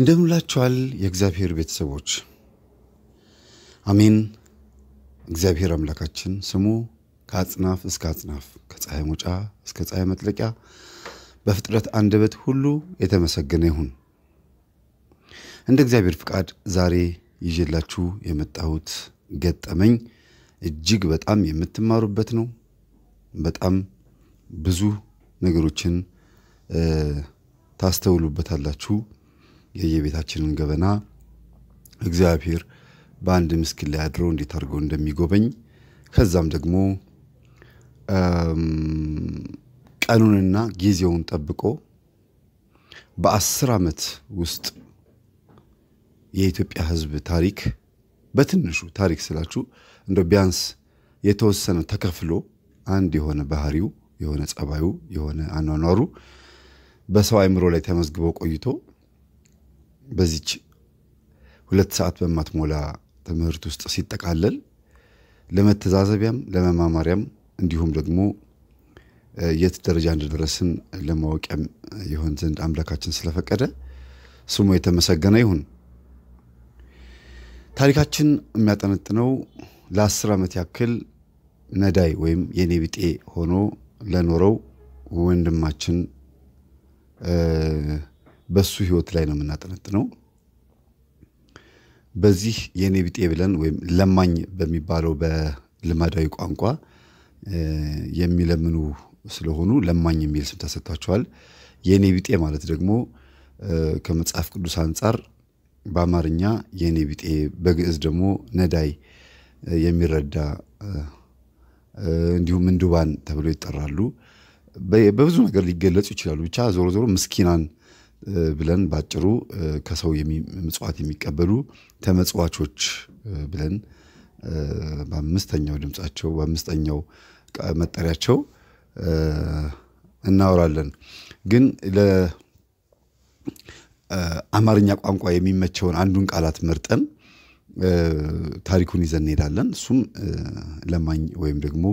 እንደምላችኋል የእግዚአብሔር ቤተሰቦች አሜን። እግዚአብሔር አምላካችን ስሙ ከአጽናፍ እስከ አጽናፍ ከፀሐይ መውጫ እስከ ፀሐይ መጥለቂያ በፍጥረት አንደበት ሁሉ የተመሰገነ ይሁን። እንደ እግዚአብሔር ፍቃድ ዛሬ ይዤላችሁ የመጣሁት ገጠመኝ እጅግ በጣም የምትማሩበት ነው። በጣም ብዙ ነገሮችን ታስተውሉበታላችሁ። የየቤታችንን ገበና እግዚአብሔር በአንድ ምስኪን ላይ አድሮ እንዴት አድርገው እንደሚጎበኝ ከዛም ደግሞ ቀኑንና ጊዜውን ጠብቆ በአስር ዓመት ውስጥ የኢትዮጵያ ሕዝብ ታሪክ በትንሹ ታሪክ ስላችሁ እንደ ቢያንስ የተወሰነ ተከፍሎ አንድ የሆነ ባህሪው የሆነ ጸባዩ የሆነ አኗኗሩ በሰው አይምሮ ላይ ተመዝግቦ ቆይቶ በዚች ሁለት ሰዓት በማትሞላ ትምህርት ውስጥ ሲጠቃለል ለመተዛዘቢያም ለመማማሪያም እንዲሁም ደግሞ የት ደረጃ እንደደረስን ለማወቂያም የሆን ዘንድ አምላካችን ስለፈቀደ ስሙ የተመሰገነ ይሁን። ታሪካችን የሚያጠነጥነው ለአስር ዓመት ያክል ነዳይ ወይም የኔ ቢጤ ሆኖ ለኖረው ወንድማችን በሱ ህይወት ላይ ነው የምናጠነጥነው። በዚህ የኔ ቢጤ ብለን ወይም ለማኝ በሚባለው በልማዳዊ ቋንቋ የሚለምኑ ስለሆኑ ለማኝ የሚል ስም ተሰጥቷቸዋል። የኔ ቢጤ ማለት ደግሞ ከመጽሐፍ ቅዱስ አንጻር በአማርኛ የኔ ቢጤ በግዕዝ ደግሞ ነዳይ የሚረዳ እንዲሁም እንዱባን ተብሎ ይጠራሉ። በብዙ ነገር ሊገለጹ ይችላሉ። ብቻ ዞሮ ዞሮ ምስኪናን ብለን ባጭሩ ከሰው ምጽዋት የሚቀበሉ ተመጽዋቾች ብለን በአምስተኛው ድምጻቸው በአምስተኛው መጠሪያቸው እናወራለን። ግን ለአማርኛ ቋንቋ የሚመቸውን አንዱን ቃላት መርጠን ታሪኩን ይዘን እንሄዳለን። እሱም ለማኝ ወይም ደግሞ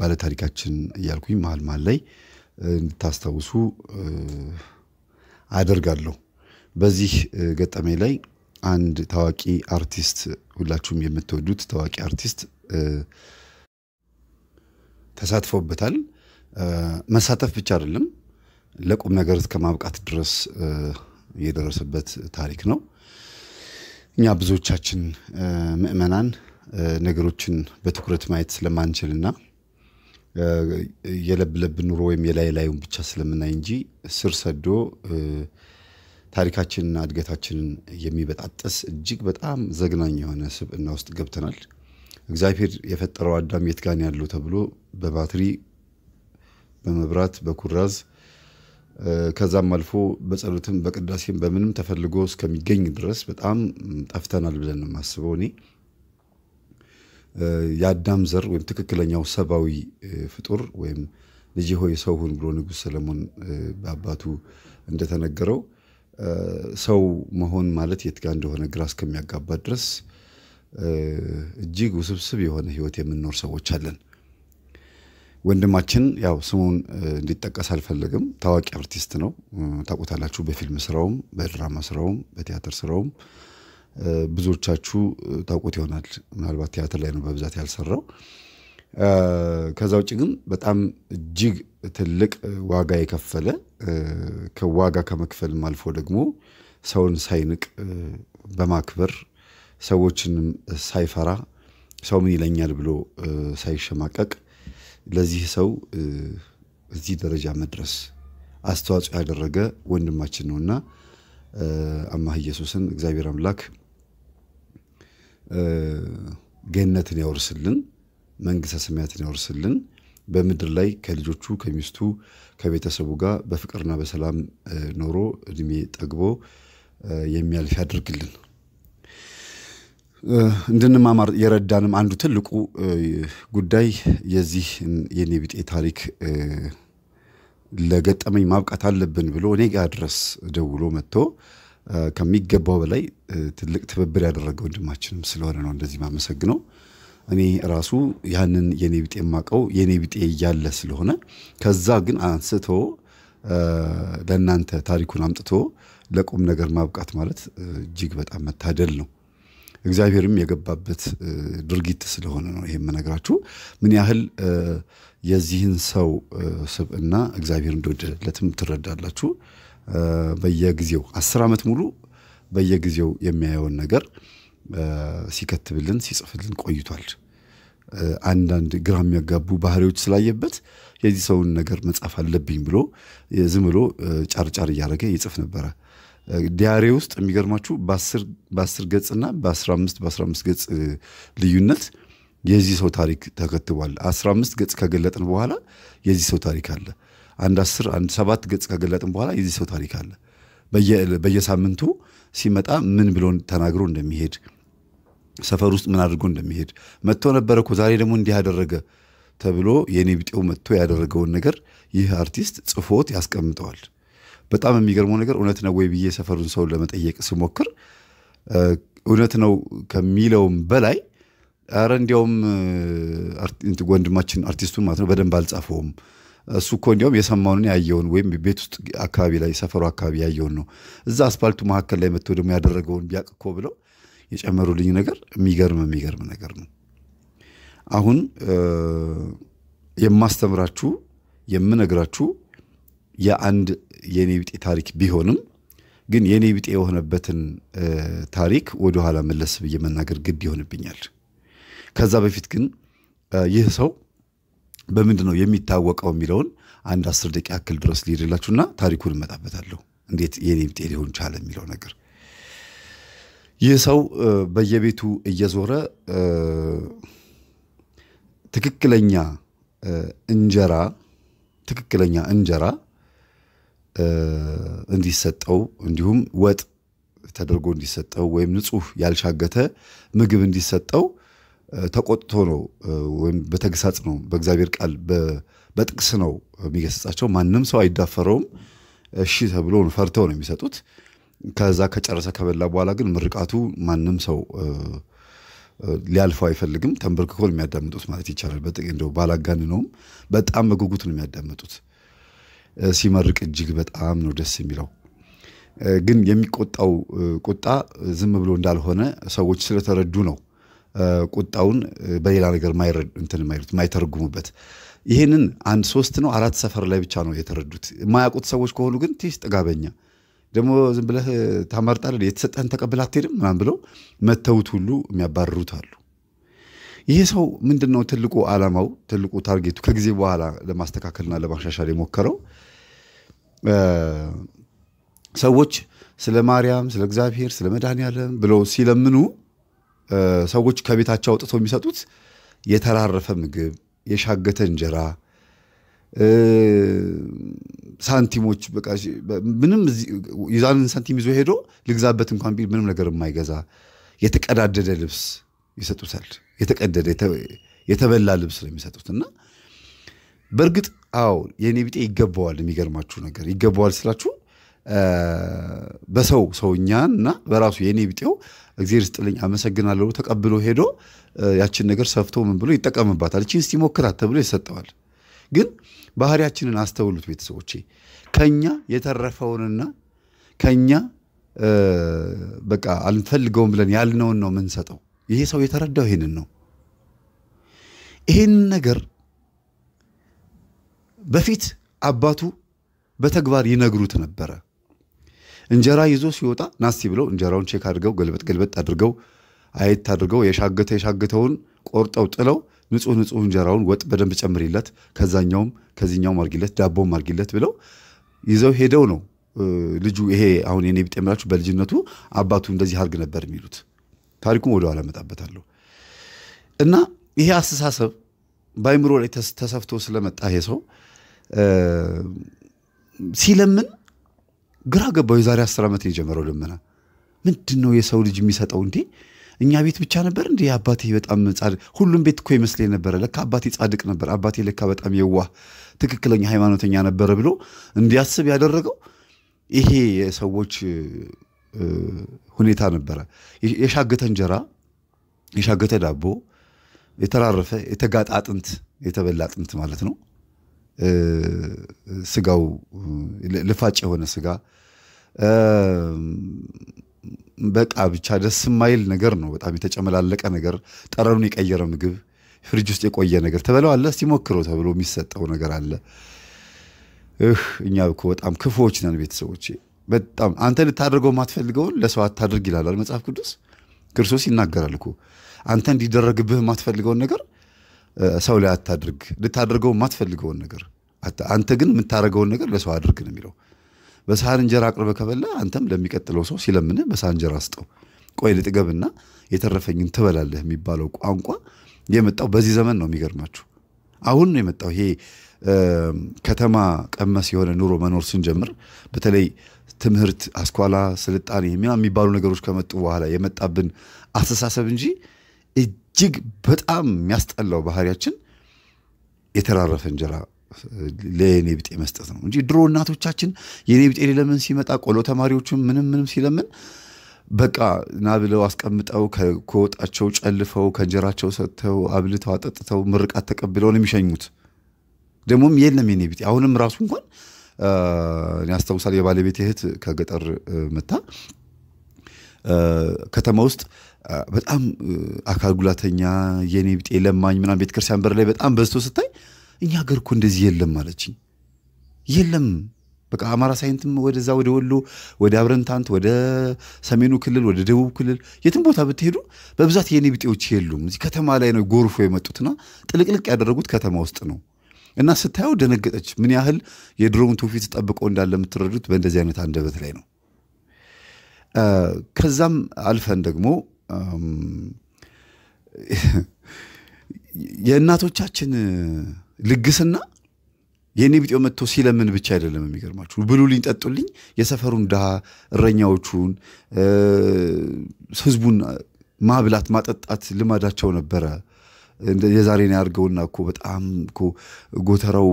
ባለታሪካችን እያልኩኝ መሀል መሀል ላይ እንድታስታውሱ አደርጋለሁ። በዚህ ገጠመኝ ላይ አንድ ታዋቂ አርቲስት ሁላችሁም የምትወዱት ታዋቂ አርቲስት ተሳትፎበታል። መሳተፍ ብቻ አይደለም ለቁም ነገር እስከ ማብቃት ድረስ የደረሰበት ታሪክ ነው። እኛ ብዙዎቻችን ምዕመናን ነገሮችን በትኩረት ማየት ስለማንችልና የለብለብ ኑሮ ወይም የላይ ላዩን ብቻ ስለምናይ እንጂ ስር ሰዶ ታሪካችንና እድገታችንን የሚበጣጠስ እጅግ በጣም ዘግናኝ የሆነ ስብዕና ውስጥ ገብተናል። እግዚአብሔር የፈጠረው አዳም የት ጋን ያለው ተብሎ በባትሪ በመብራት በኩራዝ ከዛም አልፎ በጸሎትም በቅዳሴም በምንም ተፈልጎ እስከሚገኝ ድረስ በጣም ጠፍተናል ብለን ነው የማስበው እኔ። የአዳም ዘር ወይም ትክክለኛው ሰብአዊ ፍጡር ወይም ልጅ ሆይ ሰው ሁን ብሎ ንጉሥ ሰለሞን በአባቱ እንደተነገረው ሰው መሆን ማለት የት ጋ እንደሆነ ግራ እስከሚያጋባት ድረስ እጅግ ውስብስብ የሆነ ህይወት የምንኖር ሰዎች አለን። ወንድማችን ያው ስሙን እንዲጠቀስ አልፈለግም። ታዋቂ አርቲስት ነው፣ ታውቁታላችሁ። በፊልም ስራውም፣ በድራማ ስራውም፣ በቲያትር ስራውም ብዙዎቻችሁ ታውቁት ይሆናል። ምናልባት ቲያትር ላይ ነው በብዛት ያልሰራው። ከዛ ውጭ ግን በጣም እጅግ ትልቅ ዋጋ የከፈለ ከዋጋ ከመክፈልም አልፎ ደግሞ ሰውን ሳይንቅ በማክበር ሰዎችንም ሳይፈራ ሰው ምን ይለኛል ብሎ ሳይሸማቀቅ ለዚህ ሰው እዚህ ደረጃ መድረስ አስተዋጽኦ ያደረገ ወንድማችን ነውና አማህ ኢየሱስን እግዚአብሔር አምላክ ገነትን ያወርስልን፣ መንግሥተ ሰማያትን ያወርስልን። በምድር ላይ ከልጆቹ ከሚስቱ ከቤተሰቡ ጋር በፍቅርና በሰላም ኖሮ እድሜ ጠግቦ የሚያልፍ ያደርግልን እንድንማማር የረዳንም አንዱ ትልቁ ጉዳይ የዚህ የኔ ቢጤ ታሪክ ለገጠመኝ ማብቃት አለብን ብሎ እኔ ጋር ድረስ ደውሎ መጥቶ ከሚገባው በላይ ትልቅ ትብብር ያደረገ ወንድማችንም ስለሆነ ነው እንደዚህ ማመሰግነው። እኔ ራሱ ያንን የኔ ቢጤ የማቀው የኔ ቢጤ እያለ ስለሆነ ከዛ ግን አንስቶ ለእናንተ ታሪኩን አምጥቶ ለቁም ነገር ማብቃት ማለት እጅግ በጣም መታደል ነው። እግዚአብሔርም የገባበት ድርጊት ስለሆነ ነው ይሄ የምነግራችሁ። ምን ያህል የዚህን ሰው ስብዕና እግዚአብሔር እንደወደደለትም ትረዳላችሁ። በየጊዜው አስር ዓመት ሙሉ በየጊዜው የሚያየውን ነገር ሲከትብልን ሲጽፍልን ቆይቷል። አንዳንድ ግራ የሚያጋቡ ባህሪዎች ስላየበት የዚህ ሰውን ነገር መጻፍ አለብኝ ብሎ ዝም ብሎ ጫርጫር እያደረገ ይጽፍ ነበረ። ዲያሬ ውስጥ የሚገርማችሁ በአስር ገጽና በአስራ አምስት በአስራ አምስት ገጽ ልዩነት የዚህ ሰው ታሪክ ተከትቧል። አስራ አምስት ገጽ ከገለጥን በኋላ የዚህ ሰው ታሪክ አለ። አንድ አስር አንድ ሰባት ገጽ ከገለጥን በኋላ የዚህ ሰው ታሪክ አለ። በየሳምንቱ ሲመጣ ምን ብሎ ተናግሮ እንደሚሄድ ሰፈር ውስጥ ምን አድርጎ እንደሚሄድ መጥቶ ነበረ እኮ ዛሬ ደግሞ እንዲህ ያደረገ ተብሎ የእኔ ቢጤው መጥቶ ያደረገውን ነገር ይህ አርቲስት ጽፎት ያስቀምጠዋል። በጣም የሚገርመው ነገር እውነት ነው ወይ ብዬ ሰፈሩን ሰው ለመጠየቅ ስሞክር እውነት ነው ከሚለውም በላይ ኧረ እንዲያውም ወንድማችን አርቲስቱን ማለት ነው በደንብ አልጻፈውም እሱ እኮ እንዲሁም የሰማውን ያየውን ወይም ቤት ውስጥ አካባቢ ላይ ሰፈሩ አካባቢ ያየውን ነው። እዛ አስፓልቱ መካከል ላይ መጥቶ ደግሞ ያደረገውን ቢያቅ እኮ ብለው የጨመሩልኝ ነገር የሚገርም የሚገርም ነገር ነው። አሁን የማስተምራችሁ የምነግራችሁ የአንድ የኔ ቢጤ ታሪክ ቢሆንም ግን የኔ ቢጤ የሆነበትን ታሪክ ወደኋላ መለስ ብዬ መናገር ግድ ይሆንብኛል። ከዛ በፊት ግን ይህ ሰው በምንድን ነው የሚታወቀው የሚለውን አንድ አስር ደቂቃ ያክል ድረስ ሊሄድላችሁና ታሪኩን እመጣበታለሁ። እንዴት የኔ ምጤ ሊሆን ቻለ የሚለው ነገር። ይህ ሰው በየቤቱ እየዞረ ትክክለኛ እንጀራ ትክክለኛ እንጀራ እንዲሰጠው እንዲሁም ወጥ ተደርጎ እንዲሰጠው ወይም ንጹህ ያልሻገተ ምግብ እንዲሰጠው ተቆጥቶ ነው ወይም በተግሳጽ ነው በእግዚአብሔር ቃል በጥቅስ ነው የሚገስጻቸው። ማንም ሰው አይዳፈረውም። እሺ ተብሎ ፈርተው ነው የሚሰጡት። ከዛ ከጨረሰ ከበላ በኋላ ግን ምርቃቱ ማንም ሰው ሊያልፈው አይፈልግም። ተንበርክኮ ነው የሚያዳምጡት ማለት ይቻላል። እንደው ነውም በጣም በጉጉት ነው የሚያዳምጡት። ሲመርቅ እጅግ በጣም ነው ደስ የሚለው። ግን የሚቆጣው ቁጣ ዝም ብሎ እንዳልሆነ ሰዎች ስለተረዱ ነው ቁጣውን በሌላ ነገር እንትን የማይተረጉሙበት ይህንን አንድ ሶስት ነው አራት ሰፈር ላይ ብቻ ነው የተረዱት። የማያውቁት ሰዎች ከሆኑ ግን ትሽ ጥጋበኛ ደግሞ ዝም ብለህ ታመርጣለህ የተሰጠህን ተቀብለህ አትሄድም ምናምን ብለው መተውት ሁሉ የሚያባርሩት አሉ። ይሄ ሰው ምንድን ነው ትልቁ ዓላማው ትልቁ ታርጌቱ ከጊዜ በኋላ ለማስተካከልና ለማሻሻል የሞከረው ሰዎች ስለ ማርያም፣ ስለ እግዚአብሔር፣ ስለ መድኃኔ ብለው ሲለምኑ ሰዎች ከቤታቸው አውጥተው የሚሰጡት የተራረፈ ምግብ፣ የሻገተ እንጀራ፣ ሳንቲሞች በቃ ምንም ይዛንን ሳንቲም ይዞ ሄዶ ልግዛበት እንኳን ቢል ምንም ነገር የማይገዛ የተቀዳደደ ልብስ ይሰጡታል። የተቀደደ የተበላ ልብስ ነው የሚሰጡት እና በእርግጥ አዎ የእኔ ቢጤ ይገባዋል። የሚገርማችሁ ነገር ይገባዋል ስላችሁ በሰው ሰውኛ እና በራሱ የኔ ቢጤው እግዚአብሔር ስጥልኝ አመሰግናለሁ ተቀብሎ ሄዶ ያችን ነገር ሰፍቶ ምን ብሎ ይጠቀምባታል። እቺን እስቲ ሞክራት ተብሎ ይሰጠዋል። ግን ባህሪያችንን አስተውሉት ቤተሰቦቼ። ከኛ የተረፈውንና ከኛ በቃ አልንፈልገውም ብለን ያልነውን ነው የምንሰጠው። ይሄ ሰው የተረዳው ይሄንን ነው። ይህን ነገር በፊት አባቱ በተግባር ይነግሩት ነበረ። እንጀራ ይዞ ሲወጣ ናስቲ ብለው እንጀራውን ቼክ አድርገው ገልበጥ ገልበጥ አድርገው አየት አድርገው የሻገተ የሻገተውን ቆርጠው ጥለው ንጹህ ንጹህ እንጀራውን ወጥ በደንብ ጨምሪለት፣ ከዛኛውም ከዚኛውም አርጊለት፣ ዳቦም አርጊለት ብለው ይዘው ሄደው ነው ልጁ ይሄ አሁን የኔ ቢጤ በልጅነቱ አባቱ እንደዚህ አርግ ነበር የሚሉት። ታሪኩን ወደ ኋላ መጣበታለሁ እና ይሄ አስተሳሰብ በአይምሮ ላይ ተሰፍቶ ስለመጣ ይሄ ሰው ሲለምን ግራ ገባው። የዛሬ አስር ዓመት የጀመረው ልመና ምንድን ነው የሰው ልጅ የሚሰጠው እንዴ? እኛ ቤት ብቻ ነበር እንዴ? አባቴ በጣም ጻድቅ፣ ሁሉም ቤት እኮ ይመስለኝ ነበረ። ለካ አባቴ ጻድቅ ነበር፣ አባቴ ለካ በጣም የዋህ ትክክለኛ ሃይማኖተኛ ነበረ ብሎ እንዲያስብ ያደረገው ይሄ የሰዎች ሁኔታ ነበረ። የሻገተ እንጀራ፣ የሻገተ ዳቦ፣ የተራረፈ የተጋጣ አጥንት፣ የተበላ አጥንት ማለት ነው። ስጋው ልፋጭ የሆነ ስጋ በቃ ብቻ ደስ የማይል ነገር ነው። በጣም የተጨመላለቀ ነገር፣ ጠረኑን የቀየረ ምግብ፣ ፍሪጅ ውስጥ የቆየ ነገር አለ እስቲ ሞክረው ተብሎ የሚሰጠው ነገር አለ። እህ እኛ እኮ በጣም ክፉዎች ነን ቤተሰቦች። በጣም አንተ ልታደርገው የማትፈልገውን ለሰው አታድርግ ይላል መጽሐፍ ቅዱስ። ክርስቶስ ይናገራል እኮ አንተ እንዲደረግብህ የማትፈልገውን ነገር ሰው ላይ አታድርግ፣ ልታደርገው የማትፈልገውን ነገር አንተ ግን የምታደርገውን ነገር ለሰው አድርግ ነው የሚለው። በሳህን እንጀራ አቅርበ ከበላ አንተም ለሚቀጥለው ሰው ሲለምን በሳህን እንጀራ ስጠው፣ ቆይ ልጥገብና የተረፈኝን ትበላለህ የሚባለው ቋንቋ የመጣው በዚህ ዘመን ነው። የሚገርማችሁ አሁን ነው የመጣው ይሄ ከተማ ቀመስ የሆነ ኑሮ መኖር ስንጀምር በተለይ ትምህርት፣ አስኳላ፣ ስልጣኔ የሚባሉ ነገሮች ከመጡ በኋላ የመጣብን አስተሳሰብ እንጂ እጅግ በጣም የሚያስጠላው ባህሪያችን የተራረፈ እንጀራ ለየኔ ብጤ መስጠት ነው እንጂ ድሮ እናቶቻችን የኔ ብጤ ሊለምን ሲመጣ ቆሎ ተማሪዎቹም ምንም ምንም ሲለምን በቃ ና ብለው አስቀምጠው ከወጣቸው ጨልፈው ከእንጀራቸው ሰጥተው አብልተው አጠጥተው ምርቃት ተቀብለውን የሚሸኙት ደግሞም የለም የኔ ብጤ አሁንም ራሱ እንኳን ያስታውሳል የባለቤት እህት ከገጠር መታ ከተማ ውስጥ በጣም አካል ጉላተኛ የኔ ቢጤ ለማኝ ምናምን ቤተክርስቲያን በር ላይ በጣም በዝቶ ስታይ እኛ ሀገር እኮ እንደዚህ የለም አለችኝ። የለም በቃ አማራ ሳይንትም ወደዛ ወደ ወሎ ወደ አብረንታንት ወደ ሰሜኑ ክልል ወደ ደቡብ ክልል የትም ቦታ ብትሄዱ በብዛት የኔ ቢጤዎች የሉም። እዚህ ከተማ ላይ ነው ጎርፎ የመጡትና ጥልቅልቅ ያደረጉት ከተማ ውስጥ ነው። እና ስታየው ደነገጠች። ምን ያህል የድሮውን ትውፊት ጠብቀው እንዳለ የምትረዱት በእንደዚህ አይነት አንደበት ላይ ነው። ከዛም አልፈን ደግሞ የእናቶቻችን ልግስና የእኔ ቢጤው መጥቶ ሲለምን ብቻ አይደለም የሚገርማችሁ፣ ብሉልኝ፣ ጠጡልኝ፣ የሰፈሩን ድሃ እረኛዎቹን፣ ህዝቡን ማብላት ማጠጣት ልማዳቸው ነበረ። የዛሬን ያድርገውና እኮ በጣም እኮ ጎተራው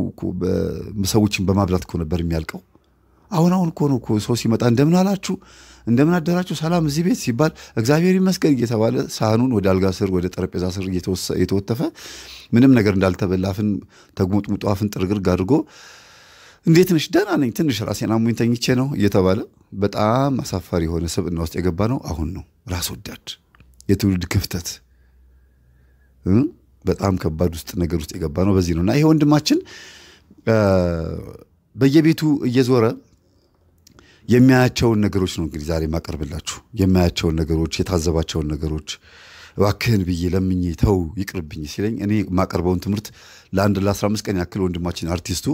ሰዎችን በማብላት እኮ ነበር የሚያልቀው። አሁን አሁን እኮ ነው እኮ ሰው ሲመጣ እንደምን አላችሁ እንደምን አደራችሁ ሰላም እዚህ ቤት ሲባል እግዚአብሔር ይመስገን እየተባለ ሳህኑን ወደ አልጋ ስር ወደ ጠረጴዛ ስር እየተወተፈ ምንም ነገር እንዳልተበላ አፍን ተጉመጥሙጦ አፍን ጥርግርግ አድርጎ እንዴት ነሽ? ደህና ነኝ፣ ትንሽ ራሴን አሞኝ ተኝቼ ነው እየተባለ በጣም አሳፋሪ የሆነ ስብዕና ውስጥ የገባ ነው። አሁን ነው ራስ ወዳድ የትውልድ ክፍተት በጣም ከባድ ውስጥ ነገር ውስጥ የገባ ነው። በዚህ ነው እና ይሄ ወንድማችን በየቤቱ እየዞረ የሚያያቸውን ነገሮች ነው እንግዲህ ዛሬ ማቀርብላችሁ። የሚያያቸውን ነገሮች፣ የታዘባቸውን ነገሮች እባክህን ብዬ ለምኜ ተው ይቅርብኝ ሲለኝ እኔ የማቀርበውን ትምህርት ለአንድ ለ15 ቀን ያክል ወንድማችን አርቲስቱ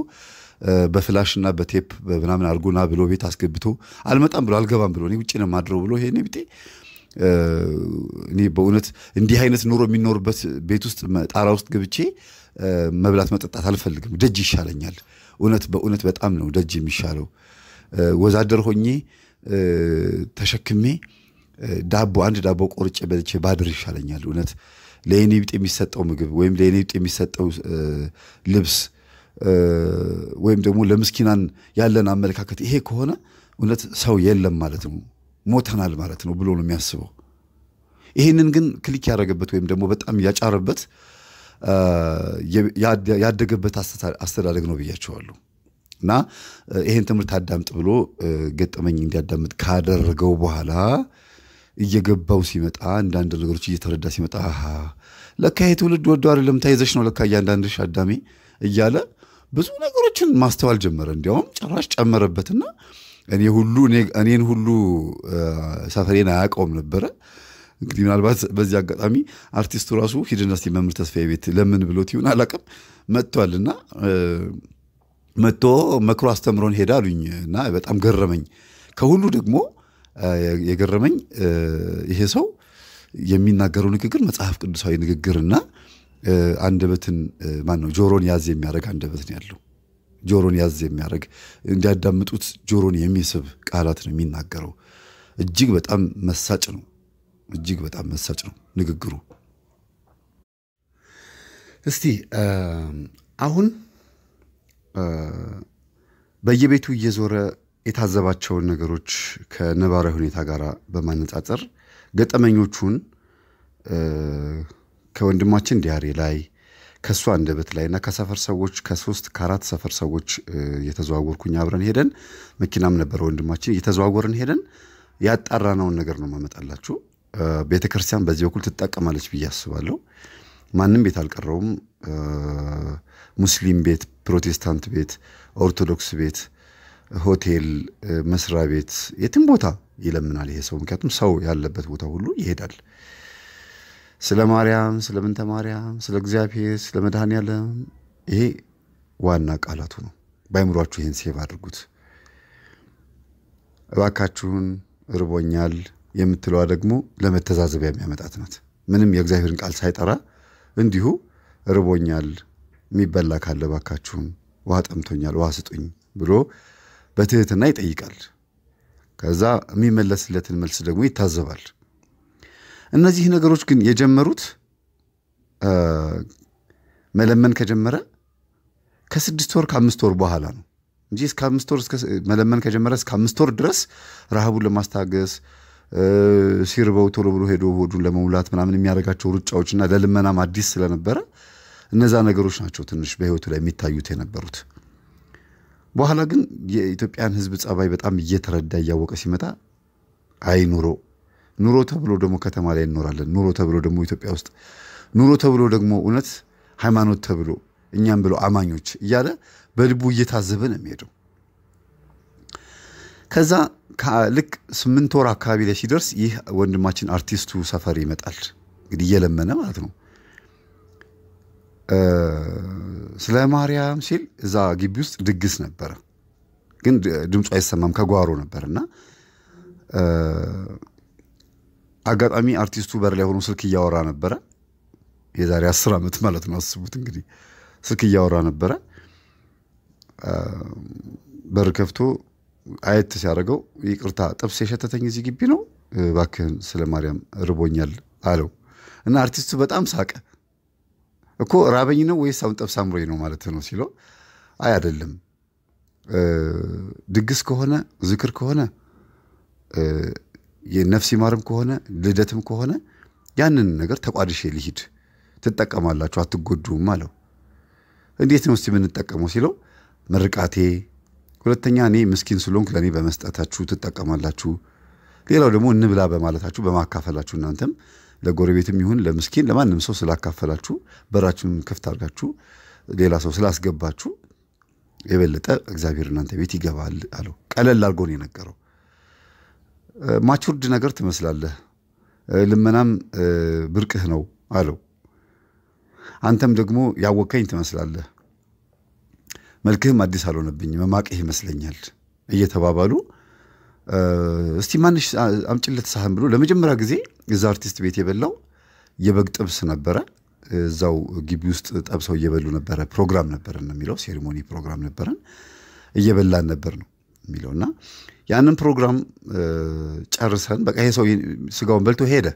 በፍላሽና በቴፕ ምናምን አድርጎና ብሎ ቤት አስገብቶ አልመጣም ብሎ አልገባም ብሎ እኔ ውጭ ነው ማድረው ብሎ ይሄ ቢጤ እኔ በእውነት እንዲህ አይነት ኑሮ የሚኖርበት ቤት ውስጥ ጣራ ውስጥ ገብቼ መብላት መጠጣት አልፈልግም። ደጅ ይሻለኛል። እውነት በእውነት በጣም ነው ደጅ የሚሻለው። ወዛደር ሆኜ ተሸክሜ ዳቦ አንድ ዳቦ ቆርጬ በልቼ ባድር ይሻለኛል። እውነት ለእኔ ቢጤ የሚሰጠው ምግብ ወይም ለእኔ ቢጤ የሚሰጠው ልብስ ወይም ደግሞ ለምስኪናን ያለን አመለካከት ይሄ ከሆነ እውነት ሰው የለም ማለት ነው፣ ሞተናል ማለት ነው ብሎ ነው የሚያስበው። ይህንን ግን ክሊክ ያደረገበት ወይም ደግሞ በጣም ያጫረበት ያደገበት አስተዳደግ ነው ብያቸዋለሁ። እና ይሄን ትምህርት አዳምጥ ብሎ ገጠመኝ እንዲያዳምጥ ካደረገው በኋላ እየገባው ሲመጣ አንዳንድ ነገሮች እየተረዳ ሲመጣ ለካ የትውልድ ወዶ አይደለም ተይዘሽ ነው ለካ እያንዳንድሽ አዳሜ እያለ ብዙ ነገሮችን ማስተዋል ጀመረ። እንዲያውም ጭራሽ ጨመረበትና እኔ ሁሉ እኔን ሁሉ ሰፈሬን አያውቀውም ነበረ። እንግዲህ ምናልባት በዚህ አጋጣሚ አርቲስቱ ራሱ ሂድና እስቲ መምህር ተስፋዬ ቤት ለምን ብሎት ይሁን አላውቅም መጥቷልና መጥቶ መክሮ አስተምሮን ሄዳ አሉኝ እና በጣም ገረመኝ። ከሁሉ ደግሞ የገረመኝ ይሄ ሰው የሚናገረው ንግግር መጽሐፍ ቅዱሳዊ ንግግርና አንደበትን ማን ነው ጆሮን ያዝ የሚያደርግ አንደበት ነው ያለው። ጆሮን ያዝ የሚያደርግ እንዲያዳምጡት ጆሮን የሚስብ ቃላት ነው የሚናገረው። እጅግ በጣም መሳጭ ነው። እጅግ በጣም መሳጭ ነው ንግግሩ። እስቲ አሁን በየቤቱ እየዞረ የታዘባቸውን ነገሮች ከነባራዊ ሁኔታ ጋር በማነጻጸር ገጠመኞቹን ከወንድማችን ዲያሪ ላይ ከእሱ አንደበት ላይ እና ከሰፈር ሰዎች ከሶስት ከአራት ሰፈር ሰዎች እየተዘዋወርኩኝ አብረን ሄደን መኪናም ነበረ ወንድማችን እየተዘዋወርን ሄደን ያጣራነውን ነገር ነው ማመጣላችሁ። ቤተ ክርስቲያን በዚህ በኩል ትጠቀማለች ብዬ አስባለሁ። ማንም ቤት አልቀረውም። ሙስሊም ቤት ፕሮቴስታንት ቤት፣ ኦርቶዶክስ ቤት፣ ሆቴል፣ መስሪያ ቤት፣ የትም ቦታ ይለምናል ይሄ ሰው። ምክንያቱም ሰው ያለበት ቦታ ሁሉ ይሄዳል። ስለ ማርያም፣ ስለ ምንተ ማርያም፣ ስለ እግዚአብሔር፣ ስለ መድኃኔዓለም ይሄ ዋና ቃላቱ ነው። በአይምሯችሁ ይህን ሴቭ አድርጉት እባካችሁን፣ እርቦኛል የምትለዋ ደግሞ ለመተዛዘቢያ የሚያመጣት ናት። ምንም የእግዚአብሔርን ቃል ሳይጠራ እንዲሁ እርቦኛል የሚበላ ካለ ባካችሁን ውሃ ጠምቶኛል፣ ውሃ ስጡኝ ብሎ በትህትና ይጠይቃል። ከዛ የሚመለስለትን መልስ ደግሞ ይታዘባል። እነዚህ ነገሮች ግን የጀመሩት መለመን ከጀመረ ከስድስት ወር ከአምስት ወር በኋላ ነው እንጂ እስከ አምስት ወር መለመን ከጀመረ እስከ አምስት ወር ድረስ ረሃቡን ለማስታገስ ሲርበው ቶሎ ብሎ ሄዶ ሆዱን ለመሙላት ምናምን የሚያደርጋቸው ሩጫዎችና ለልመናም አዲስ ስለነበረ እነዛ ነገሮች ናቸው ትንሽ በህይወቱ ላይ የሚታዩት የነበሩት። በኋላ ግን የኢትዮጵያን ህዝብ ጸባይ በጣም እየተረዳ እያወቀ ሲመጣ አይ ኑሮ ኑሮ ተብሎ ደግሞ ከተማ ላይ እንኖራለን፣ ኑሮ ተብሎ ደግሞ ኢትዮጵያ ውስጥ፣ ኑሮ ተብሎ ደግሞ እውነት ሃይማኖት ተብሎ እኛም ብሎ አማኞች እያለ በልቡ እየታዘበ ነው የሚሄደው። ከዛ ልክ ስምንት ወር አካባቢ ላይ ሲደርስ ይህ ወንድማችን አርቲስቱ ሰፈር ይመጣል። እንግዲህ እየለመነ ማለት ነው። ስለ ማርያም ሲል እዛ ግቢ ውስጥ ድግስ ነበረ፣ ግን ድምፁ አይሰማም ከጓሮ ነበር እና አጋጣሚ አርቲስቱ በር ላይ ሆኖ ስልክ እያወራ ነበረ። የዛሬ አስር ዓመት ማለት ነው። አስቡት እንግዲህ ስልክ እያወራ ነበረ። በር ከፍቶ አየት ሲያደርገው ይቅርታ ጥብስ የሸተተኝ እዚህ ግቢ ነው፣ እባክህን ስለ ማርያም ርቦኛል አለው እና አርቲስቱ በጣም ሳቀ። እኮ ራበኝ ነው ወይስ አሁን ጠብሳ አምሮኝ ነው ማለት ነው ሲለው፣ አይ አይደለም፣ ድግስ ከሆነ ዝክር ከሆነ የነፍስ ይማርም ከሆነ ልደትም ከሆነ ያንን ነገር ተቋድሼ ልሂድ፣ ትጠቀማላችሁ፣ አትጎዱም አለው። እንዴት ነው እስቲ የምንጠቀመው ሲለው፣ ምርቃቴ፣ ሁለተኛ እኔ ምስኪን ስለሆንኩ ለእኔ በመስጠታችሁ ትጠቀማላችሁ፣ ሌላው ደግሞ እንብላ በማለታችሁ በማካፈላችሁ እናንተም ለጎረቤትም ይሁን ለምስኪን ለማንም ሰው ስላካፈላችሁ በራችሁን ክፍት አድርጋችሁ ሌላ ሰው ስላስገባችሁ የበለጠ እግዚአብሔር እናንተ ቤት ይገባል አለው። ቀለል አድርጎ ነው የነገረው። ማቹርድ ነገር ትመስላለህ፣ ልመናም ብርቅህ ነው አለው። አንተም ደግሞ ያወከኝ ትመስላለህ፣ መልክህም አዲስ አልሆነብኝ መማቅህ ይመስለኛል እየተባባሉ እስቲ ማንሽ አምጭለት ሳህን ብሎ ለመጀመሪያ ጊዜ እዛ አርቲስት ቤት የበላው የበግ ጥብስ ነበረ። እዛው ግቢ ውስጥ ጠብሰው እየበሉ ነበረ። ፕሮግራም ነበረን የሚለው ሴሪሞኒ ፕሮግራም ነበረን። እየበላን ነበር ነው የሚለው እና ያንን ፕሮግራም ጨርሰን በቃ ይሄ ሰው ስጋውን በልቶ ሄደ።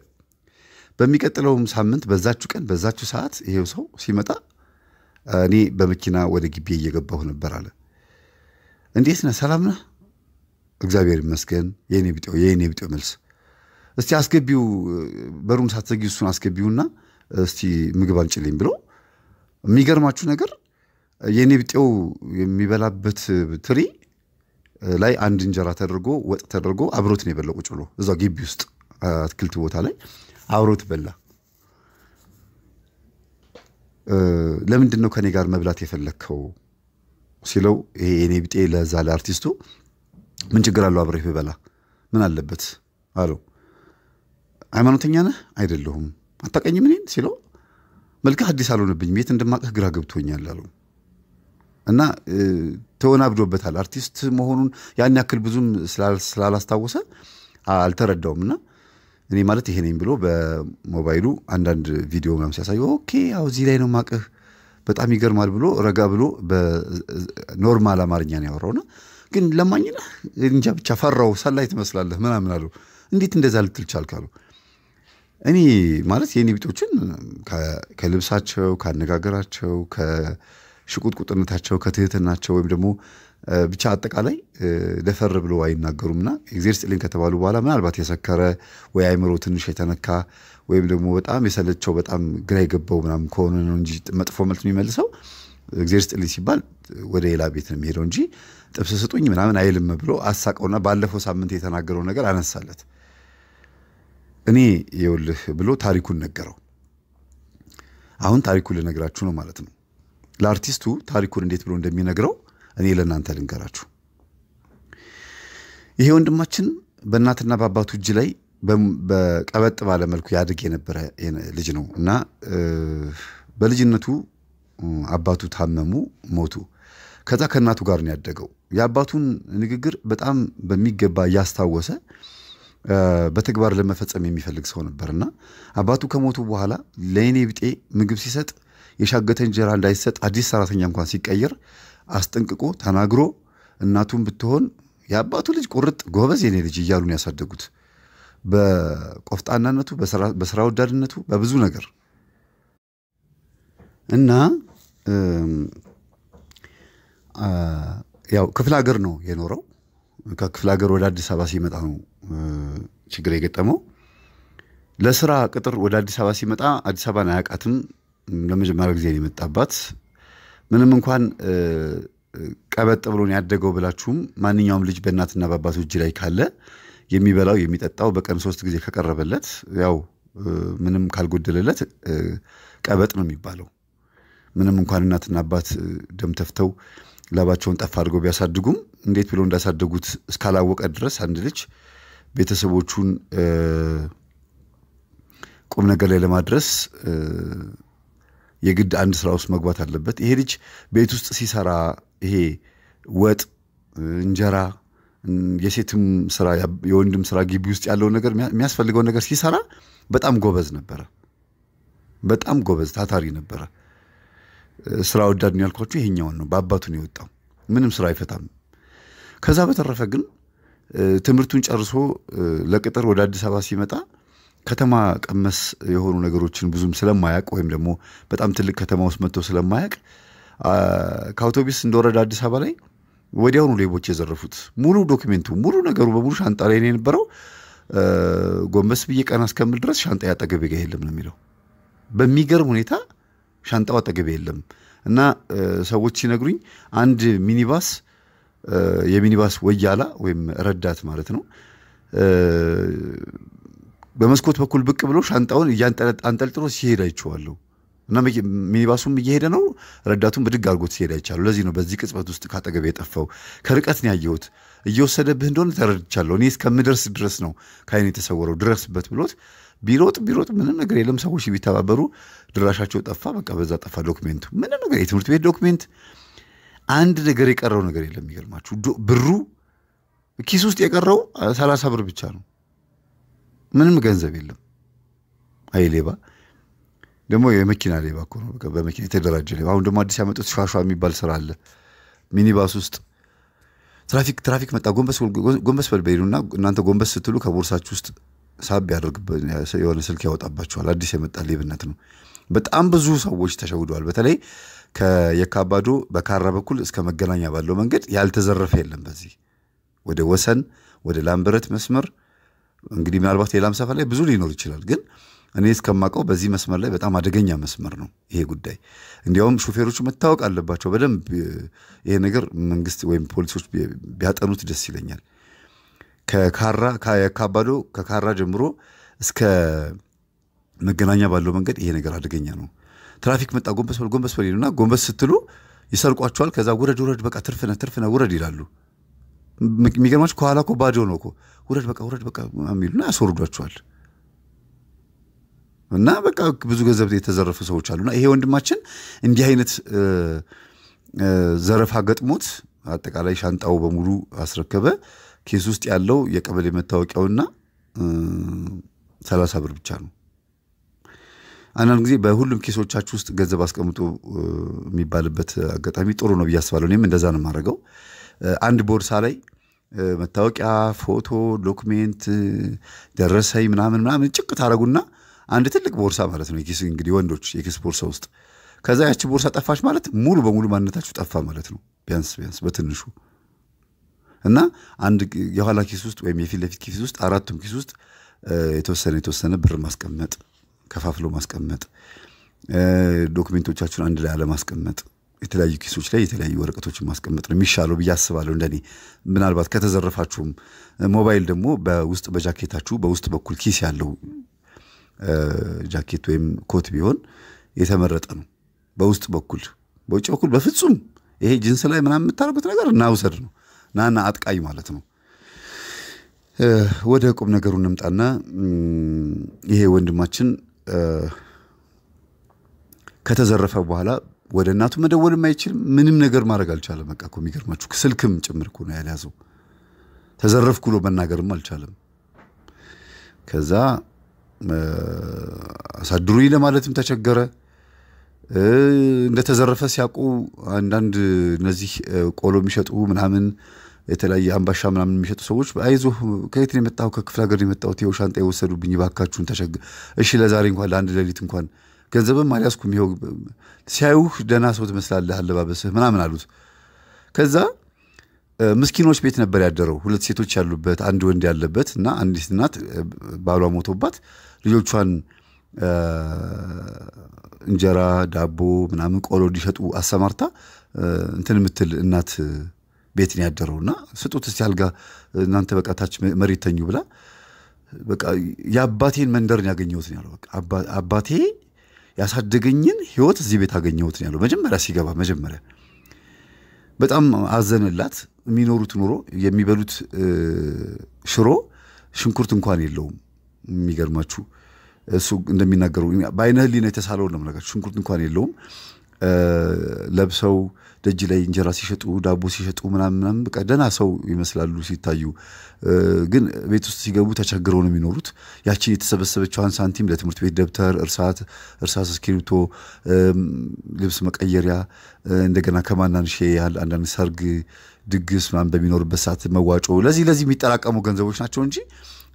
በሚቀጥለውም ሳምንት በዛችሁ ቀን በዛችሁ ሰዓት ይሄው ሰው ሲመጣ እኔ በመኪና ወደ ግቢ እየገባሁ ነበር አለ። እንዴት ነህ? ሰላም ነህ? እግዚአብሔር ይመስገን። የኔ ቢጤው የኔ ቢጤው መልስ እስቲ አስገቢው፣ በሩን ሳትዘጊ እሱን አስገቢውና እስቲ ምግብ አንጭልኝ ብሎ የሚገርማችሁ ነገር የኔ ቢጤው የሚበላበት ትሪ ላይ አንድ እንጀራ ተደርጎ ወጥ ተደርጎ አብሮት ነው የበላው። ቁጭ ብሎ እዛው ግቢ ውስጥ አትክልት ቦታ ላይ አብሮት በላ። ለምንድን ነው ከኔ ጋር መብላት የፈለግከው ሲለው ይሄ የኔ ቢጤ ለዛ ለአርቲስቱ ምን ችግር አለው አብሬህ ብበላ ምን አለበት አለው። ሃይማኖተኛ ነህ? አይደለሁም። አታውቀኝም እኔን ሲለው መልክህ አዲስ አልሆነብኝም፣ የት እንደማውቅህ ግራ ገብቶኛል አሉ እና ተወናብዶበታል። አርቲስት መሆኑን ያን ያክል ብዙም ስላላስታወሰ አልተረዳውም እና እኔ ማለት ይሄ ነኝ ብሎ በሞባይሉ አንዳንድ ቪዲዮ ምናምን ሲያሳየው ኦኬ፣ ያው እዚህ ላይ ነው ማቅህ፣ በጣም ይገርማል ብሎ ረጋ ብሎ በኖርማል አማርኛ ነው ያወራውና ግን ለማኝ እንጃ ብቻ ፈራው፣ ሰላይ ትመስላለህ ምናምን አሉ። እንዴት እንደዛ ልትል ቻልክ እኔ ማለት የእኔ ቢጦችን ከልብሳቸው፣ ከአነጋገራቸው፣ ከሽቁጥቁጥነታቸው፣ ከትህትናቸው ወይም ደግሞ ብቻ አጠቃላይ ደፈር ብሎ አይናገሩም እና እግዜር ስጥልኝ ከተባሉ በኋላ ምናልባት የሰከረ ወይ አይምሮ ትንሽ የተነካ ወይም ደግሞ በጣም የሰለቸው በጣም ግራ የገባው ምናምን ከሆነ ነው እንጂ መጥፎ መልስ የሚመልሰው። እግዜር ስጥልኝ ሲባል ወደ ሌላ ቤት ነው የሚሄደው እንጂ ጥብስ ስጡኝ ምናምን አይልም ብሎ አሳቀውና ባለፈው ሳምንት የተናገረው ነገር አነሳለት። እኔ የውልህ ብሎ ታሪኩን ነገረው። አሁን ታሪኩ ልነግራችሁ ነው ማለት ነው። ለአርቲስቱ ታሪኩን እንዴት ብሎ እንደሚነግረው እኔ ለእናንተ ልንገራችሁ። ይሄ ወንድማችን በእናትና በአባቱ እጅ ላይ በቀበጥ ባለ መልኩ ያድግ የነበረ ልጅ ነው እና በልጅነቱ አባቱ ታመሙ፣ ሞቱ። ከዛ ከእናቱ ጋር ነው ያደገው። የአባቱን ንግግር በጣም በሚገባ እያስታወሰ በተግባር ለመፈጸም የሚፈልግ ሰው ነበር እና አባቱ ከሞቱ በኋላ ለእኔ ብጤ ምግብ ሲሰጥ የሻገተ እንጀራ እንዳይሰጥ አዲስ ሰራተኛ እንኳን ሲቀየር አስጠንቅቆ ተናግሮ እናቱን ብትሆን የአባቱ ልጅ ቁርጥ ጎበዝ የኔ ልጅ እያሉን ያሳደጉት በቆፍጣናነቱ፣ በስራ ወዳድነቱ፣ በብዙ ነገር እና ያው ክፍለ ሀገር ነው የኖረው። ከክፍለ ሀገር ወደ አዲስ አበባ ሲመጣ ነው ችግር የገጠመው። ለስራ ቅጥር ወደ አዲስ አበባ ሲመጣ አዲስ አበባን አያውቃትም። ለመጀመሪያ ጊዜ የመጣባት ምንም እንኳን ቀበጥ ብሎን ያደገው ብላችሁም ማንኛውም ልጅ በእናትና በአባቱ እጅ ላይ ካለ የሚበላው የሚጠጣው በቀን ሶስት ጊዜ ከቀረበለት ያው ምንም ካልጎደለለት ቀበጥ ነው የሚባለው። ምንም እንኳን እናትና አባት ደም ተፍተው ላባቸውን ጠፍ አድርገው ቢያሳድጉም እንዴት ብሎ እንዳሳደጉት እስካላወቀ ድረስ አንድ ልጅ ቤተሰቦቹን ቁም ነገር ላይ ለማድረስ የግድ አንድ ስራ ውስጥ መግባት አለበት። ይሄ ልጅ ቤት ውስጥ ሲሰራ ይሄ ወጥ፣ እንጀራ፣ የሴትም ስራ የወንድም ስራ ግቢ ውስጥ ያለው ነገር የሚያስፈልገውን ነገር ሲሰራ በጣም ጎበዝ ነበረ። በጣም ጎበዝ ታታሪ ነበረ። ስራ ወዳድ ነው ያልኳቸው ይሄኛውን ነው። በአባቱ ነው የወጣው። ምንም ስራ አይፈታም። ከዛ በተረፈ ግን ትምህርቱን ጨርሶ ለቅጥር ወደ አዲስ አበባ ሲመጣ ከተማ ቀመስ የሆኑ ነገሮችን ብዙም ስለማያውቅ ወይም ደግሞ በጣም ትልቅ ከተማ ውስጥ መጥቶ ስለማያውቅ ከአውቶቢስ እንደወረደ አዲስ አበባ ላይ ወዲያውኑ ሌቦች የዘረፉት ሙሉ ዶክሜንቱ ሙሉ ነገሩ በሙሉ ሻንጣ ላይ ነው የነበረው። ጎንበስ ብዬ ቀና እስከምል ድረስ ሻንጣ ያጠገብ ጋ የለም ነው የሚለው። በሚገርም ሁኔታ ሻንጣው አጠገብ የለም እና ሰዎች ሲነግሩኝ አንድ ሚኒባስ የሚኒባስ ወያላ ወይም ረዳት ማለት ነው በመስኮት በኩል ብቅ ብሎ ሻንጣውን አንጠልጥሎ ሲሄድ አይቼዋለሁ። እና ሚኒባሱም እየሄደ ነው፣ ረዳቱም ብድግ አድርጎት ሲሄድ አይቻለሁ። ለዚህ ነው በዚህ ቅጽበት ውስጥ ካጠገብ የጠፋው። ከርቀት ነው ያየሁት። እየወሰደብህ እንደሆነ ተረድቻለሁ። እኔ እስከምደርስ ድረስ ነው ከአይን የተሰወረው። ድረስበት ብሎት ቢሮጥ ቢሮጥ ምንም ነገር የለም። ሰዎች ቢተባበሩ ድራሻቸው ጠፋ፣ በቃ በዛ ጠፋ ዶክሜንቱ። ምንም ነገር የትምህርት ቤት ዶክሜንት አንድ ነገር የቀረው ነገር የለም። የሚገርማችሁ ብሩ ኪስ ውስጥ የቀረው ሰላሳ ብር ብቻ ነው። ምንም ገንዘብ የለም። አይ ሌባ ደግሞ የመኪና ሌባ እኮ ነው። በመኪና የተደራጀ ሌባ። አሁን ደግሞ አዲስ ያመጡት ሻሻ የሚባል ስራ አለ። ሚኒባስ ውስጥ ትራፊክ ትራፊክ መጣ፣ ጎንበስ ጎንበስ በል በይሉና እናንተ ጎንበስ ስትሉ ከቦርሳችሁ ውስጥ ሳብ ያደርግበት የሆነ ስልክ ያወጣባቸዋል። አዲስ የመጣ ሌብነት ነው። በጣም ብዙ ሰዎች ተሸውደዋል። በተለይ ከየካባዶ በካራ በኩል እስከ መገናኛ ባለው መንገድ ያልተዘረፈ የለም። በዚህ ወደ ወሰን ወደ ላምበረት መስመር እንግዲህ ምናልባት ሌላም ሰፈር ላይ ብዙ ሊኖር ይችላል፣ ግን እኔ እስከማውቀው በዚህ መስመር ላይ በጣም አደገኛ መስመር ነው ይሄ ጉዳይ። እንዲያውም ሹፌሮቹ መታወቅ አለባቸው በደንብ ይሄ ነገር መንግስት ወይም ፖሊሶች ቢያጠኑት ደስ ይለኛል። ከካራ ካባዶ ከካራ ጀምሮ እስከ መገናኛ ባለው መንገድ ይሄ ነገር አደገኛ ነው። ትራፊክ መጣ፣ ጎንበስ በል ጎንበስ በል ይሉና ጎንበስ ስትሉ ይሰርቋቸዋል። ከዛ ውረድ ውረድ፣ በቃ ትርፍነ ትርፍነ ውረድ ይላሉ። የሚገርማቸው ከኋላ እኮ ባዶ ነው እኮ ውረድ በቃ ውረድ በቃ የሚሉና ያስወርዷቸዋል። እና በቃ ብዙ ገንዘብ የተዘረፉ ሰዎች አሉና ይሄ ወንድማችን እንዲህ አይነት ዘረፋ ገጥሞት አጠቃላይ ሻንጣው በሙሉ አስረከበ። ኬስ ውስጥ ያለው የቀበሌ መታወቂያውና ሰላሳ ብር ብቻ ነው። አንዳንድ ጊዜ በሁሉም ኬሶቻችሁ ውስጥ ገንዘብ አስቀምጡ የሚባልበት አጋጣሚ ጥሩ ነው ብዬ አስባለሁ። እኔም እንደዛ ነው የማደርገው። አንድ ቦርሳ ላይ መታወቂያ፣ ፎቶ፣ ዶክሜንት፣ ደረሰኝ ምናምን ምናምን ጭቅ ታደረጉና አንድ ትልቅ ቦርሳ ማለት ነው የኬስ እንግዲህ ወንዶች የኬስ ቦርሳ ውስጥ ከዛ ያቺ ቦርሳ ጠፋች ማለት ሙሉ በሙሉ ማንነታችሁ ጠፋ ማለት ነው። ቢያንስ ቢያንስ በትንሹ እና አንድ የኋላ ኪስ ውስጥ ወይም የፊት ለፊት ኪስ ውስጥ አራቱም ኪስ ውስጥ የተወሰነ የተወሰነ ብር ማስቀመጥ፣ ከፋፍሎ ማስቀመጥ፣ ዶክሜንቶቻችሁን አንድ ላይ አለማስቀመጥ፣ የተለያዩ ኪሶች ላይ የተለያዩ ወረቀቶችን ማስቀመጥ ነው የሚሻለው ብዬ አስባለሁ። እንደኔ ምናልባት ከተዘረፋችሁም ሞባይል ደግሞ በውስጥ በጃኬታችሁ በውስጥ በኩል ኪስ ያለው ጃኬት ወይም ኮት ቢሆን የተመረጠ ነው። በውስጥ በኩል በውጭ በኩል በፍጹም ይሄ ጅንስ ላይ ምናምን የምታደርጉት ነገር እናውሰድ ነው። ናና አጥቃይ ማለት ነው። ወደ ቁም ነገሩ እንምጣና ይሄ ወንድማችን ከተዘረፈ በኋላ ወደ እናቱ መደወልም አይችልም። ምንም ነገር ማድረግ አልቻለም። በቃ እኮ የሚገርማችሁ ስልክም ጭምር እኮ ነው ያልያዘው። ተዘረፍኩ ብሎ መናገርም አልቻለም። ከዛ አሳድሩኝ ለማለትም ተቸገረ። እንደተዘረፈ ሲያውቁ አንዳንድ እነዚህ ቆሎ የሚሸጡ ምናምን የተለያየ አምባሻ ምናምን የሚሸጡ ሰዎች አይዞ ከየት ነው የመጣው? ከክፍለ ሀገር የመጣሁት ይኸው ሻንጣ የወሰዱብኝ ባካችሁን ተሸግ እሺ፣ ለዛሬ እንኳን ለአንድ ሌሊት እንኳን ገንዘብም አልያዝኩም ይኸው ሲያዩህ ደህና ሰው ትመስላለህ አለባበስህ ምናምን አሉት። ከዛ ምስኪኖች ቤት ነበር ያደረው። ሁለት ሴቶች ያሉበት አንድ ወንድ ያለበት እና አንዲት እናት ባሏ ሞቶባት ልጆቿን እንጀራ፣ ዳቦ ምናምን ቆሎ እንዲሸጡ አሰማርታ እንትን የምትል እናት ቤት ነው ያደረው እና ስጡት እስቲ አልጋ እናንተ በቃ ታች መሬት ተኙ ብላ በቃ የአባቴን መንደር ነው ያገኘሁት ነው ያለው። አባቴ ያሳደገኝን ህይወት እዚህ ቤት አገኘሁት ነው ያለው። መጀመሪያ ሲገባ መጀመሪያ በጣም አዘንላት። የሚኖሩት ኑሮ የሚበሉት ሽሮ ሽንኩርት እንኳን የለውም። የሚገርማችሁ እሱ እንደሚናገሩ በአይነ ህሊና የተሳለውን ነው ሽንኩርት እንኳን የለውም። ለብሰው ደጅ ላይ እንጀራ ሲሸጡ ዳቦ ሲሸጡ ምናምን በቃ ደህና ሰው ይመስላሉ ሲታዩ፣ ግን ቤት ውስጥ ሲገቡ ተቸግረው ነው የሚኖሩት። ያችን የተሰበሰበችዋን ሳንቲም ለትምህርት ቤት ደብተር፣ እርሳት፣ እርሳስ፣ እስክሪብቶ፣ ልብስ መቀየሪያ እንደገና ከማናንሼ ያህል አንዳንድ ሰርግ፣ ድግስ ምናምን በሚኖርበት ሰዓት መዋጮ፣ ለዚህ ለዚህ የሚጠራቀሙ ገንዘቦች ናቸው እንጂ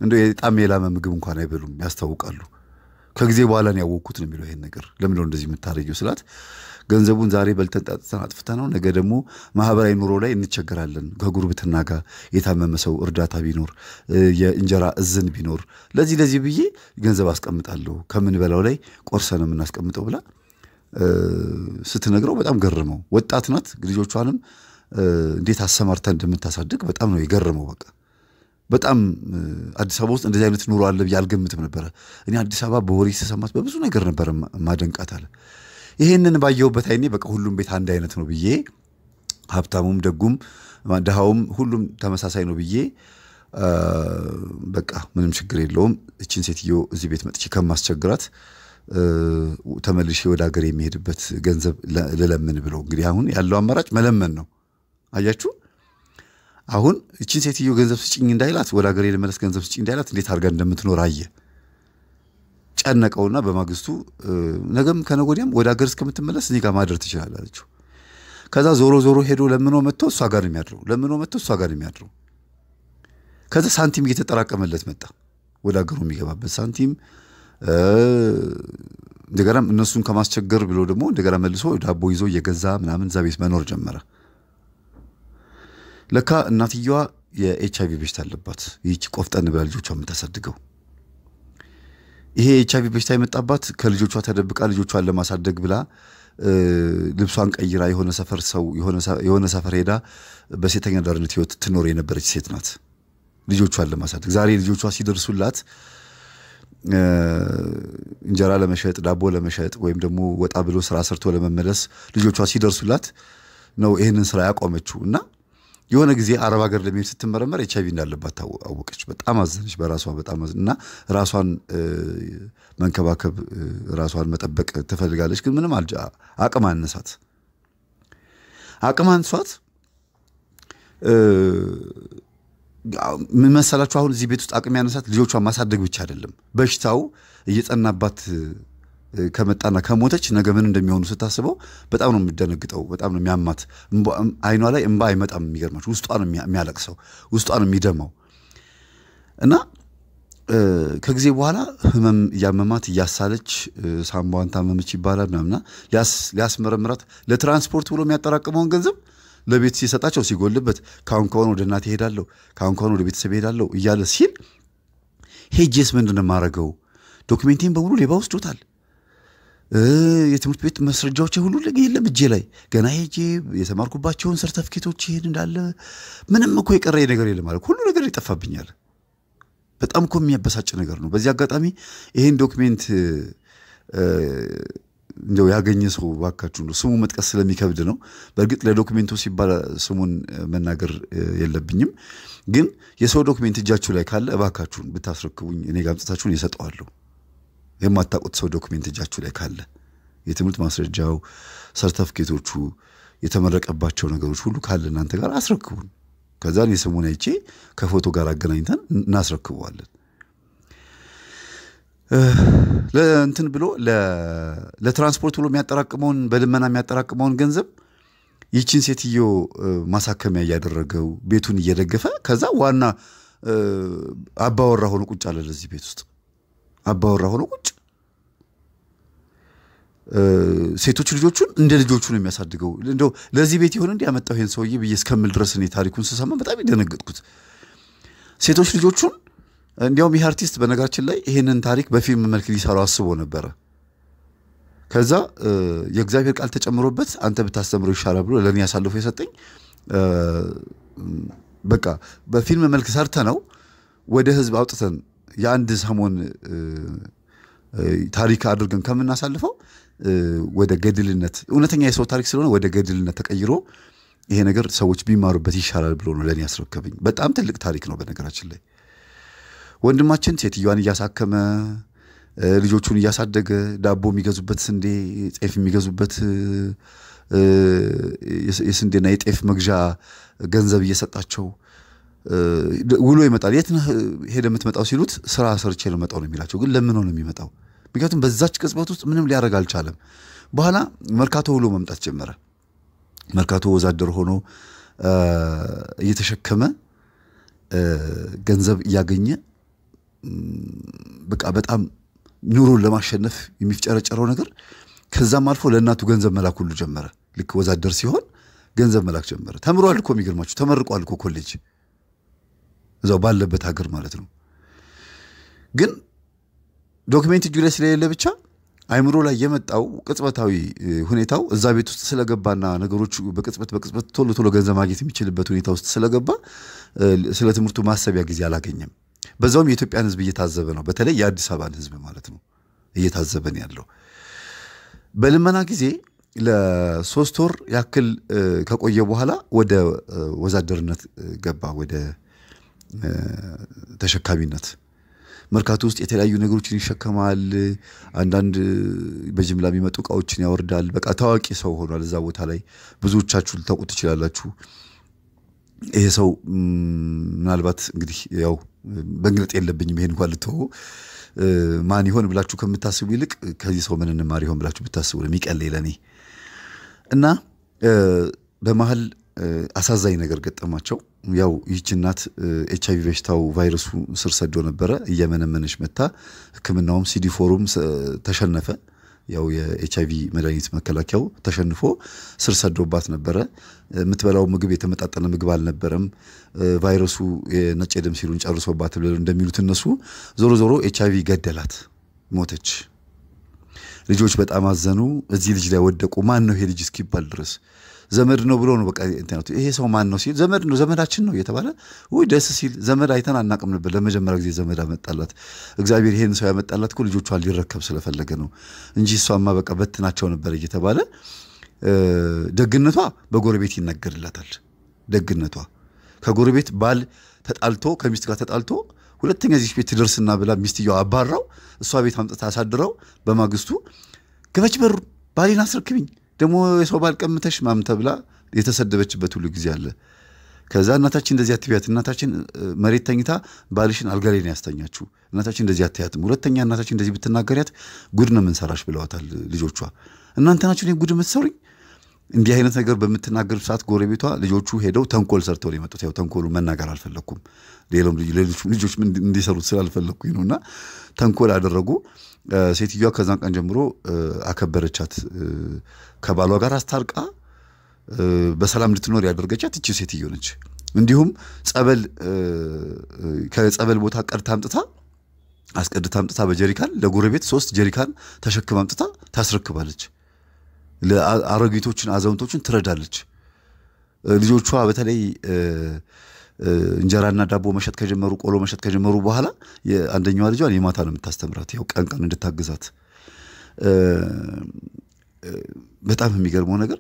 እንደ የጣም የላመ ምግብ እንኳን አይበሉም፣ ያስታውቃሉ። ከጊዜ በኋላ ነው ያወቅኩት ነው የሚለው ይሄን ነገር ለምንድነው እንደዚህ የምታረጊው ስላት ገንዘቡን ዛሬ በልተን ጠጥተን አጥፍተ ነው፣ ነገ ደግሞ ማህበራዊ ኑሮ ላይ እንቸገራለን። ከጉርብትና ጋር የታመመ ሰው እርዳታ ቢኖር የእንጀራ እዝን ቢኖር ለዚህ ለዚህ ብዬ ገንዘብ አስቀምጣለሁ ከምን በላው ላይ ቆርሰ ነው የምናስቀምጠው ብላ ስትነግረው በጣም ገርመው። ወጣት ናት፣ ልጆቿንም እንዴት አሰማርታ እንደምታሳድግ በጣም ነው የገረመው። በቃ በጣም አዲስ አበባ ውስጥ እንደዚህ አይነት ኑሮ አለ ብዬ አልገምትም ነበረ። እኔ አዲስ አበባ በወሬ ስሰማት በብዙ ነገር ነበረ ማደንቃት አለ ይህንን ባየሁበት አይኔ በቃ ሁሉም ቤት አንድ አይነት ነው ብዬ ሀብታሙም፣ ደጉም፣ ድሃውም ሁሉም ተመሳሳይ ነው ብዬ በቃ ምንም ችግር የለውም እችን ሴትዮ እዚህ ቤት መጥቼ ከማስቸግራት ተመልሼ ወደ ሀገር የሚሄድበት ገንዘብ ልለምን ብሎ እንግዲህ አሁን ያለው አማራጭ መለመን ነው። አያችሁ አሁን እችን ሴትዮ ገንዘብ ስጭኝ እንዳይላት ወደ ሀገር የመለስ ገንዘብ ስጭኝ እንዳይላት እንዴት አድርጋ እንደምትኖር አየ። ጨነቀውና በማግስቱ ነገም ከነጎዲያም ወደ ሀገር እስከምትመለስ እኔ ጋር ማደር ትችላል አለችው። ከዛ ዞሮ ዞሮ ሄዶ ለምኖ መጥቶ እሷ ጋር ነው የሚያድረው። ለምኖ መጥቶ እሷ ጋር ነው የሚያድረው። ከዛ ሳንቲም እየተጠራቀመለት መጣ። ወደ ሀገሩ የሚገባበት ሳንቲም እንደገና እነሱን ከማስቸገር ብሎ ደግሞ እንደገና መልሶ ዳቦ ይዞ እየገዛ ምናምን እዛ ቤት መኖር ጀመረ። ለካ እናትየዋ የኤች አይቪ በሽታ አለባት። ይህቺ ቆፍጠን ብላ ልጆቿ የምታሳድገው ይሄ ኤች አይቪ በሽታ የመጣባት ከልጆቿ ተደብቃ ልጆቿን ለማሳደግ ብላ ልብሷን ቀይራ የሆነ ሰፈር ሰው የሆነ ሰፈር ሄዳ በሴተኛ ዳርነት ህይወት ትኖር የነበረች ሴት ናት። ልጆቿን ለማሳደግ ዛሬ ልጆቿ ሲደርሱላት እንጀራ ለመሸጥ ዳቦ ለመሸጥ ወይም ደግሞ ወጣ ብሎ ስራ ሰርቶ ለመመለስ ልጆቿ ሲደርሱላት ነው ይህንን ስራ ያቆመችው እና የሆነ ጊዜ አረብ ሀገር ለመሄድ ስትመረመር ኤች አይቪ እንዳለባት አወቀች። በጣም አዘነች በራሷ በጣም እና ራሷን መንከባከብ ራሷን መጠበቅ ትፈልጋለች፣ ግን ምንም አልጃ አቅም አነሳት። አቅም አንሷት ምን መሰላችሁ? አሁን እዚህ ቤት ውስጥ አቅም ያነሳት ልጆቿን ማሳደግ ብቻ አይደለም፣ በሽታው እየጸናባት ከመጣና ከሞተች ነገ ምን እንደሚሆኑ ስታስበው በጣም ነው የሚደነግጠው በጣም ነው የሚያማት። አይኗ ላይ እንባ አይመጣም። የሚገርማችሁ ውስጧ ነው የሚያለቅሰው፣ ውስጧ ነው የሚደማው። እና ከጊዜ በኋላ ህመም እያመማት እያሳለች ሳምቧን ታመመች ይባላል ምናምና ሊያስመረምራት ለትራንስፖርት ብሎ የሚያጠራቅመውን ገንዘብ ለቤት ሲሰጣቸው ሲጎልበት ካሁን ከሆነ ወደ እናቴ ሄዳለሁ፣ ካሁን ከሆነ ወደ ቤተሰብ ሄዳለሁ እያለ ሲል ሄጄስ ምንድን ማረገው? ዶክሜንቴን በሙሉ ሌባ ወስዶታል። የትምህርት ቤት መስረጃዎች ሁሉ የለም እጄ ላይ ገና ሄጄ የተማርኩባቸውን ሰርተፍኬቶች ይሄን እንዳለ ምንም እኮ የቀረ ነገር የለም አለ። ሁሉ ነገር ይጠፋብኛል። በጣም እኮ የሚያበሳጭ ነገር ነው። በዚህ አጋጣሚ ይህን ዶክሜንት እንደው ያገኘ ሰው ባካችሁ ነው። ስሙ መጥቀስ ስለሚከብድ ነው። በእርግጥ ለዶክሜንቱ ሲባል ስሙን መናገር የለብኝም፣ ግን የሰው ዶክሜንት እጃችሁ ላይ ካለ እባካችሁን ብታስረክቡኝ፣ እኔ ጋር አምጥታችሁን እሰጠዋለሁ። የማታውቁት ሰው ዶክሜንት እጃችሁ ላይ ካለ የትምህርት ማስረጃው፣ ሰርተፍኬቶቹ፣ የተመረቀባቸው ነገሮች ሁሉ ካለ እናንተ ጋር አስረክቡን። ከዛን የስሙን አይቼ ከፎቶ ጋር አገናኝተን እናስረክበዋለን። ለእንትን ብሎ ለትራንስፖርት ብሎ የሚያጠራቅመውን በልመና የሚያጠራቅመውን ገንዘብ ይችን ሴትዮ ማሳከሚያ እያደረገው ቤቱን እየደገፈ ከዛ ዋና አባወራ ሆኖ ቁጭ አለ ለዚህ ቤት ውስጥ አባወራ ሆኖ ቁጭ ሴቶች ልጆቹን እንደ ልጆቹ ነው የሚያሳድገው። እንደው ለዚህ ቤት ይሆን እንዲህ ያመጣው ይሄን ሰውዬ ብዬ እስከምል ድረስ እኔ ታሪኩን ስሰማ በጣም የደነገጥኩት ሴቶች ልጆቹን እንዲያውም ይህ አርቲስት በነገራችን ላይ ይህንን ታሪክ በፊልም መልክ ሊሰራው አስቦ ነበረ። ከዛ የእግዚአብሔር ቃል ተጨምሮበት አንተ ብታስተምረው ይሻላል ብሎ ለእኔ ያሳልፎ የሰጠኝ በቃ በፊልም መልክ ሰርተ ነው ወደ ህዝብ አውጥተን የአንድ ሰሞን ታሪክ አድርገን ከምናሳልፈው ወደ ገድልነት እውነተኛ የሰው ታሪክ ስለሆነ ወደ ገድልነት ተቀይሮ ይሄ ነገር ሰዎች ቢማሩበት ይሻላል ብሎ ነው ለእኔ ያስረከበኝ። በጣም ትልቅ ታሪክ ነው። በነገራችን ላይ ወንድማችን ሴትዮዋን እያሳከመ ልጆቹን እያሳደገ ዳቦ የሚገዙበት ስንዴ፣ ጤፍ የሚገዙበት የስንዴና የጤፍ መግዣ ገንዘብ እየሰጣቸው ውሎ ይመጣል። የት ነህ ሄደ የምትመጣው ሲሉት ስራ ሰርቼ ነው መጣው ነው የሚላቸው። ግን ለምን ነው የሚመጣው? ምክንያቱም በዛች ቅጽበት ውስጥ ምንም ሊያደርግ አልቻለም። በኋላ መርካቶ ውሎ መምጣት ጀመረ። መርካቶ ወዛደር ሆኖ እየተሸከመ ገንዘብ እያገኘ በቃ በጣም ኑሮን ለማሸነፍ የሚፍጨረጨረው ነገር ከዛም አልፎ ለእናቱ ገንዘብ መላክ ሁሉ ጀመረ። ልክ ወዛደር ሲሆን ገንዘብ መላክ ጀመረ። ተምሯል እኮ የሚገርማችሁ ተመርቋል እኮ ኮሌጅ እዛው ባለበት ሀገር ማለት ነው። ግን ዶክሜንት እጁ ላይ ስለሌለ ብቻ አይምሮ ላይ የመጣው ቅጽበታዊ ሁኔታው እዛ ቤት ውስጥ ስለገባና ነገሮች በቅጽበት በቅጽበት ቶሎ ቶሎ ገንዘብ ማግኘት የሚችልበት ሁኔታ ውስጥ ስለገባ ስለ ትምህርቱ ማሰቢያ ጊዜ አላገኘም። በዛውም የኢትዮጵያን ሕዝብ እየታዘበ ነው። በተለይ የአዲስ አበባን ሕዝብ ማለት ነው እየታዘበን ያለው። በልመና ጊዜ ለሶስት ወር ያክል ከቆየ በኋላ ወደ ወዛደርነት ገባ ወደ ተሸካሚነት መርካቶ ውስጥ የተለያዩ ነገሮችን ይሸከማል። አንዳንድ በጅምላ የሚመጡ እቃዎችን ያወርዳል። በቃ ታዋቂ ሰው ሆኗል እዛ ቦታ ላይ ብዙዎቻችሁ ልታውቁ ትችላላችሁ። ይሄ ሰው ምናልባት እንግዲህ ያው በግልጥ የለብኝም ይሄን እንኳን ልትሆ ማን ይሆን ብላችሁ ከምታስቡ ይልቅ ከዚህ ሰው ምን እንማር ይሆን ብላችሁ ብታስቡ የሚቀል ለኔ እና በመሀል አሳዛኝ ነገር ገጠማቸው። ያው ይህች እናት ኤች አይቪ በሽታው ቫይረሱ ስር ሰዶ ነበረ። እየመነመነች መታ። ህክምናውም ሲዲ ፎሩም ተሸነፈ። ያው የኤች አይቪ መድኃኒት መከላከያው ተሸንፎ ስር ሰዶባት ነበረ። የምትበላው ምግብ የተመጣጠነ ምግብ አልነበረም። ቫይረሱ የነጭ የደም ሲሉን ጨርሶባት ብለው እንደሚሉት እነሱ ዞሮ ዞሮ ኤች አይቪ ገደላት፣ ሞተች። ልጆች በጣም አዘኑ። እዚህ ልጅ ላይ ወደቁ። ማን ነው ይሄ ልጅ እስኪባል ድረስ ዘመድ ነው ብሎ ነው በቃ ይሄ ሰው ማን ነው ሲል ዘመድ ነው ዘመዳችን ነው እየተባለ ውይ ደስ ሲል ዘመድ አይተን አናቅም ነበር። ለመጀመሪያ ጊዜ ዘመድ አመጣላት። እግዚአብሔር ይሄን ሰው ያመጣላት እኮ ልጆቿን ሊረከብ ስለፈለገ ነው እንጂ እሷማ በቃ በትናቸው ነበር እየተባለ ደግነቷ በጎረቤት ይነገርላታል። ደግነቷ ከጎረቤት ባል ተጣልቶ ከሚስት ጋር ተጣልቶ ሁለተኛ ዚህ ቤት ትደርስና ብላ ሚስትየው አባራው እሷ ቤት አምጥታ አሳድረው በማግስቱ ገበች በሩ ባሌን አስረክብኝ ደግሞ የሰው ባል ቀምተሽ ምናምን ተብላ የተሰደበችበት ሁሉ ጊዜ አለ። ከዛ እናታችን እንደዚህ አትቢያት፣ እናታችን መሬት ተኝታ ባልሽን አልጋ ላይ ነው ያስተኛችሁ፣ እናታችን እንደዚህ አትያትም፣ ሁለተኛ እናታችን እንደዚህ ብትናገሪያት ጉድ ነው የምንሰራሽ ብለዋታል ልጆቿ። እናንተ ናችሁ እኔን ጉድ የምትሰሩኝ? እንዲህ አይነት ነገር በምትናገር ሰዓት ጎረቤቷ ልጆቹ ሄደው ተንኮል ሰርተው ነው የመጡት። ያው ተንኮሉ መናገር አልፈለግኩም፣ ሌሎም ልጆች እንዲሰሩት ስላልፈለግኩኝ ነው። እና ተንኮል አደረጉ። ሴትዮዋ ከዛን ቀን ጀምሮ አከበረቻት። ከባሏ ጋር አስታርቃ በሰላም እንድትኖር ያደረገቻት እቺ ሴትዮ ነች። እንዲሁም ጸበል ከጸበል ቦታ ቀድታ አምጥታ አስቀድታ አምጥታ በጀሪካን ለጎረቤት ሶስት ጀሪካን ተሸክማ አምጥታ ታስረክባለች። ለአሮጊቶችን አዛውንቶችን ትረዳለች። ልጆቿ በተለይ እንጀራና ዳቦ መሸጥ ከጀመሩ ቆሎ መሸጥ ከጀመሩ በኋላ አንደኛዋ ልጇን የማታ ነው የምታስተምራት፣ ያው ቀን ቀን እንድታግዛት። በጣም የሚገርመው ነገር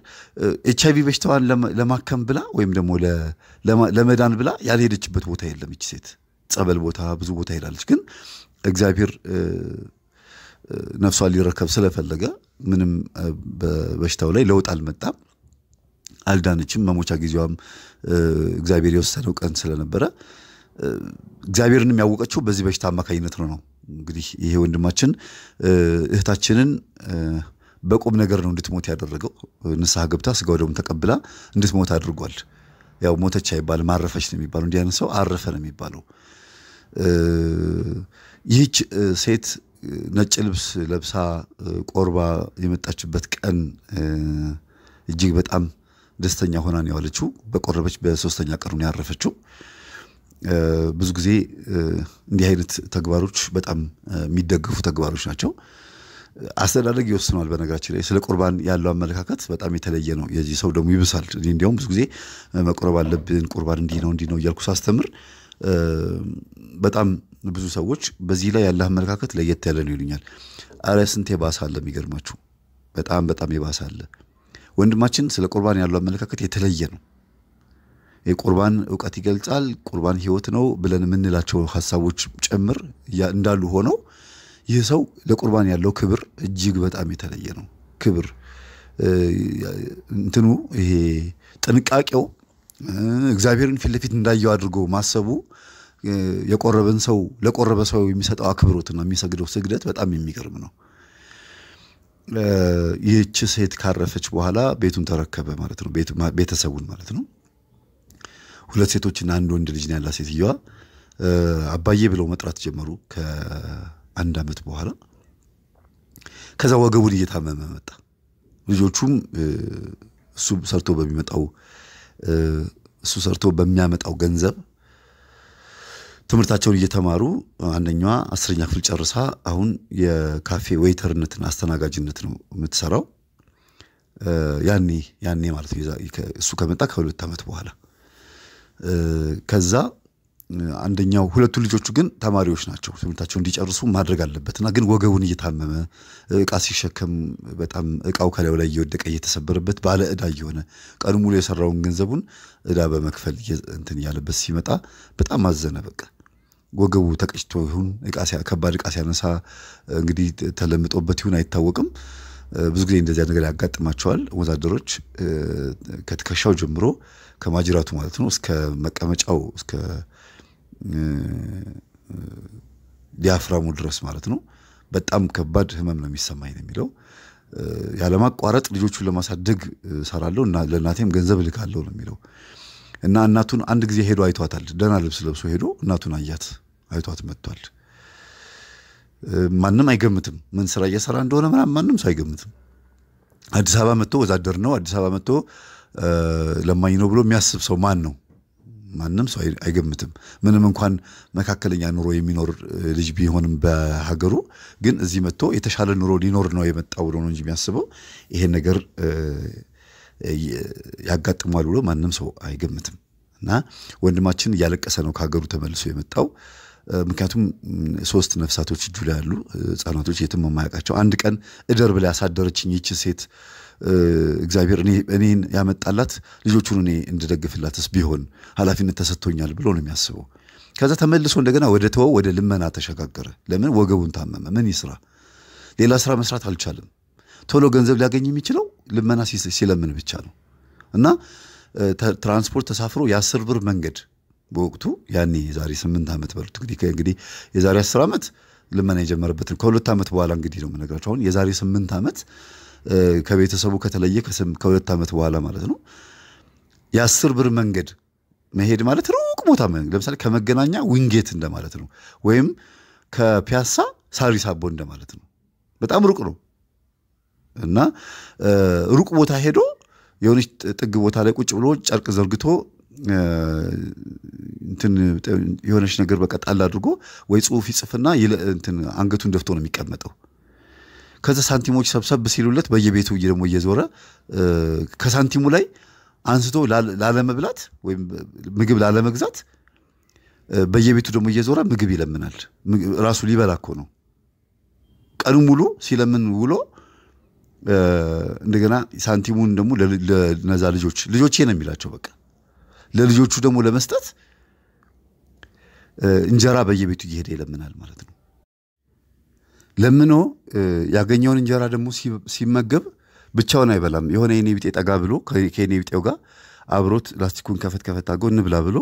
ኤች አይቪ በሽታዋን ለማከም ብላ ወይም ደግሞ ለመዳን ብላ ያልሄደችበት ቦታ የለም። ይች ሴት ጸበል ቦታ ብዙ ቦታ ሄዳለች። ግን እግዚአብሔር ነፍሷን ሊረከብ ስለፈለገ ምንም በበሽታው ላይ ለውጥ አልመጣም። አልዳነችም። መሞቻ ጊዜዋም እግዚአብሔር የወሰነው ቀን ስለነበረ እግዚአብሔርንም ያወቀችው በዚህ በሽታ አማካኝነት ነው ነው እንግዲህ ይሄ ወንድማችን እህታችንን በቁም ነገር ነው እንድትሞት ያደረገው። ንስሐ ገብታ ስጋ ወደሙን ተቀብላ እንድትሞት አድርጓል። ያው ሞተች አይባልም አረፈች ነው የሚባለው። እንዲህ ሰው አረፈ ነው የሚባለው። ይህች ሴት ነጭ ልብስ ለብሳ ቆርባ የመጣችበት ቀን እጅግ በጣም ደስተኛ ሆናን የዋለችው። በቆረበች በሶስተኛ ቀኑ ነው ያረፈችው። ብዙ ጊዜ እንዲህ አይነት ተግባሮች በጣም የሚደገፉ ተግባሮች ናቸው። አስተዳደግ ይወስነዋል። በነገራችን ላይ ስለ ቁርባን ያለው አመለካከት በጣም የተለየ ነው። የዚህ ሰው ደግሞ ይብሳል። እንዲያውም ብዙ ጊዜ መቆረብ አለብን ቁርባን እንዲህ ነው እንዲህ ነው እያልኩ ሳስተምር በጣም ብዙ ሰዎች በዚህ ላይ ያለ አመለካከት ለየት ያለ ነው ይሉኛል። አረ ስንት የባሰ አለ። የሚገርማችሁ በጣም በጣም የባሰ አለ። ወንድማችን ስለ ቁርባን ያለው አመለካከት የተለየ ነው። የቁርባን እውቀት ይገልጻል፣ ቁርባን ህይወት ነው ብለን የምንላቸው ሀሳቦች ጭምር እንዳሉ ሆነው ይህ ሰው ለቁርባን ያለው ክብር እጅግ በጣም የተለየ ነው። ክብር እንትኑ ይሄ ጥንቃቄው እግዚአብሔርን ፊት ለፊት እንዳየው አድርጎ ማሰቡ የቆረበን ሰው ለቆረበ ሰው የሚሰጠው አክብሮትና የሚሰግደው ስግደት በጣም የሚገርም ነው። ይህች ሴት ካረፈች በኋላ ቤቱን ተረከበ ማለት ነው፣ ቤተሰቡን ማለት ነው። ሁለት ሴቶችና አንድ ወንድ ልጅ ነው ያላት ሴትየዋ። አባዬ ብለው መጥራት ጀመሩ ከአንድ ዓመት በኋላ። ከዛ ወገቡን እየታመመ መጣ። ልጆቹም እሱ ሰርቶ በሚመጣው እሱ ሰርቶ በሚያመጣው ገንዘብ ትምህርታቸውን እየተማሩ አንደኛዋ አስረኛ ክፍል ጨርሳ አሁን የካፌ ዌይተርነትን አስተናጋጅነት ነው የምትሰራው። ያኔ ያኔ ማለት እሱ ከመጣ ከሁለት ዓመት በኋላ ከዛ አንደኛው ሁለቱ ልጆቹ ግን ተማሪዎች ናቸው። ትምህርታቸው እንዲጨርሱ ማድረግ አለበት እና ግን ወገቡን እየታመመ እቃ ሲሸከም በጣም እቃው ከላዩ ላይ እየወደቀ እየተሰበረበት ባለ እዳ እየሆነ ቀኑ ሙሉ የሰራውን ገንዘቡን እዳ በመክፈል እንትን እያለበት ሲመጣ በጣም አዘነ። በቃ ወገቡ ተቀጭቶ ይሁን ከባድ እቃ ሲያነሳ እንግዲህ ተለምጦበት ይሁን አይታወቅም። ብዙ ጊዜ እንደዚያ ነገር ያጋጥማቸዋል ወታደሮች ከትከሻው ጀምሮ ከማጅራቱ ማለት ነው እስከ መቀመጫው እስከ ዲያፍራሙ ድረስ ማለት ነው በጣም ከባድ ህመም ነው የሚሰማኝ ነው የሚለው። ያለማቋረጥ ልጆቹን ለማሳደግ ሰራለሁ እና ለእናቴም ገንዘብ እልካለሁ ነው የሚለው እና እናቱን አንድ ጊዜ ሄዶ አይቷታል። ደህና ልብስ ለብሶ ሄዶ እናቱን አያት። አይቷት መጥቷል። ማንም አይገምትም ምን ስራ እየሰራ እንደሆነ ምናምን ማንም ሰው አይገምትም። አዲስ አበባ መጥቶ ወዛደር ነው፣ አዲስ አበባ መጥቶ ለማኝ ነው ብሎ የሚያስብ ሰው ማን ነው? ማንም ሰው አይገምትም። ምንም እንኳን መካከለኛ ኑሮ የሚኖር ልጅ ቢሆንም በሀገሩ ግን እዚህ መጥቶ የተሻለ ኑሮ ሊኖር ነው የመጣው ብሎ ነው እንጂ የሚያስበው ይሄን ነገር ያጋጥሟል ብሎ ማንም ሰው አይገምትም። እና ወንድማችን እያለቀሰ ነው ከሀገሩ ተመልሶ የመጣው። ምክንያቱም ሶስት ነፍሳቶች እጁ ላይ ያሉ ህጻናቶች የትም የማያውቃቸው አንድ ቀን እደር ብላ ያሳደረችኝ ይቺ ሴት እግዚአብሔር እኔን ያመጣላት ልጆቹን እኔ እንድደግፍላትስ ቢሆን ኃላፊነት ተሰጥቶኛል ብሎ ነው የሚያስበው። ከዛ ተመልሶ እንደገና ወደ ተወው ወደ ልመና ተሸጋገረ። ለምን? ወገቡን ታመመ። ምን ይስራ? ሌላ ስራ መስራት አልቻለም። ቶሎ ገንዘብ ሊያገኝ የሚችለው ልመና ሲለምን ብቻ ነው እና ትራንስፖርት ተሳፍሮ የአስር ብር መንገድ በወቅቱ ያኔ የዛሬ ስምንት ዓመት በሉት እንግዲህ ከእንግዲህ የዛሬ አስር ዓመት ልመና የጀመረበት ነው። ከሁለት ዓመት በኋላ እንግዲህ ነው የምነግራቸው። አሁን የዛሬ ስምንት ዓመት ከቤተሰቡ ከተለየ ከሁለት ዓመት በኋላ ማለት ነው። የአስር ብር መንገድ መሄድ ማለት ሩቅ ቦታ ለምሳሌ ከመገናኛ ዊንጌት እንደማለት ነው፣ ወይም ከፒያሳ ሳሪስ አቦ እንደማለት ነው። በጣም ሩቅ ነው እና ሩቅ ቦታ ሄዶ የሆነች ጥግ ቦታ ላይ ቁጭ ብሎ ጨርቅ ዘርግቶ እንትን የሆነች ነገር በቃ አድርጎ ወይ ጽሁፍ ይጽፍና እንትን አንገቱን ደፍቶ ነው የሚቀመጠው። ከዛ ሳንቲሞች ሰብሰብ ሲሉለት በየቤቱ ደግሞ እየዞረ ከሳንቲሙ ላይ አንስቶ ላለመብላት ወይም ምግብ ላለመግዛት በየቤቱ ደግሞ እየዞረ ምግብ ይለምናል። ራሱ ሊበላ እኮ ነው። ቀኑ ሙሉ ሲለምን ውሎ እንደገና ሳንቲሙን ደግሞ ለነዛ ልጆች ልጆቼ ነው የሚላቸው በቃ ለልጆቹ ደግሞ ለመስጠት እንጀራ በየቤቱ እየሄደ ይለምናል ማለት ነው። ለምኖ ያገኘውን እንጀራ ደግሞ ሲመገብ ብቻውን አይበላም። የሆነ የኔ ቢጤ ጠጋ ብሎ ከኔ ቢጤው ጋር አብሮት ላስቲኩን ከፈት ከፈት አድርጎ እንብላ ብሎ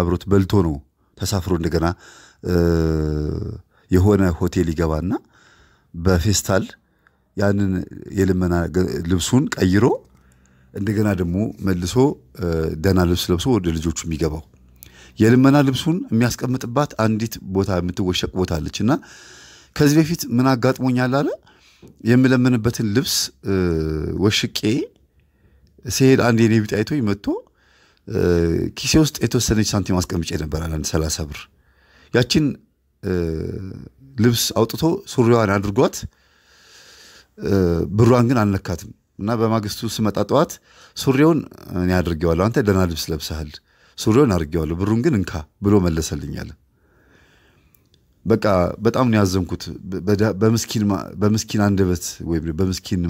አብሮት በልቶ ነው ተሳፍሮ እንደገና የሆነ ሆቴል ይገባና በፌስታል ያንን የልመና ልብሱን ቀይሮ እንደገና ደግሞ መልሶ ደህና ልብስ ለብሶ ወደ ልጆቹ የሚገባው የልመና ልብሱን የሚያስቀምጥባት አንዲት ቦታ የምትወሸቅ ቦታ አለች እና ከዚህ በፊት ምን አጋጥሞኛል አለ የምለምንበትን ልብስ ወሽቄ ሲሄድ አንድ የኔ ቢጤ አይቶኝ መጥቶ ኪሴ ውስጥ የተወሰነች ሳንቲም አስቀምጬ ነበር አንድ ሰላሳ ብር ያችን ልብስ አውጥቶ ሱሪዋን አድርጓት ብሯን ግን አልነካትም እና በማግስቱ ስመጣ ጠዋት ሱሪውን እኔ አድርጌዋለሁ፣ አንተ ደህና ልብስ ለብሰሃል፣ ሱሪውን አድርጌዋለሁ፣ ብሩን ግን እንካ ብሎ መለሰልኝ አለ። በቃ በጣም ነው ያዘንኩት። በምስኪን አንደበት ወይም በምስኪን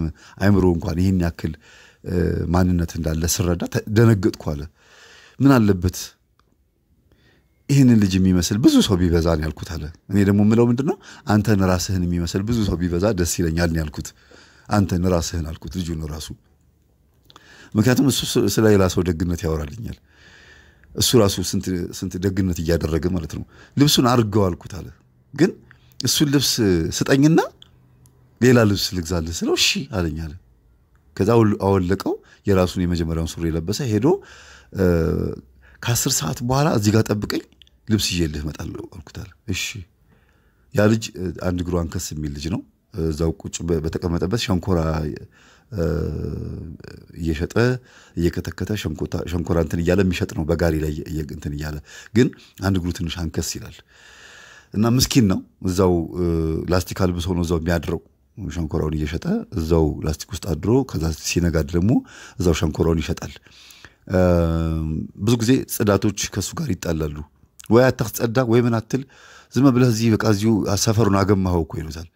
አይምሮ እንኳን ይህን ያክል ማንነት እንዳለ ስረዳ ደነገጥኩ አለ። ምን አለበት ይህንን ልጅ የሚመስል ብዙ ሰው ቢበዛ ነው ያልኩት አለ። እኔ ደግሞ ምለው ምንድን ነው አንተን ራስህን የሚመስል ብዙ ሰው ቢበዛ ደስ ይለኛል ያልኩት። አንተን ራስህን አልኩት ልጁን ራሱ ምክንያቱም እሱ ስለ ሌላ ሰው ደግነት ያወራልኛል እሱ ራሱ ስንት ደግነት እያደረገ ማለት ነው ልብሱን አድርገው አልኩት አለ ግን እሱን ልብስ ስጠኝና ሌላ ልብስ ልግዛልህ ስለው እሺ አለኝ አለ ከዛ አወለቀው የራሱን የመጀመሪያውን ሱሪ የለበሰ ሄዶ ከአስር ሰዓት በኋላ እዚህ ጋር ጠብቀኝ ልብስ ይዤልህ እመጣለሁ አለ እሺ ያ ልጅ አንድ እግሯን አንከስ የሚል ልጅ ነው እዛው ቁጭ በተቀመጠበት ሸንኮራ እየሸጠ እየከተከተ ሸንኮራ እንትን እያለ የሚሸጥ ነው። በጋሪ ላይ እንትን እያለ ግን አንድ እግሩ ትንሽ አንከስ ይላል እና ምስኪን ነው። እዛው ላስቲክ አልብሶ ነው እዛው የሚያድረው ሸንኮራውን እየሸጠ እዛው ላስቲክ ውስጥ አድሮ ከዛ ሲነጋድ ደግሞ እዛው ሸንኮራውን ይሸጣል። ብዙ ጊዜ ጽዳቶች ከእሱ ጋር ይጣላሉ። ወይ አታስጸዳ ወይ ምን አትል፣ ዝም ብለህ እዚህ በቃ እዚሁ ሰፈሩን አገማኸው እኮ ይሉታል።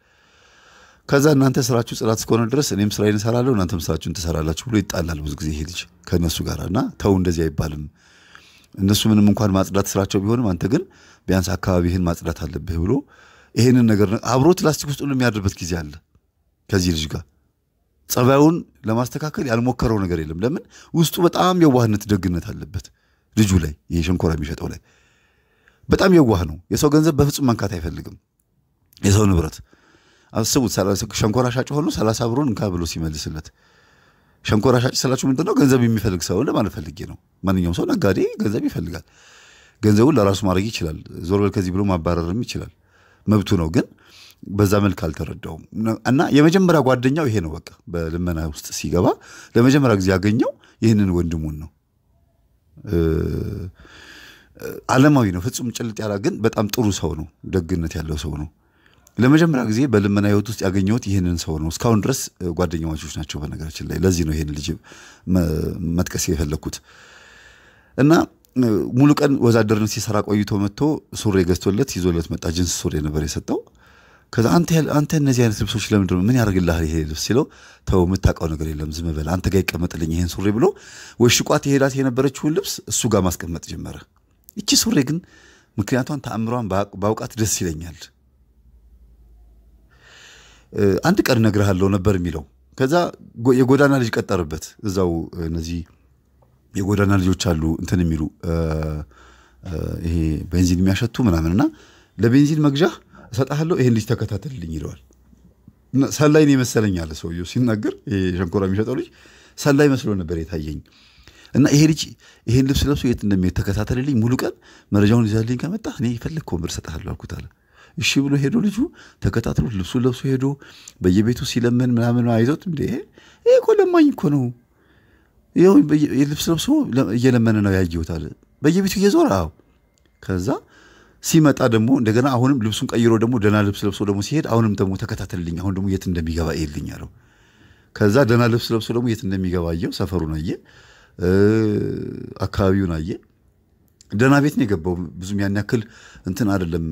ከዛ እናንተ ስራችሁ ጽናት እስከሆነ ድረስ እኔም ስራዬን እሰራለሁ እናንተም ስራችሁን ትሰራላችሁ ብሎ ይጣላል ብዙ ጊዜ ይሄ ልጅ ከእነሱ ጋር እና ተው እንደዚህ አይባልም። እነሱ ምንም እንኳን ማጽዳት ስራቸው ቢሆንም አንተ ግን ቢያንስ አካባቢህን ማጽዳት አለብህ ብሎ ይሄንን ነገር አብሮት ላስቲክ ውስጥ ሁሉ የሚያድርበት ጊዜ አለ ከዚህ ልጅ ጋር ጸባዩን ለማስተካከል ያልሞከረው ነገር የለም። ለምን ውስጡ በጣም የዋህነት ደግነት አለበት ልጁ ላይ ይሄ ሸንኮራ የሚሸጠው ላይ በጣም የዋህ ነው። የሰው ገንዘብ በፍጹም መንካት አይፈልግም የሰው ንብረት አስቡት፣ ሸንኮራ ሻጭ ሆኖ ሰላሳ ብሩን እንካ ብሎ ሲመልስለት ሸንኮራ ሻጭ ስላችሁ ምንድን ነው? ገንዘብ የሚፈልግ ሰው ለማለት ፈልጌ ነው። ማንኛውም ሰው ነጋዴ ገንዘብ ይፈልጋል። ገንዘቡን ለራሱ ማድረግ ይችላል። ዞር በል ከዚህ ብሎ ማባረርም ይችላል። መብቱ ነው። ግን በዛ መልክ አልተረዳውም እና የመጀመሪያ ጓደኛው ይሄ ነው። በቃ በልመና ውስጥ ሲገባ ለመጀመሪያ ጊዜ ያገኘው ይህንን ወንድሙን ነው። አለማዊ ነው። ፍጹም ጭልጥ ያላ ግን በጣም ጥሩ ሰው ነው። ደግነት ያለው ሰው ነው። ለመጀመሪያ ጊዜ በልመና ህይወት ውስጥ ያገኘሁት ይህንን ሰው ነው። እስካሁን ድረስ ጓደኛዎች ናቸው። በነገራችን ላይ ለዚህ ነው ይህን ልጅ መጥቀስ የፈለግኩት እና ሙሉ ቀን ወዛደርን ሲሰራ ቆይቶ መጥቶ ሱሪ ገዝቶለት ይዞለት መጣ። ጅንስ ሱሪ ነበር የሰጠው። ከዛ አንተ እነዚህ አይነት ልብሶች ለምንድን ምን ያደርግልሃል ይሄ ልብስ ሲለው፣ ተው የምታውቀው ነገር የለም ዝም በል አንተ ጋር ይቀመጥልኝ ይሄን ሱሪ ብሎ ወሽቋት ሽቋት የሄዳት የነበረችውን ልብስ እሱ ጋር ማስቀመጥ ጀመረ። ይቺ ሱሪ ግን ምክንያቷን ተአምሯን ባውቃት ደስ ይለኛል አንድ ቀን እነግርሃለሁ ነበር የሚለው። ከዛ የጎዳና ልጅ ቀጠርበት እዛው እነዚህ የጎዳና ልጆች አሉ እንትን የሚሉ ይሄ ቤንዚን የሚያሸቱ ምናምን እና ለቤንዚን መግዣ እሰጥሃለሁ ይሄን ልጅ ተከታተልልኝ ይለዋል። ሰላይን የመሰለኝ አለ ሰውየው ሲናገር፣ ሸንኮራ የሚሸጠው ልጅ ሰላይ መስሎ ነበር የታየኝ። እና ይሄ ልጅ ይሄን ልብስ ለብሶ የት እንደሚሄድ ተከታተልልኝ፣ ሙሉ ቀን መረጃውን ይዛልኝ ከመጣ እኔ የፈለግከውን ብር እሰጥሃለሁ አልኩት አለ። እሺ ብሎ ሄዶ ልጁ ተከታትሎ ልብሱ ለብሶ ሄዶ በየቤቱ ሲለመን ምናምን አይቶት እንዴ ይህ እኮ ለማኝ እኮ ነው፣ ልብስ ለብሶ እየለመነ ነው ያየሁታል። በየቤቱ እየዞረ አዎ። ከዛ ሲመጣ ደግሞ እንደገና አሁንም ልብሱን ቀይሮ ደግሞ ደና ልብስ ለብሶ ደግሞ ሲሄድ አሁንም ደግሞ ተከታተልልኝ፣ አሁን ደግሞ የት እንደሚገባ ይልኝ አለው። ከዛ ደና ልብስ ለብሶ ደግሞ የት እንደሚገባ አየው፣ ሰፈሩን አየ፣ አካባቢውን አየ። ደህና ቤት ነው የገባው። ብዙም ያን ያክል እንትን አይደለም፣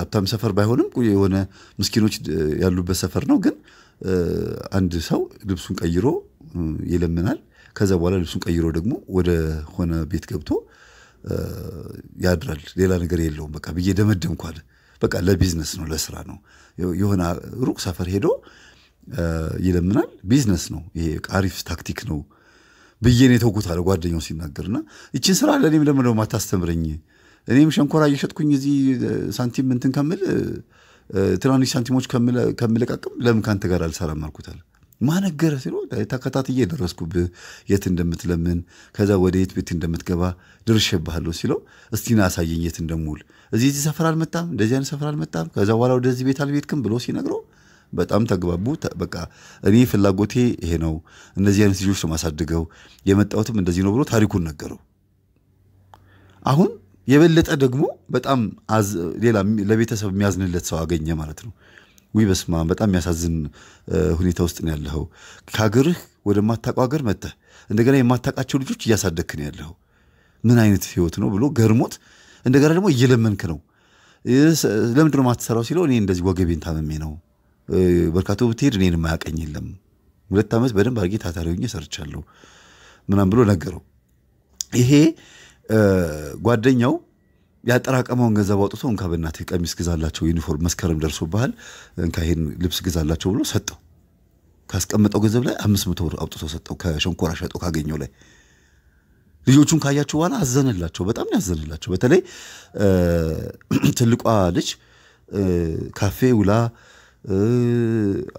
ሀብታም ሰፈር ባይሆንም የሆነ ምስኪኖች ያሉበት ሰፈር ነው። ግን አንድ ሰው ልብሱን ቀይሮ ይለምናል። ከዛ በኋላ ልብሱን ቀይሮ ደግሞ ወደ ሆነ ቤት ገብቶ ያድራል። ሌላ ነገር የለውም በቃ ብዬ ደመደምኳል። በቃ ለቢዝነስ ነው፣ ለስራ ነው። የሆነ ሩቅ ሰፈር ሄዶ ይለምናል። ቢዝነስ ነው ይሄ፣ አሪፍ ታክቲክ ነው ብዬን የተውኩት አለ ጓደኛው ሲናገር እና ይችን ስራ ለእኔም ለምደ ማታስተምረኝ እኔም ሸንኮራ እየሸጥኩኝ እዚህ ሳንቲም እንትን ከምል ትናንሽ ሳንቲሞች ከምለቃቅም ለምን ከአንተ ጋር አልሰራም አልኩታል። ማነገረ ሲሎ ተከታትዬ ደረስኩብህ፣ የት እንደምትለምን ከዛ ወደ የት ቤት እንደምትገባ ድርሼብሃለሁ ሲለው እስቲ ና አሳየኝ የት እንደምውል። እዚህ እዚህ ሰፈር አልመጣም፣ እንደዚህ አይነት ሰፈር አልመጣም፣ ከዛ በኋላ ወደዚህ ቤት አልቤትክም ብሎ ሲነግረው በጣም ተግባቡ። በቃ እኔ ፍላጎቴ ይሄ ነው፣ እነዚህ አይነት ልጆች ነው ማሳድገው፣ የመጣሁትም እንደዚህ ነው ብሎ ታሪኩን ነገረው። አሁን የበለጠ ደግሞ በጣም ሌላ ለቤተሰብ የሚያዝንለት ሰው አገኘ ማለት ነው። ዊ በስማ በጣም የሚያሳዝን ሁኔታ ውስጥ ነው ያለኸው። ከሀገርህ ወደማታውቀው ሀገር መጥተህ እንደገና የማታውቃቸው ልጆች እያሳደግክ ነው ያለኸው። ምን አይነት ህይወት ነው ብሎ ገርሞት እንደገና ደግሞ እየለመንክ ነው። ለምንድነው ማትሰራው ሲለው እኔ እንደዚህ ወገቤን ታመሜ ነው በርካቶ ብትሄድ እኔን የማያቀኝ የለም። ሁለት ዓመት በደንብ አድርጌ ታታሪ ሆኜ ሰርቻለሁ ምናም ብሎ ነገረው። ይሄ ጓደኛው ያጠራቀመውን ገንዘብ አውጥቶ እንካ በእናትህ ቀሚስ ግዛላቸው፣ ዩኒፎርም መስከረም ደርሶብሃል፣ እንካ ይሄን ልብስ ግዛላቸው ብሎ ሰጠው። ካስቀመጠው ገንዘብ ላይ አምስት መቶ ብር አውጥቶ ሰጠው። ከሸንኮራ ሸጦ ካገኘው ላይ ልጆቹን ካያቸው በኋላ አዘነላቸው። በጣም ያዘነላቸው። በተለይ ትልቋ ልጅ ካፌ ውላ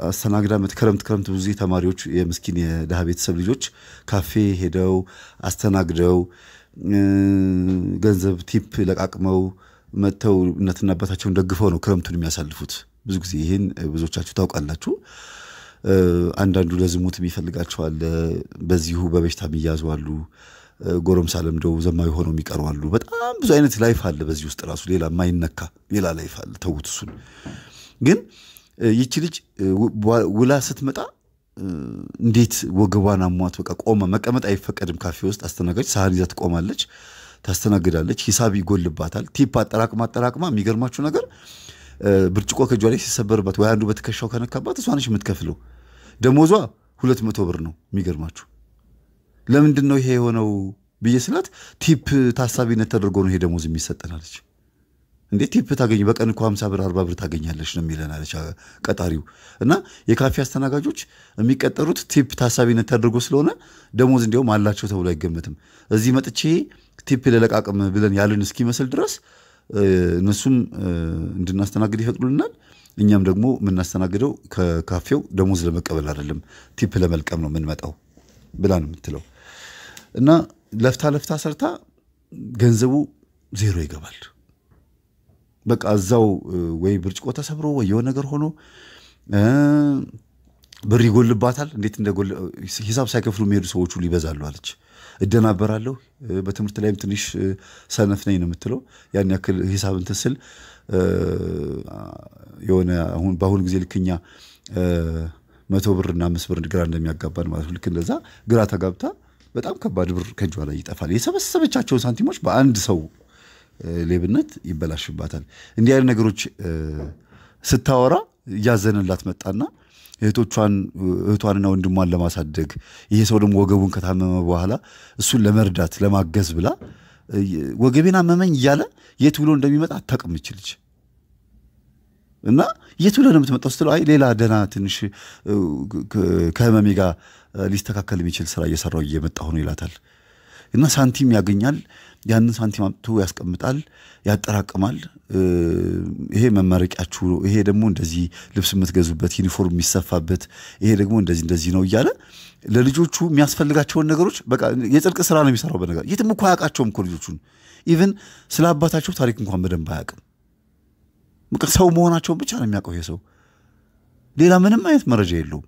አስተናግዳ ክረምት ክረምት ብዙ ጊዜ ተማሪዎች የምስኪን የድሃ ቤተሰብ ልጆች ካፌ ሄደው አስተናግደው ገንዘብ ቲፕ ለቃቅመው መጥተው እናትና አባታቸውን ደግፈው ነው ክረምቱን የሚያሳልፉት። ብዙ ጊዜ ይህን ብዙዎቻችሁ ታውቃላችሁ። አንዳንዱ ለዝሙት የሚፈልጋቸው በዚሁ በበሽታ የሚያዙ አሉ። ጎረምሳ ለምደው ዘማዊ ሆነው የሚቀሩ አሉ። በጣም ብዙ አይነት ላይፍ አለ በዚህ ውስጥ ራሱ ሌላ ማይነካ ሌላ ላይፍ አለ። ተውት እሱን ግን ይቺ ልጅ ውላ ስትመጣ እንዴት ወገቧን አሟት በቃ ቆመ መቀመጥ አይፈቀድም። ካፌ ውስጥ አስተናጋጅ ሳህን ይዛ ትቆማለች፣ ታስተናግዳለች። ሂሳብ ይጎልባታል። ቲፕ አጠራቅማ አጠራቅማ የሚገርማችሁ ነገር ብርጭቆ ከእጇ ላይ ሲሰበርባት ወይ አንዱ በትከሻው ከነካባት እሷ ነች የምትከፍለው። ደሞዟ ሁለት መቶ ብር ነው። የሚገርማችሁ ለምንድን ነው ይሄ የሆነው ብዬ ስላት ቲፕ ታሳቢነት ተደርጎ ነው ይሄ ደሞዝ የሚሰጠናለች እንዴት ቲፕ ታገኝ በቀን እኮ ሀምሳ ብር አርባ ብር ታገኛለች ነው የሚለን አለች ቀጣሪው። እና የካፌ አስተናጋጆች የሚቀጠሩት ቲፕ ታሳቢነት ተደርጎ ስለሆነ ደሞዝ እንዲያውም አላቸው ተብሎ አይገመትም። እዚህ መጥቼ ቲፕ ለለቃቅም ብለን ያልን እስኪመስል ድረስ እነሱም እንድናስተናግድ ይፈቅዱልናል። እኛም ደግሞ የምናስተናግደው ከካፌው ደሞዝ ለመቀበል አይደለም ቲፕ ለመልቀም ነው የምንመጣው ብላን የምትለው። እና ለፍታ ለፍታ ሰርታ ገንዘቡ ዜሮ ይገባል። በቃ እዛው ወይ ብርጭቆ ተሰብሮ ወይ የሆነ ነገር ሆኖ ብር ይጎልባታል። እንዴት እንደ ሂሳብ ሳይከፍሉ የሚሄዱ ሰዎች ሁሉ ይበዛሉ አለች። እደናበራለሁ። በትምህርት ላይም ትንሽ ሰነፍ ነኝ ነው የምትለው። ያን ያክል ሂሳብ እንትን ስል የሆነ አሁን በአሁኑ ጊዜ ልክኛ መቶ ብርና አምስት ብር ግራ እንደሚያጋባን ማለት ልክ እንደዛ ግራ ተጋብታ በጣም ከባድ ብር ከእጇ ላይ ይጠፋል። የሰበሰበቻቸውን ሳንቲሞች በአንድ ሰው ሌብነት ይበላሽባታል። እንዲህ አይነት ነገሮች ስታወራ እያዘንላት መጣና እህቶቿን እህቷንና ወንድሟን ለማሳደግ ይሄ ሰው ደግሞ ወገቡን ከታመመ በኋላ እሱን ለመርዳት ለማገዝ ብላ ወገቤን አመመኝ እያለ የት ብሎ እንደሚመጣ አታውቅም ይችልች እና የት ብለህ ነው የምትመጣው ስትለው አይ ሌላ ደህና ትንሽ ከህመሜ ጋር ሊስተካከል የሚችል ስራ እየሰራው እየመጣሁ ነው ይላታል። እና ሳንቲም ያገኛል ያንን ሳንቲም አምጥቶ ያስቀምጣል፣ ያጠራቅማል። ይሄ መመረቂያችሁ ነው፣ ይሄ ደግሞ እንደዚህ ልብስ የምትገዙበት ዩኒፎርም የሚሰፋበት፣ ይሄ ደግሞ እንደዚህ እንደዚህ ነው እያለ ለልጆቹ የሚያስፈልጋቸውን ነገሮች በቃ የጥልቅ ስራ ነው የሚሰራው። በነገር የትም እኮ አያውቃቸውም እኮ ልጆቹን። ኢቭን ስለ አባታቸው ታሪክ እንኳን በደንብ አያውቅም። ሰው መሆናቸውን ብቻ ነው የሚያውቀው ይሄ ሰው፣ ሌላ ምንም አይነት መረጃ የለውም።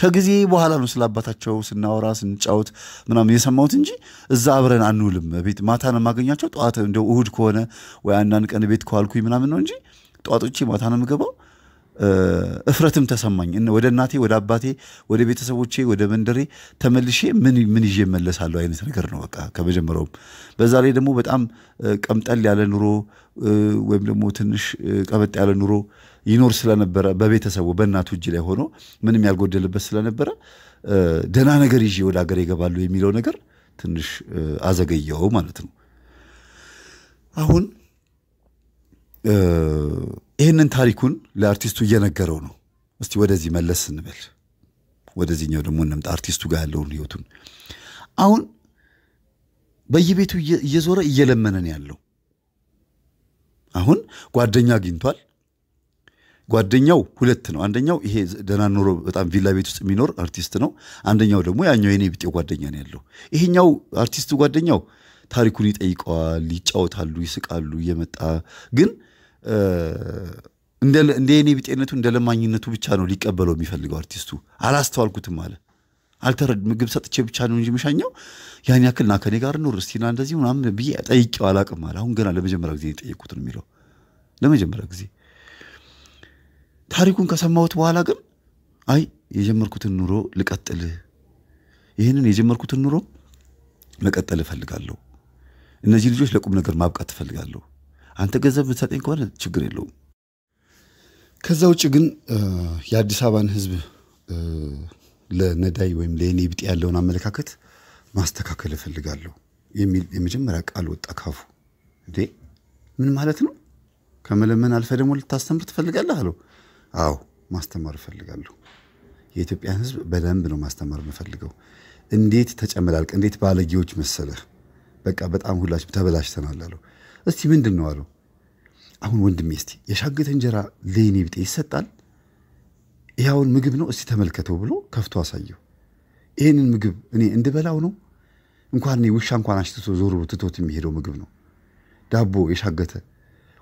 ከጊዜ በኋላ ነው ስለ አባታቸው ስናወራ ስንጫወት ምናምን የሰማሁት እንጂ እዛ አብረን አንውልም። ቤት ማታ ነው የማገኛቸው። ጠዋት እንደው እሁድ ከሆነ ወይ አንዳንድ ቀን ቤት ከዋልኩኝ ምናምን ነው እንጂ ጠዋቶቼ ማታ ነው የምገባው። እፍረትም ተሰማኝ። ወደ እናቴ፣ ወደ አባቴ፣ ወደ ቤተሰቦቼ፣ ወደ መንደሬ ተመልሼ ምን ምን ይዤ መለሳለሁ አይነት ነገር ነው በቃ ከመጀመሪያውም። በዛ ላይ ደግሞ በጣም ቀምጠል ያለ ኑሮ ወይም ደግሞ ትንሽ ቀበጥ ያለ ኑሮ ይኖር ስለነበረ በቤተሰቡ በእናቱ እጅ ላይ ሆኖ ምንም ያልጎደልበት ስለነበረ ደህና ነገር ይዤ ወደ ሀገር ይገባሉ የሚለው ነገር ትንሽ አዘገየው ማለት ነው። አሁን ይህንን ታሪኩን ለአርቲስቱ እየነገረው ነው። እስቲ ወደዚህ መለስ እንበል። ወደዚህኛው ደግሞ እንምጣ፣ አርቲስቱ ጋር ያለውን ህይወቱን አሁን በየቤቱ እየዞረ እየለመነን ያለው አሁን ጓደኛ አግኝቷል። ጓደኛው ሁለት ነው። አንደኛው ይሄ ደህና ኑሮ በጣም ቪላ ቤት ውስጥ የሚኖር አርቲስት ነው። አንደኛው ደግሞ ያኛው የኔ ብጤ ጓደኛ ነው ያለው። ይሄኛው አርቲስቱ ጓደኛው ታሪኩን ይጠይቀዋል፣ ይጫወታሉ፣ ይስቃሉ እየመጣ ግን እንደ የኔ ብጤነቱ እንደ ለማኝነቱ ብቻ ነው ሊቀበለው የሚፈልገው አርቲስቱ። አላስተዋልኩትም አለ አልተረድ ምግብ ሰጥቼ ብቻ ነው እንጂ መሻኛው ያን ያክል ና ከኔ ጋር ኑር እስቲ እንደዚህ ምናምን ብዬ ጠይቄው አላቅም አለ። አሁን ገና ለመጀመሪያ ጊዜ የጠየቁት ነው የሚለው ለመጀመሪያ ጊዜ ታሪኩን ከሰማሁት በኋላ ግን አይ የጀመርኩትን ኑሮ ልቀጥል፣ ይህንን የጀመርኩትን ኑሮ መቀጠል እፈልጋለሁ፣ እነዚህ ልጆች ለቁም ነገር ማብቃት እፈልጋለሁ፣ አንተ ገንዘብ የምትሰጠኝ ከሆነ ችግር የለውም። ከዛ ውጭ ግን የአዲስ አበባን ህዝብ ለነዳይ ወይም ለእኔ ብጤ ያለውን አመለካከት ማስተካከል እፈልጋለሁ የሚል የመጀመሪያ ቃል ወጣ ካፉ። እንዴ ምን ማለት ነው? ከመለመን አልፈ ደግሞ ልታስተምር ትፈልጋለህ አለው። አዎ ማስተማር እፈልጋለሁ። የኢትዮጵያን ህዝብ በደንብ ነው ማስተማር የምፈልገው። እንዴት ተጨመላልቅ፣ እንዴት ባለጌዎች መሰለህ። በቃ በጣም ሁላችሁ ተበላሽተናል አለው። እስቲ ምንድን ነው አለው። አሁን ወንድሜ እስቲ የሻገተ እንጀራ ለኔ ብጤ ይሰጣል? ይኸውን ምግብ ነው እስቲ ተመልከተው ብሎ ከፍቶ አሳየው። ይህንን ምግብ እኔ እንድበላው ነው? እንኳን እኔ ውሻ እንኳን አሽትቶ ዞሮ ትቶት የሚሄደው ምግብ ነው። ዳቦ የሻገተ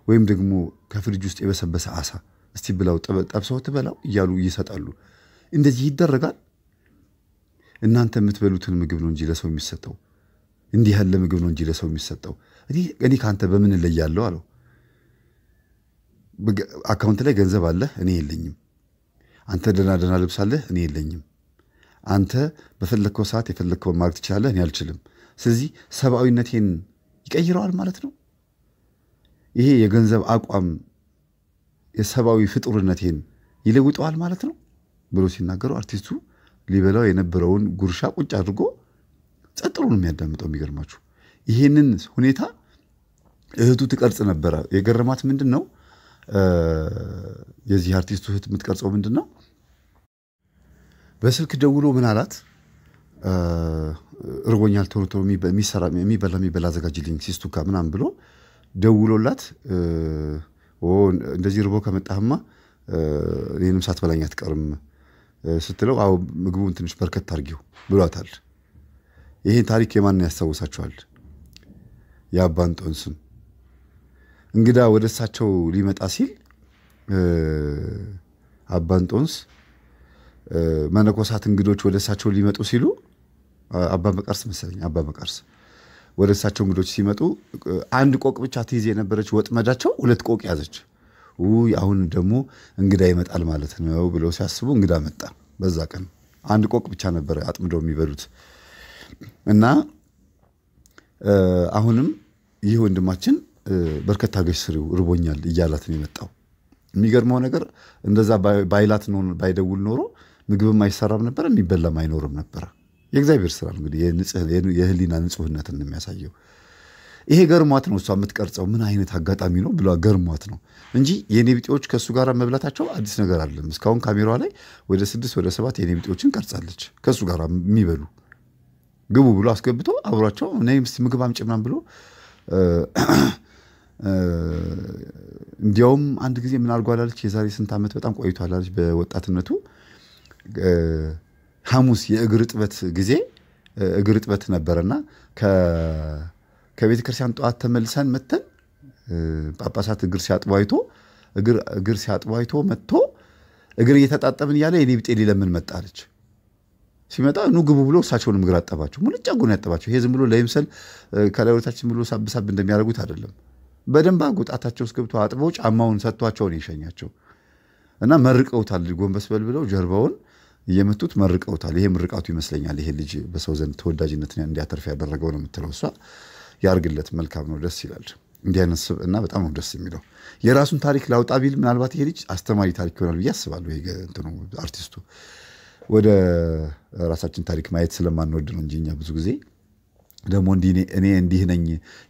ወይም ደግሞ ከፍሪጅ ውስጥ የበሰበሰ አሳ እስቲ ብለው ጠብሰው ትበላው እያሉ ይሰጣሉ። እንደዚህ ይደረጋል። እናንተ የምትበሉትን ምግብ ነው እንጂ ለሰው የሚሰጠው፣ እንዲህ ያለ ምግብ ነው እንጂ ለሰው የሚሰጠው። እኔ ከአንተ በምን እለያለሁ አለው። አካውንት ላይ ገንዘብ አለህ፣ እኔ የለኝም። አንተ ደህና ደህና ልብስ አለህ፣ እኔ የለኝም። አንተ በፈለግከው ሰዓት የፈለግከው ማድረግ ትችላለህ፣ እኔ አልችልም። ስለዚህ ሰብአዊነቴን ይቀይረዋል ማለት ነው። ይሄ የገንዘብ አቋም የሰብአዊ ፍጡርነቴን ይለውጠዋል ማለት ነው ብሎ ሲናገሩ አርቲስቱ ሊበላው የነበረውን ጉርሻ ቁጭ አድርጎ ጸጥ ብሎ ነው የሚያዳምጠው። የሚገርማችሁ ይሄንን ሁኔታ እህቱ ትቀርጽ ነበረ። የገረማት ምንድን ነው የዚህ አርቲስቱ እህት የምትቀርጸው ምንድን ነው? በስልክ ደውሎ ምን አላት፣ እርቦኛል፣ ቶሎ ቶሎ የሚበላ የሚበላ አዘጋጅልኝ ሲስቱካ ምናምን ብሎ ደውሎላት እንደዚህ ርቦ ከመጣህማ እኔንም ሳትበላኝ አትቀርም ስትለው አዎ ምግቡን ትንሽ በርከት አድርጊው ብሏታል። ይሄ ታሪክ የማንን ያስታውሳቸዋል? የአባንጦንስን እንግዳ ወደ እሳቸው ሊመጣ ሲል አባንጦንስ መነኮሳት እንግዶች ወደ እሳቸው ሊመጡ ሲሉ አባ መቃርስ መሰለኝ አባ መቃርስ ወደ እሳቸው እንግዶች ሲመጡ አንድ ቆቅ ብቻ ትይዝ የነበረች ወጥመዳቸው ሁለት ቆቅ ያዘች። ውይ አሁን ደግሞ እንግዳ ይመጣል ማለት ነው ብለው ሲያስቡ እንግዳ መጣ። በዛ ቀን አንድ ቆቅ ብቻ ነበረ አጥምደው የሚበሉት እና አሁንም ይህ ወንድማችን በርከት አገሽ ስሪው ርቦኛል እያላት ነው የመጣው። የሚገርመው ነገር እንደዛ ባይላት ባይደውል ኖሮ ምግብም አይሰራም ነበረ፣ የሚበላም አይኖርም ነበረ። የእግዚአብሔር ስራ ነው እንግዲህ የህሊና ንጹህነትን የሚያሳየው። ይሄ ገርሟት ነው እሷ የምትቀርጸው ምን አይነት አጋጣሚ ነው ብሏ ገርሟት ነው እንጂ የኔብጤዎች ቢጤዎች ከእሱ ጋር መብላታቸው አዲስ ነገር አይደለም። እስካሁን ካሜራዋ ላይ ወደ ስድስት ወደ ሰባት የኔ ቢጤዎችን ቀርጻለች ከእሱ ጋር የሚበሉ ግቡ ብሎ አስገብቶ አብሯቸው እኔም እስኪ ምግብ አምጪ ምናምን ብሎ እንዲያውም አንድ ጊዜ ምን አድርጓል አለች። የዛሬ ስንት ዓመት በጣም ቆይቷል አለች በወጣትነቱ ሐሙስ የእግር እጥበት ጊዜ እግር እጥበት ነበርና ከቤተ ክርስቲያን ጠዋት ተመልሰን መተን ጳጳሳት እግር ሲያጥቡ እግር ሲያጥቡ መጥቶ እግር እየተጣጠብን እያለ የኔ ብጤ ሊለምን መጣለች። ሲመጣ ኑ ግቡ ብሎ እሳቸውንም እግር አጠባቸው። ሙልጫ ጎን ያጠባቸው። ይሄ ዝም ብሎ ለይምሰል ከላይ ወደታችን ብሎ ሳብሳብ እንደሚያደርጉት አይደለም። በደንብ አጎጣታቸው ውስጥ ገብቶ አጥበው ጫማውን ሰጥቷቸውን የሸኛቸው እና መርቀውታል። ጎንበስ በል ብለው ጀርባውን እየመቱት መርቀውታል። ይሄ ምርቃቱ ይመስለኛል ይሄ ልጅ በሰው ዘንድ ተወዳጅነትን እንዲያተርፍ ያደረገው ነው የምትለው እሷ። ያርግለት፣ መልካም ነው፣ ደስ ይላል። እንዲህ አይነት ስብዕና በጣም ነው ደስ የሚለው። የራሱን ታሪክ ላውጣ ቢል ምናልባት ይሄ ልጅ አስተማሪ ታሪክ ይሆናል ብዬ አስባለሁ። ይሄ አርቲስቱ ወደ ራሳችን ታሪክ ማየት ስለማንወድ ነው እንጂ እኛ ብዙ ጊዜ ደግሞ እኔ እንዲህ ነኝ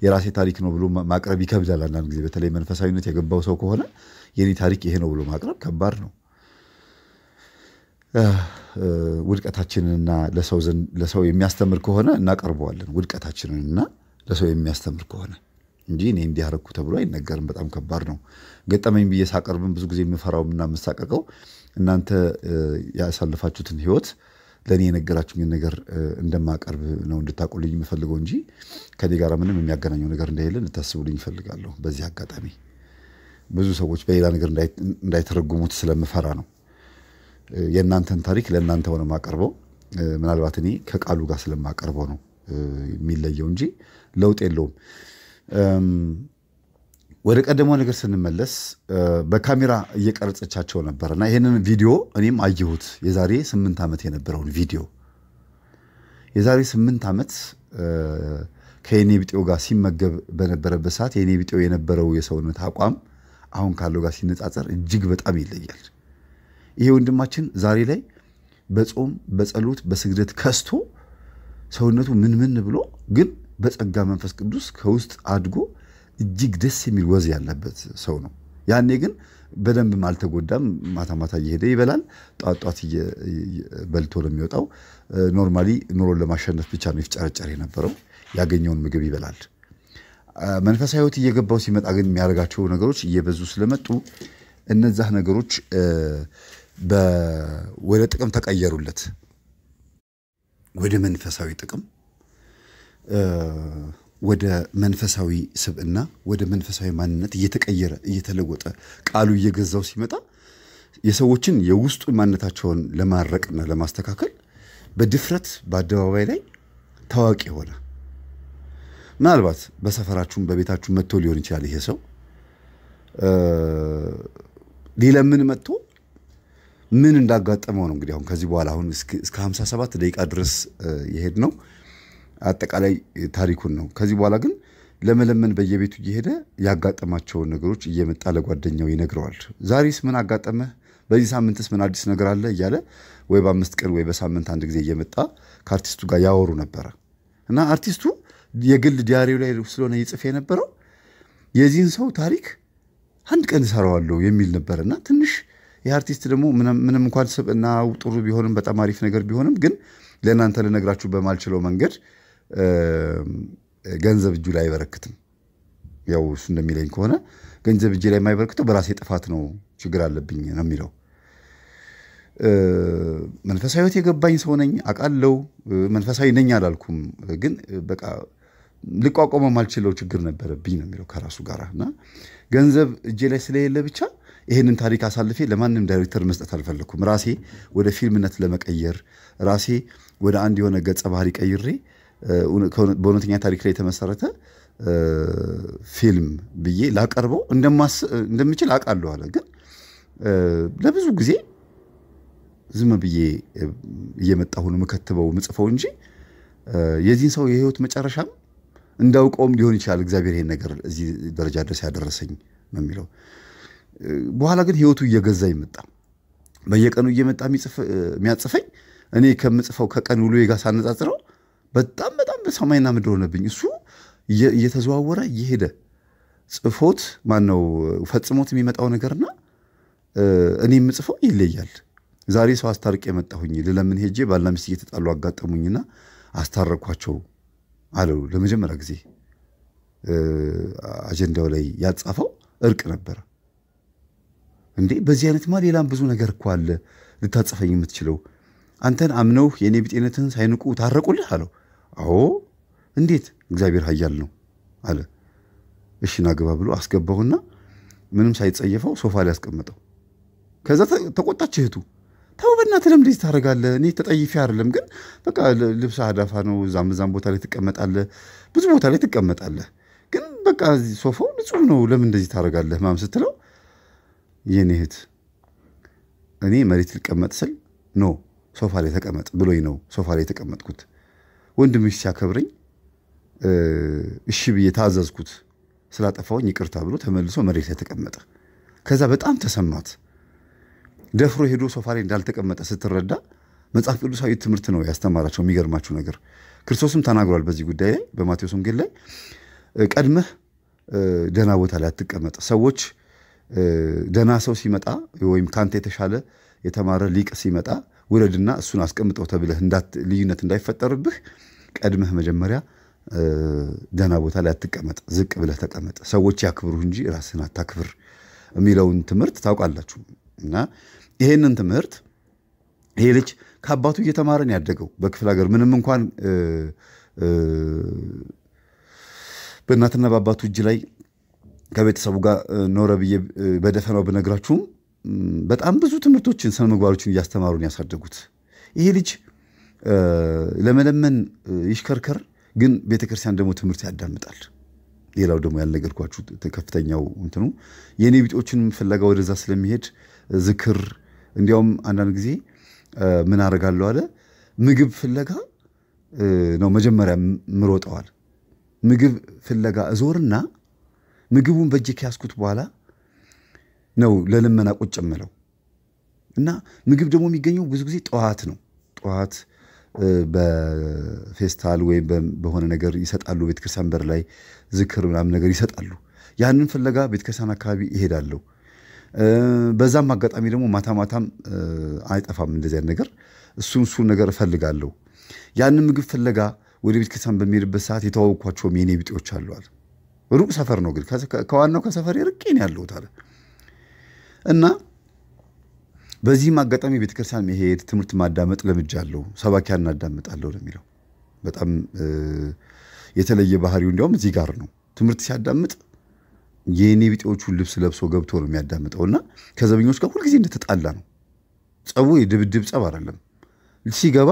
የራሴ ታሪክ ነው ብሎ ማቅረብ ይከብዳል። አንዳንድ ጊዜ በተለይ መንፈሳዊነት የገባው ሰው ከሆነ የኔ ታሪክ ይሄ ነው ብሎ ማቅረብ ከባድ ነው። ውድቀታችንንና ለሰው የሚያስተምር ከሆነ እናቀርበዋለን። ውድቀታችንንና ለሰው የሚያስተምር ከሆነ እንጂ እኔ እንዲህ ተብሎ አይነገርም። በጣም ከባድ ነው። ገጠመኝ ብዬ ሳቀርብም ብዙ ጊዜ የምፈራውና የምሳቀቀው እናንተ ያሳልፋችሁትን ህይወት ለእኔ የነገራችሁኝ ነገር እንደማቀርብ ነው እንድታቁልኝ የምፈልገው እንጂ ከኔ ጋር ምንም የሚያገናኘው ነገር እንደሌለ እንድታስቡልኝ ይፈልጋለሁ። በዚህ አጋጣሚ ብዙ ሰዎች በሌላ ነገር እንዳይተረጉሙት ስለምፈራ ነው። የእናንተን ታሪክ ለእናንተ ሆነ ማቀርበው ምናልባት እኔ ከቃሉ ጋር ስለማቀርበው ነው የሚለየው እንጂ ለውጥ የለውም። ወደ ቀደመው ነገር ስንመለስ በካሜራ እየቀረጸቻቸው ነበር እና ይህንን ቪዲዮ እኔም አየሁት። የዛሬ ስምንት ዓመት የነበረውን ቪዲዮ የዛሬ ስምንት ዓመት ከየኔ ቢጤው ጋር ሲመገብ በነበረበት ሰዓት የኔ ቢጤው የነበረው የሰውነት አቋም አሁን ካለው ጋር ሲነጻጸር እጅግ በጣም ይለያል። ይሄ ወንድማችን ዛሬ ላይ በጾም በጸሎት በስግደት ከስቶ ሰውነቱ ምን ምን ብሎ ግን በጸጋ መንፈስ ቅዱስ ከውስጥ አድጎ እጅግ ደስ የሚል ወዝ ያለበት ሰው ነው። ያኔ ግን በደንብ አልተጎዳም። ማታ ማታ እየሄደ ይበላል። ጧት ጧት በልቶ ነው የሚወጣው። ኖርማሊ ኑሮን ለማሸነፍ ብቻ ነው ይፍጨረጨር የነበረው። ያገኘውን ምግብ ይበላል። መንፈሳዊ ህይወት እየገባው ሲመጣ ግን የሚያደርጋቸው ነገሮች እየበዙ ስለመጡ እነዛ ነገሮች ወደ ጥቅም ተቀየሩለት፣ ወደ መንፈሳዊ ጥቅም፣ ወደ መንፈሳዊ ስብዕና፣ ወደ መንፈሳዊ ማንነት እየተቀየረ እየተለወጠ ቃሉ እየገዛው ሲመጣ የሰዎችን የውስጡ ማንነታቸውን ለማድረቅና ለማስተካከል በድፍረት በአደባባይ ላይ ታዋቂ ሆነ። ምናልባት በሰፈራችሁም በቤታችሁ መጥቶ ሊሆን ይችላል። ይሄ ሰው ሌላ ምን መጥቶ ምን እንዳጋጠመው ነው እንግዲህ አሁን ከዚህ በኋላ አሁን እስከ 57 ደቂቃ ድረስ የሄድ ነው አጠቃላይ ታሪኩን ነው። ከዚህ በኋላ ግን ለመለመን በየቤቱ እየሄደ ያጋጠማቸውን ነገሮች እየመጣ ለጓደኛው ይነግረዋል። ዛሬስ ምን አጋጠመ፣ በዚህ ሳምንትስ ምን አዲስ ነገር አለ እያለ ወይ በአምስት ቀን ወይ በሳምንት አንድ ጊዜ እየመጣ ከአርቲስቱ ጋር ያወሩ ነበረ እና አርቲስቱ የግል ዲያሪው ላይ ስለሆነ ይጽፍ የነበረው የዚህን ሰው ታሪክ አንድ ቀን እሰራዋለሁ የሚል ነበረና ትንሽ ይህ አርቲስት ደግሞ ምንም እንኳን ስብዕናው ጥሩ ቢሆንም በጣም አሪፍ ነገር ቢሆንም ግን ለእናንተ ልነግራችሁ በማልችለው መንገድ ገንዘብ እጁ ላይ አይበረክትም። ያው እሱ እንደሚለኝ ከሆነ ገንዘብ እጅ ላይ የማይበረክተው በራሴ ጥፋት ነው፣ ችግር አለብኝ ነው የሚለው። መንፈሳዊ ሕይወት የገባኝ ሰው ነኝ አውቃለሁ። መንፈሳዊ ነኝ አላልኩም፣ ግን በቃ ልቋቋመ ማልችለው ችግር ነበረብኝ ነው የሚለው ከራሱ ጋር እና ገንዘብ እጄ ላይ ስለሌለ ብቻ ይህንን ታሪክ አሳልፌ ለማንም ዳይሬክተር መስጠት አልፈለግኩም። ራሴ ወደ ፊልምነት ለመቀየር ራሴ ወደ አንድ የሆነ ገጸ ባህሪ ቀይሬ በእውነተኛ ታሪክ ላይ የተመሰረተ ፊልም ብዬ ላቀርበው እንደምችል አውቃለሁ። ግን ለብዙ ጊዜ ዝም ብዬ እየመጣ ነው ምከትበው ምጽፈው እንጂ የዚህን ሰው የህይወት መጨረሻም እንዳውቀውም ሊሆን ይችላል እግዚአብሔር ይሄን ነገር እዚህ ደረጃ ድረስ ያደረሰኝ ነው የሚለው በኋላ ግን ህይወቱ እየገዛ ይመጣ በየቀኑ እየመጣ የሚያጽፈኝ እኔ ከምጽፈው ከቀን ውሎ ጋር ሳነጻጽረው በጣም በጣም በሰማይና ምድር ሆነብኝ። እሱ እየተዘዋወረ እየሄደ ጽፎት ማነው ፈጽሞት የሚመጣው ነገርና እኔ የምጽፈው ይለያል። ዛሬ ሰው አስታርቅ የመጣሁኝ ልለምን ሄጄ ባልና ሚስት እየተጣሉ አጋጠሙኝና አስታረኳቸው አለው። ለመጀመሪያ ጊዜ አጀንዳው ላይ ያጻፈው እርቅ ነበር። እንዴ በዚህ አይነትማ ሌላም ብዙ ነገር እኮ አለ ልታጽፈኝ የምትችለው አንተን አምነው የእኔ ቢጤነትን ሳይንቁ ታረቁልህ አለው አዎ እንዴት እግዚአብሔር ሀያል ነው አለ እሺ ና ግባ ብሎ አስገባውና ምንም ሳይጸየፈው ሶፋ ላይ አስቀመጠው ከዛ ተቆጣች እህቱ ተው በእናትህ ለምን እንደዚህ ታደርጋለህ እኔ ተጠይፌ አይደለም ግን በቃ ልብስ አዳፋ ነው እዛም እዛም ቦታ ላይ ትቀመጣለህ ብዙ ቦታ ላይ ትቀመጣለህ ግን በቃ ሶፋው ንጹህ ነው ለምን እንደዚህ ታደርጋለህ ማም ስትለው የኔ እህት እኔ መሬት ልቀመጥ ስል ኖ ሶፋ ላይ ተቀመጥ ብሎኝ ነው ሶፋ ላይ የተቀመጥኩት። ወንድምሽ ሲያከብረኝ እሺ ብዬ ታዘዝኩት። ስላጠፋውኝ ይቅርታ ብሎ ተመልሶ መሬት ላይ ተቀመጠ። ከዛ በጣም ተሰማት። ደፍሮ ሄዶ ሶፋ ላይ እንዳልተቀመጠ ስትረዳ መጽሐፍ ቅዱሳዊ ትምህርት ነው ያስተማራቸው። የሚገርማችሁ ነገር ክርስቶስም ተናግሯል በዚህ ጉዳይ ላይ በማቴዎስ ወንጌል ላይ ቀድመህ ደህና ቦታ ላይ አትቀመጥ፣ ሰዎች ደና ሰው ሲመጣ ወይም ካንተ የተሻለ የተማረ ሊቅ ሲመጣ ውረድና እሱን አስቀምጠው ተብለህ ልዩነት እንዳይፈጠርብህ ቀድመህ መጀመሪያ ደና ቦታ ላይ አትቀመጥ፣ ዝቅ ብለህ ተቀመጥ። ሰዎች ያክብሩህ እንጂ ራስህን አታክብር የሚለውን ትምህርት ታውቃላችሁ። እና ይሄንን ትምህርት ይሄ ልጅ ከአባቱ እየተማረን ያደገው በክፍለ ሀገር ምንም እንኳን በእናትና በአባቱ እጅ ላይ ከቤተሰቡ ጋር ኖረ ብዬ በደፈናው ብነግራችሁም በጣም ብዙ ትምህርቶችን፣ ስነ ምግባሮችን እያስተማሩን ያሳደጉት ይሄ ልጅ ለመለመን ይሽከርከር፣ ግን ቤተክርስቲያን ደግሞ ትምህርት ያዳምጣል። ሌላው ደግሞ ያልነገርኳችሁ ከፍተኛው እንትኑ የእኔ ቢጦችንም ፍለጋ ወደዛ ስለሚሄድ ዝክር፣ እንዲያውም አንዳንድ ጊዜ ምን አደርጋለሁ አለ ምግብ ፍለጋ ነው መጀመሪያ ምሮጠዋል። ምግብ ፍለጋ እዞርና ምግቡን በእጅ ከያዝኩት በኋላ ነው ለልመና ቁጭ የምለው እና ምግብ ደግሞ የሚገኘው ብዙ ጊዜ ጠዋት ነው። ጠዋት በፌስታል ወይም በሆነ ነገር ይሰጣሉ። ቤተክርስቲያን በር ላይ ዝክር ምናምን ነገር ይሰጣሉ። ያንን ፍለጋ ቤተክርስቲያን አካባቢ ይሄዳለሁ። በዛም አጋጣሚ ደግሞ ማታ ማታም አይጠፋም እንደዚያ ነገር እሱን እሱን ነገር እፈልጋለሁ። ያንን ምግብ ፍለጋ ወደ ቤተክርስቲያን በሚሄድበት ሰዓት የተዋወቅኳቸውም የኔ ቢጤዎች አለ። ሩቅ ሰፈር ነው ግን ከዋናው ከሰፈር ርቄ ነው ያለሁት አለ እና በዚህም አጋጣሚ ቤተክርስቲያን መሄድ፣ ትምህርት ማዳመጥ ለምጃለሁ። ሰባኪያን እናዳምጣለሁ ለሚለው በጣም የተለየ ባህሪው እንዲያውም እዚህ ጋር ነው። ትምህርት ሲያዳምጥ የኔ ቢጤዎቹን ልብስ ለብሶ ገብቶ ነው የሚያዳምጠው እና ከዘበኞች ጋር ሁልጊዜ እንደተጣላ ነው። ጸቡ የድብድብ ጸብ አይደለም። ሲገባ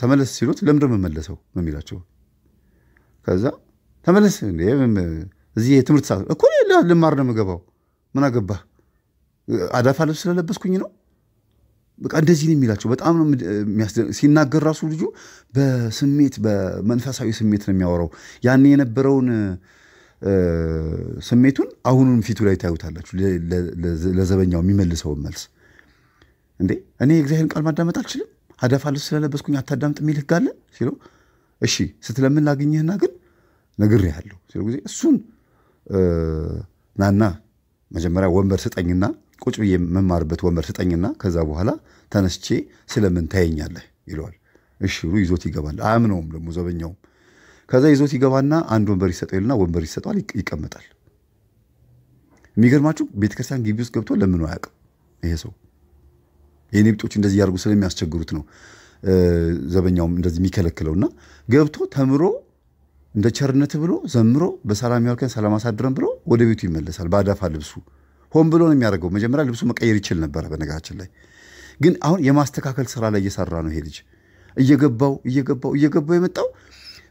ተመለስ ሲሉት ለምንድን መመለሰው ነው የሚላቸው ከዛ ተመለስ። እዚህ የትምህርት ሰዓት እኮ ልማር ነው የምገባው። ምን አገባህ? አዳፋ ልብስ ስለለበስኩኝ ነው። በቃ እንደዚህ ነው የሚላቸው። በጣም ነው ሲናገር ራሱ ልጁ በስሜት በመንፈሳዊ ስሜት ነው የሚያወራው። ያኔ የነበረውን ስሜቱን አሁኑን ፊቱ ላይ ታዩታላችሁ። ለዘበኛው የሚመልሰውን መልስ እንዴ እኔ የእግዚአብሔርን ቃል ማዳመጥ አልችልም፣ አዳፋ ልብስ ስለለበስኩኝ አታዳምጥ የሚል ህግ አለ ሲለው፣ እሺ ስትለምን ላግኝህና ግን ነግሬሃለሁ ሲሉ ጊዜ እሱን ናና መጀመሪያ ወንበር ስጠኝና ቁጭ ብዬ የምማርበት ወንበር ስጠኝና ከዛ በኋላ ተነስቼ ስለምን ታየኛለህ ይለዋል። እሺ ብሎ ይዞት ይገባል። አያምነውም ደግሞ ዘበኛውም። ከዛ ይዞት ይገባና አንድ ወንበር ይሰጠው ይልና ወንበር ይሰጠዋል፣ ይቀመጣል። የሚገርማችሁ ቤተክርስቲያን ግቢ ውስጥ ገብቶ ለምኖ አያውቅም ይሄ ሰው። የእኔ ብጦች እንደዚህ ያደርጉ ስለሚያስቸግሩት ነው ዘበኛውም እንደዚህ የሚከለክለውና ገብቶ ተምሮ እንደ ቸርነት ብሎ ዘምሮ በሰላም ያልከን ሰላም አሳድረን ብሎ ወደ ቤቱ ይመለሳል። በአዳፋ ልብሱ ሆን ብሎ ነው የሚያደርገው። መጀመሪያ ልብሱ መቀየር ይችል ነበረ። በነገራችን ላይ ግን አሁን የማስተካከል ስራ ላይ እየሰራ ነው ይሄ ልጅ። እየገባው እየገባው እየገባው የመጣው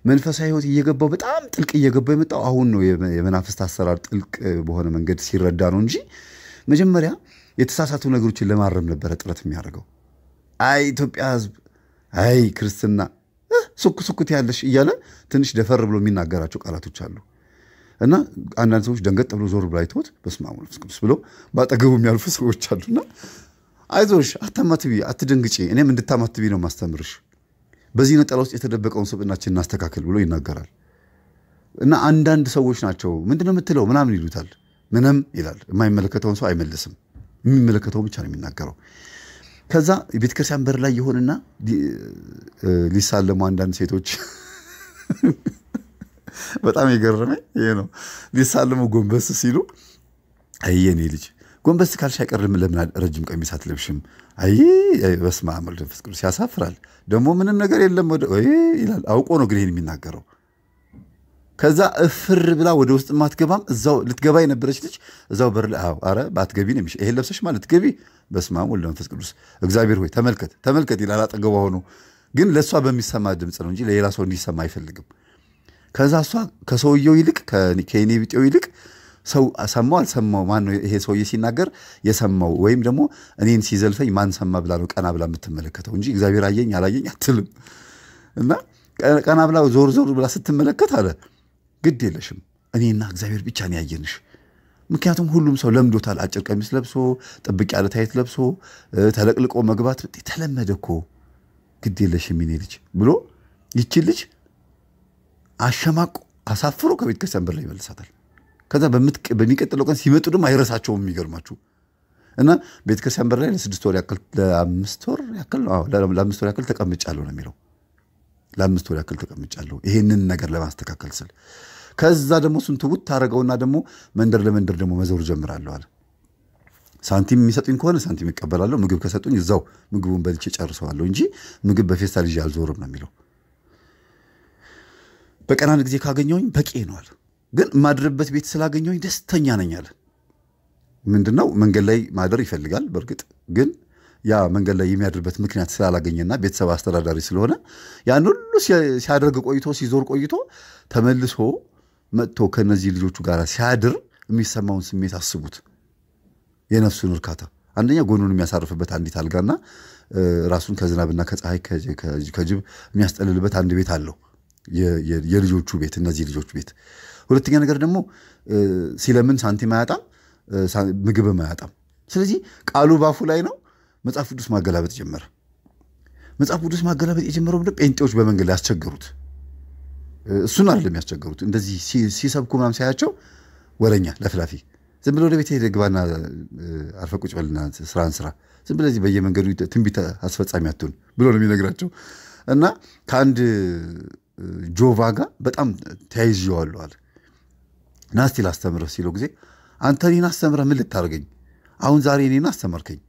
መንፈሳዊ ህይወት እየገባው በጣም ጥልቅ እየገባው የመጣው አሁን ነው። የመናፍስት አሰራር ጥልቅ በሆነ መንገድ ሲረዳ ነው እንጂ መጀመሪያ የተሳሳቱ ነገሮችን ለማረም ነበረ ጥረት የሚያደርገው። አይ ኢትዮጵያ ህዝብ፣ አይ ክርስትና ሱክ ሱክት ትያለሽ እያለ ትንሽ ደፈር ብሎ የሚናገራቸው ቃላቶች አሉ እና አንዳንድ ሰዎች ደንገጥ ብሎ ዞር ብሎ አይተውት በስመ አብ ወመንፈስ ቅዱስ በአጠገቡ የሚያልፉ ሰዎች አሉና አይዞሽ፣ አታማትቢ፣ አትደንግጪ፣ እኔም እንድታማትቢ ነው ማስተምርሽ። በዚህ ነጠላ ውስጥ የተደበቀውን ስብዕናችን እናስተካከል ብሎ ይናገራል። እና አንዳንድ ሰዎች ናቸው ምንድነው የምትለው ምናምን ይሉታል። ምንም ይላል። የማይመለከተውን ሰው አይመልስም። የሚመለከተው ብቻ ነው የሚናገረው። ከዛ የቤተክርስቲያን በር ላይ የሆንና ሊሳለሙ አንዳንድ ሴቶች በጣም የገረመኝ ይሄ ነው። ሊሳለሙ ጎንበስ ሲሉ አየኔ ልጅ ጎንበስ ካልሽ አይቀርም ለምን ረጅም ቀሚስ አትለብሽም? አይ በስመ አብ ወመንፈስ ቅዱስ ያሳፍራል። ደግሞ ምንም ነገር የለም ይላል። አውቆ ነው ግን ይሄን የሚናገረው ከዛ እፍር ብላ ወደ ውስጥ ማትገባም እዛው ልትገባ የነበረች ልጅ እዛው በር ላይ አረ ባትገቢ ነው የሚሻ ይሄን ለብሰሽ ማለት ገቢ በስመ አብ ወወልድ ወመንፈስ ቅዱስ እግዚአብሔር ሆይ ተመልከት ተመልከት ይላል አጠገቧ ሆኖ ግን ለእሷ በሚሰማ ድምፅ ነው እንጂ ለሌላ ሰው እንዲሰማ አይፈልግም ከዛ እሷ ከሰውየው ይልቅ ከኔ ቢጤው ይልቅ ሰው ሰማው አልሰማው ማን ነው ይሄ ሰውዬ ሲናገር የሰማው ወይም ደግሞ እኔን ሲዘልፈኝ ማን ሰማ ብላ ነው ቀና ብላ የምትመለከተው እንጂ እግዚአብሔር አየኝ አላየኝ አትልም እና ቀና ብላ ዞር ዞር ብላ ስትመለከት አለ ግድ የለሽም። እኔና እግዚአብሔር ብቻ ነው ያየንሽ። ምክንያቱም ሁሉም ሰው ለምዶታል። አጭር ቀሚስ ለብሶ ጥብቅ ያለ ታይት ለብሶ ተለቅልቆ መግባት የተለመደ እኮ። ግድ የለሽም የኔ ልጅ ብሎ ይቺ ልጅ አሸማቆ አሳፍሮ ከቤተ ክርስቲያን በር ላይ ይመልሳታል። ከዛ በሚቀጥለው ቀን ሲመጡ ደግሞ አይረሳቸውም። የሚገርማችሁ እና ቤተ ክርስቲያን በር ላይ ለስድስት ወር ያክል ለአምስት ወር ያክል ለአምስት ወር ያክል ተቀምጫለሁ ነው የሚለው። ለአምስት ወር ያክል ተቀምጫለሁ ይሄንን ነገር ለማስተካከል ስል ከዛ ደግሞ እሱን ትውት ታደረገውና ደግሞ መንደር ለመንደር ደግሞ መዞር ጀምራለዋል። ሳንቲም የሚሰጡኝ ከሆነ ሳንቲም ይቀበላለሁ። ምግብ ከሰጡኝ እዛው ምግቡን በልቼ ጨርሰዋለሁ እንጂ ምግብ በፌስታል ይዤ አልዞርም ነው የሚለው። በቀን አንድ ጊዜ ካገኘውኝ በቂ ነዋል። ግን የማድርበት ቤት ስላገኘውኝ ደስተኛ ነኝ አለ። ምንድነው መንገድ ላይ ማደር ይፈልጋል። በእርግጥ ግን ያ መንገድ ላይ የሚያድርበት ምክንያት ስላላገኘና ቤተሰብ አስተዳዳሪ ስለሆነ ያን ሁሉ ሲያደርግ ቆይቶ ሲዞር ቆይቶ ተመልሶ መጥቶ ከነዚህ ልጆቹ ጋር ሲያድር የሚሰማውን ስሜት አስቡት። የነፍሱን እርካታ አንደኛ ጎኑን የሚያሳርፍበት አንዲት አልጋና ራሱን ከዝናብና ከፀሐይ ከጅብ የሚያስጠልልበት አንድ ቤት አለው። የልጆቹ ቤት እነዚህ ልጆቹ ቤት። ሁለተኛ ነገር ደግሞ ሲለምን ሳንቲም አያጣም፣ ምግብም አያጣም። ስለዚህ ቃሉ ባፉ ላይ ነው። መጽሐፍ ቅዱስ ማገላበጥ ጀመረ። መጽሐፍ ቅዱስ ማገላበጥ የጀመረው ጴንጤዎች በመንገድ ላይ ያስቸገሩት እሱን አይደለም የሚያስቸግሩት። እንደዚህ ሲሰብኩ ምናምን ሳያቸው ወረኛ ለፍላፊ ዝም ብለ ወደ ቤት ሄደ ግባና አርፈህ ቁጭ በልና ስራን ስራ፣ ዝም ብለ በየመንገዱ ትንቢት አስፈጻሚ አትሁን ብሎ ነው የሚነግራቸው እና ከአንድ ጆቫ ጋር በጣም ተያይዤዋለሁ አለ ና እስቲ ላስተምርህ ሲለው ጊዜ አንተ እኔን አስተምረህ ምን ልታደርገኝ? አሁን ዛሬ እኔን አስተማርከኝ።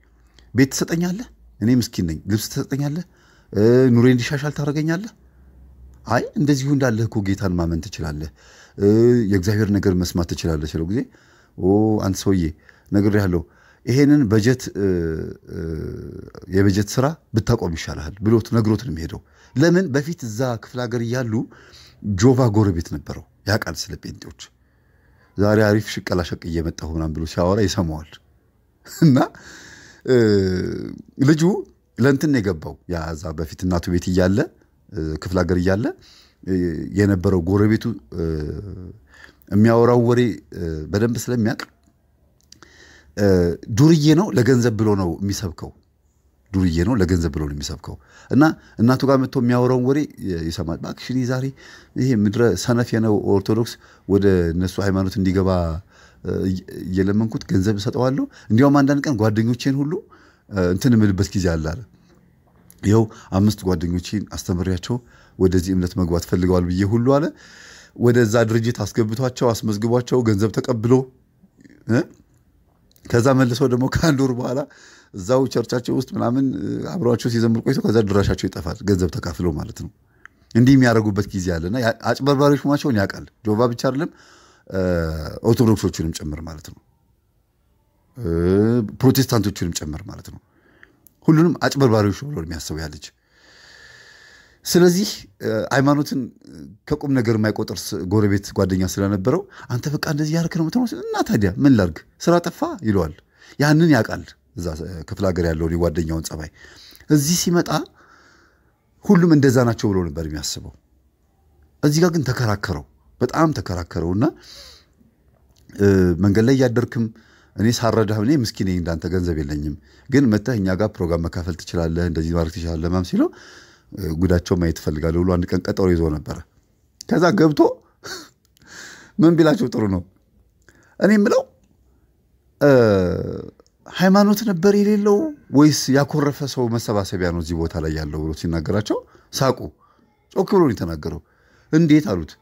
ቤት ትሰጠኛለህ፣ እኔ ምስኪን ነኝ። ልብስ ትሰጠኛለህ፣ ኑሬ እንዲሻሻል ታደርገኛለህ አይ እንደዚሁ እንዳለህ እኮ ጌታን ማመን ትችላለህ፣ የእግዚአብሔር ነገር መስማት ትችላለህ ስለው ጊዜ አንድ ሰውዬ ያለው ይሄንን በጀት የበጀት ስራ ብታቆም ይሻላል ብሎት ነግሮት ነው የሚሄደው። ለምን በፊት እዛ ክፍለ ሀገር እያሉ ጆቫ ጎረቤት ነበረው ያውቃል ስለ ጴንጤዎች። ዛሬ አሪፍ ሽቀላሸቅ እየመጣሁ ምናምን ብሎ ሲያወራ ይሰማዋል። እና ልጁ ለእንትን የገባው ያዛ በፊት እናቱ ቤት እያለ ክፍለ ሀገር እያለ የነበረው ጎረቤቱ የሚያወራው ወሬ በደንብ ስለሚያውቅ ዱርዬ ነው ለገንዘብ ብሎ ነው የሚሰብከው። ዱርዬ ነው ለገንዘብ ብሎ ነው የሚሰብከው እና እናቱ ጋር መጥቶ የሚያወራውን ወሬ ይሰማል። እባክሽ ዛሬ ይሄ ምድረ ሰነፍ የነው ኦርቶዶክስ ወደ እነሱ ሃይማኖት እንዲገባ እየለመንኩት ገንዘብ እሰጠዋለሁ። እንዲያውም አንዳንድ ቀን ጓደኞቼን ሁሉ እንትን የምልበት ጊዜ አለ ይኸው አምስት ጓደኞቼን አስተምሬያቸው ወደዚህ እምነት መግባት ፈልገዋል ብዬ ሁሉ አለ ወደዛ ድርጅት አስገብቷቸው አስመዝግቧቸው ገንዘብ ተቀብሎ ከዛ መልሰው ደግሞ ከአንድ ወር በኋላ እዛው ቸርቻቸው ውስጥ ምናምን አብረቸው ሲዘምር ቆይቶ ከዛ ድራሻቸው ይጠፋል፣ ገንዘብ ተካፍሎ ማለት ነው። እንዲህ የሚያደርጉበት ጊዜ አለና አጭበርባሪዎች መሆናቸውን ያውቃል። ጆባ ብቻ አይደለም ኦርቶዶክሶቹንም ጭምር ማለት ነው፣ ፕሮቴስታንቶቹንም ጭምር ማለት ነው። ሁሉንም አጭበርባሪዎች ብሎ የሚያስበው ያ ልጅ። ስለዚህ ሃይማኖትን ከቁም ነገር የማይቆጥር ጎረቤት ጓደኛ ስለነበረው አንተ በቃ እንደዚህ ያርክ ነው ምትነ እና ታዲያ ምን ላርግ ስራ ጠፋ ይለዋል። ያንን ያውቃል እዛ ክፍለ ሀገር ያለውን የጓደኛውን ጸባይ። እዚህ ሲመጣ ሁሉም እንደዛ ናቸው ብሎ ነበር የሚያስበው። እዚህ ጋር ግን ተከራከረው፣ በጣም እና መንገድ ላይ እያደርክም እኔ ሳረዳህ እኔ ምስኪን እንዳንተ ገንዘብ የለኝም፣ ግን መተህ እኛ ጋር ፕሮግራም መካፈል ትችላለህ፣ እንደዚህ ማድረግ ትችላለህ ምናምን ሲለው ጉዳቸው ማየት እፈልጋለሁ ብሎ አንድ ቀን ቀጠሮ ይዞ ነበረ። ከዛ ገብቶ ምን ቢላቸው ጥሩ ነው። እኔ ምለው ሃይማኖት ነበር የሌለው ወይስ ያኮረፈ ሰው መሰባሰቢያ ነው እዚህ ቦታ ላይ ያለው ብሎ ሲናገራቸው ሳቁ። ጮክ ብሎ የተናገረው እንዴት አሉት።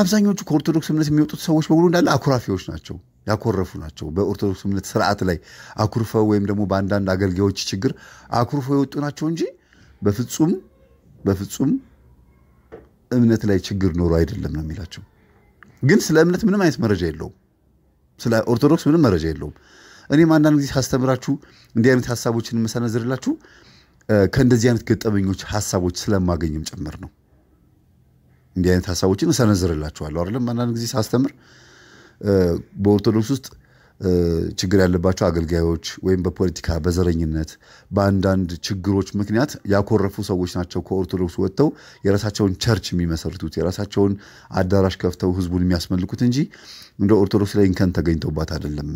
አብዛኞቹ ከኦርቶዶክስ እምነት የሚወጡት ሰዎች በሙሉ እንዳለ አኩራፊዎች ናቸው። ያኮረፉ ናቸው። በኦርቶዶክስ እምነት ስርዓት ላይ አኩርፈው ወይም ደግሞ በአንዳንድ አገልጋዮች ችግር አኩርፈው የወጡ ናቸው እንጂ በፍጹም በፍጹም እምነት ላይ ችግር ኖሮ አይደለም ነው የሚላቸው። ግን ስለ እምነት ምንም አይነት መረጃ የለውም። ስለ ኦርቶዶክስ ምንም መረጃ የለውም። እኔም አንዳንድ ጊዜ ሳስተምራችሁ እንዲህ አይነት ሀሳቦችን የምሰነዝርላችሁ ከእንደዚህ አይነት ገጠመኞች ሀሳቦች ስለማገኝም ጭምር ነው። እንዲህ አይነት ሀሳቦችን እሰነዝርላችኋለሁ አይደለም አንዳንድ ጊዜ ሳስተምር በኦርቶዶክስ ውስጥ ችግር ያለባቸው አገልጋዮች ወይም በፖለቲካ በዘረኝነት በአንዳንድ ችግሮች ምክንያት ያኮረፉ ሰዎች ናቸው ከኦርቶዶክስ ወጥተው የራሳቸውን ቸርች የሚመሰርቱት የራሳቸውን አዳራሽ ከፍተው ህዝቡን የሚያስመልኩት እንጂ እንደ ኦርቶዶክስ ላይ እንከን ተገኝቶባት አይደለም።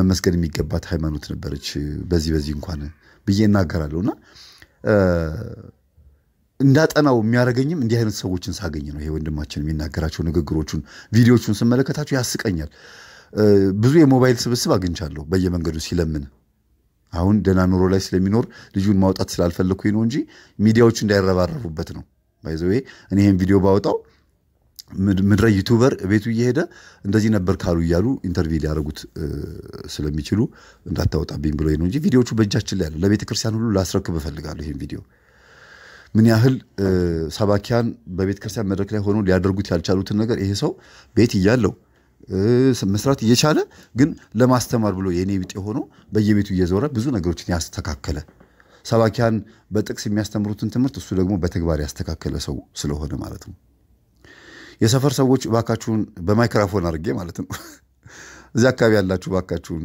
መመስገን የሚገባት ሃይማኖት ነበረች በዚህ በዚህ እንኳን ብዬ እናገራለሁ እና እንዳጠናው የሚያደርገኝም እንዲህ አይነት ሰዎችን ሳገኝ ነው። ይሄ ወንድማችን የሚናገራቸው ንግግሮቹን፣ ቪዲዮቹን ስመለከታቸው ያስቀኛል። ብዙ የሞባይል ስብስብ አግኝቻለሁ በየመንገዱ ሲለምን አሁን ደህና ኑሮ ላይ ስለሚኖር ልጁን ማውጣት ስላልፈለግኩኝ ነው እንጂ ሚዲያዎቹ እንዳይረባረቡበት ነው። ባይዘዌ እኔ ይህን ቪዲዮ ባወጣው ምድረ ዩቱበር ቤቱ እየሄደ እንደዚህ ነበር ካሉ እያሉ ኢንተርቪው ሊያደርጉት ስለሚችሉ እንዳታወጣብኝ ብሎ ነው እንጂ ቪዲዮቹ በእጃችን ላይ ያለው ለቤተክርስቲያን ሁሉ ላስረክብ እፈልጋለሁ ይህን ቪዲዮ። ምን ያህል ሰባኪያን በቤተክርስቲያን መድረክ ላይ ሆኖ ሊያደርጉት ያልቻሉትን ነገር ይሄ ሰው ቤት እያለው መስራት እየቻለ ግን ለማስተማር ብሎ የእኔ ቢጤ ሆኖ በየቤቱ እየዞረ ብዙ ነገሮችን ያስተካከለ ሰባኪያን በጥቅስ የሚያስተምሩትን ትምህርት እሱ ደግሞ በተግባር ያስተካከለ ሰው ስለሆነ ማለት ነው። የሰፈር ሰዎች እባካችሁን በማይክራፎን አድርጌ ማለት ነው እዚያ አካባቢ ያላችሁ እባካችሁን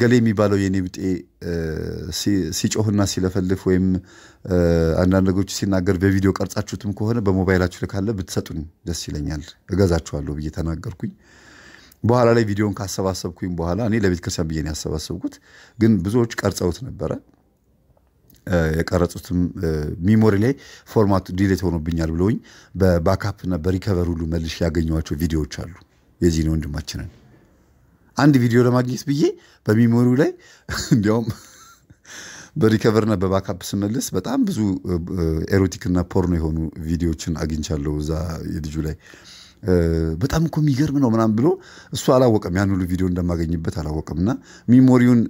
ገሌ የሚባለው የኔ ብጤ ሲጮህና ሲለፈልፍ ወይም አንዳንድ ነገሮች ሲናገር በቪዲዮ ቀርጻችሁትም ከሆነ በሞባይላችሁ ላይ ካለ ብትሰጡኝ ደስ ይለኛል፣ እገዛችኋለሁ ብዬ ተናገርኩኝ። በኋላ ላይ ቪዲዮን ካሰባሰብኩኝ በኋላ እኔ ለቤተክርስቲያን ብዬ ነው ያሰባሰብኩት፣ ግን ብዙዎች ቀርጸውት ነበረ። የቀረጹትም ሚሞሪ ላይ ፎርማቱ ዲሌት ሆኖብኛል ብለውኝ በባካፕና በሪከቨር ሁሉ መልሽ ያገኘኋቸው ቪዲዮዎች አሉ ነው ወንድማችንን አንድ ቪዲዮ ለማግኘት ብዬ በሚሞሪው ላይ እንዲያውም በሪከቨርና በባካፕ ስመልስ በጣም ብዙ ኤሮቲክና ፖርኖ የሆኑ ቪዲዮዎችን አግኝቻለሁ። እዛ የልጁ ላይ በጣም እኮ የሚገርም ነው ምናምን ብሎ እሱ አላወቀም፣ ያን ሁሉ ቪዲዮ እንደማገኝበት አላወቀም። እና ሚሞሪውን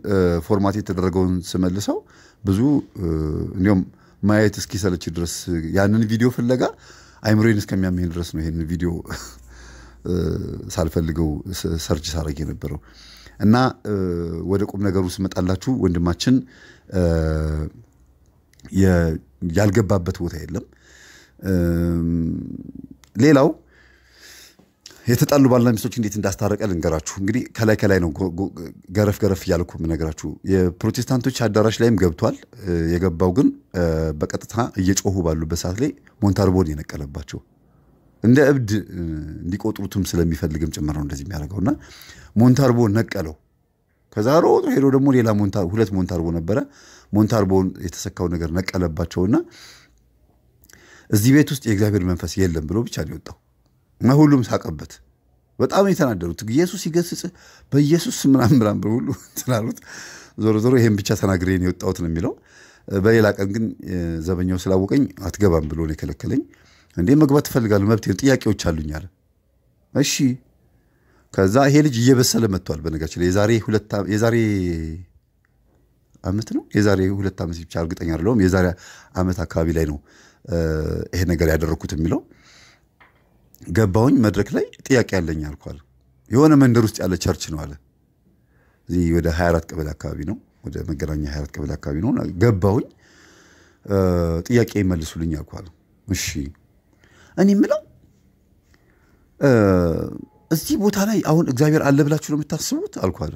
ፎርማት የተደረገውን ስመልሰው ብዙ እንዲያውም ማየት እስኪሰለች ድረስ ያንን ቪዲዮ ፍለጋ አይምሮዬን እስከሚያመኝ ድረስ ነው ይሄን ቪዲዮ ሳልፈልገው ሰርጅ ሳረግ የነበረው እና ወደ ቁም ነገሩ ስመጣላችሁ ወንድማችን ያልገባበት ቦታ የለም። ሌላው የተጣሉ ባልና ሚስቶች እንዴት እንዳስታረቀ ልንገራችሁ። እንግዲህ ከላይ ከላይ ነው ገረፍ ገረፍ እያልኩ የምነግራችሁ። የፕሮቴስታንቶች አዳራሽ ላይም ገብቷል። የገባው ግን በቀጥታ እየጮሁ ባሉበት ሰዓት ላይ ሞንታርቦን የነቀለባቸው እንደ እብድ እንዲቆጥሩትም ስለሚፈልግም ጭምር ነው እንደዚህ የሚያደርገው እና ሞንታርቦ ነቀለው። ከዛ ሮጦ ሄዶ ደግሞ ሌላ ሁለት ሞንታርቦ ነበረ። ሞንታርቦን የተሰካው ነገር ነቀለባቸውና እዚህ ቤት ውስጥ የእግዚአብሔር መንፈስ የለም ብሎ ብቻ ነው የወጣው እና ሁሉም ሳቀበት። በጣም የተናደሩት ኢየሱስ ይገስጽ በኢየሱስ ምናምን ምናምን ሁሉ ትላሉት። ዞሮ ዞሮ ይሄን ብቻ ተናግሬ የወጣሁት ነው የሚለው። በሌላ ቀን ግን ዘበኛው ስላወቀኝ አትገባም ብሎ ነው የከለከለኝ። እንዴ መግባት ትፈልጋለሁ መብት ጥያቄዎች አሉኝ አለ። እሺ ከዛ ይሄ ልጅ እየበሰለ መጥቷል። በነገራችን ላይ የዛሬ ሁለት የዛሬ አመት ነው የዛሬ ሁለት ዓመት ብቻ እርግጠኛ አይደለሁም። የዛሬ አመት አካባቢ ላይ ነው ይሄ ነገር ያደረግኩት የሚለው ገባሁኝ። መድረክ ላይ ጥያቄ ያለኝ አልኳል። የሆነ መንደር ውስጥ ያለ ቸርች ነው አለ። እዚህ ወደ 24 ቀበሌ አካባቢ ነው ወደ መገናኛ 24 ቀበሌ አካባቢ ነው። ገባሁኝ ጥያቄ ይመልሱልኝ አልኳል። እሺ እኔ የምለው እዚህ ቦታ ላይ አሁን እግዚአብሔር አለ ብላችሁ ነው የምታስቡት አልኳለ።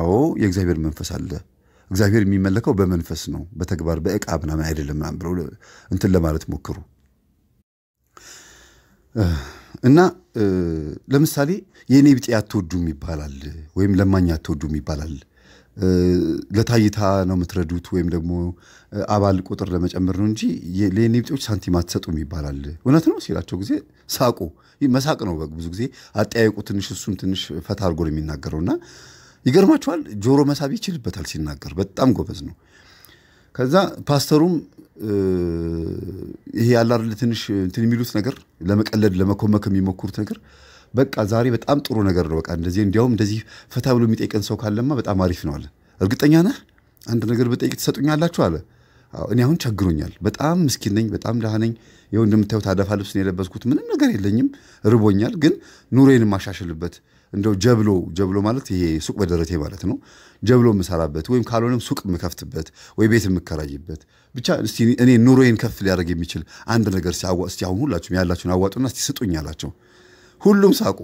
አዎ የእግዚአብሔር መንፈስ አለ። እግዚአብሔር የሚመለከው በመንፈስ ነው፣ በተግባር በእቃ ምናምን አይደለም ምናምን ብለው እንትን ለማለት ሞክሩ እና ለምሳሌ የእኔ ብጤ አትወዱም ይባላል፣ ወይም ለማኝ አትወዱም ይባላል። ለታይታ ነው የምትረዱት ወይም ደግሞ አባል ቁጥር ለመጨመር ነው እንጂ ለኔብጤዎች ሳንቲም አትሰጡም ይባላል። እውነት ነው ሲላቸው ጊዜ ሳቁ። መሳቅ ነው ብዙ ጊዜ አጠያየቁ ትንሽ እሱም ትንሽ ፈታ አድርጎ ነው የሚናገረው እና ይገርማችኋል፣ ጆሮ መሳብ ይችልበታል ሲናገር፣ በጣም ጎበዝ ነው። ከዛ ፓስተሩም ይሄ ያለ ትንሽ እንትን የሚሉት ነገር ለመቀለድ ለመኮመክ የሚሞክሩት ነገር በቃ ዛሬ በጣም ጥሩ ነገር ነው፣ በቃ እንደዚህ እንዲያውም እንደዚህ ፈታ ብሎ የሚጠይቀን ሰው ካለማ በጣም አሪፍ ነው አለ። እርግጠኛ ነህ? አንድ ነገር በጠይቅ ትሰጡኛላችሁ አለ። እኔ አሁን ቸግሮኛል፣ በጣም ምስኪን ነኝ፣ በጣም ድሃ ነኝ። ይኸው እንደምታዩት አዳፋ ልብስ ነው የለበስኩት፣ ምንም ነገር የለኝም፣ ርቦኛል። ግን ኑሬን ማሻሽልበት እንደው ጀብሎ ጀብሎ ማለት ይሄ ሱቅ በደረቴ ማለት ነው። ጀብሎ የምሰራበት ወይም ካልሆነም ሱቅ የምከፍትበት ወይ ቤት የምከራይበት ብቻ እስቲ እኔ ኑሮዬን ከፍ ሊያደርግ የሚችል አንድ ነገር እስቲ አሁን ሁላችሁም ያላችሁን አዋጡና እስቲ ስጡኝ አላቸው። ሁሉም ሳቁ።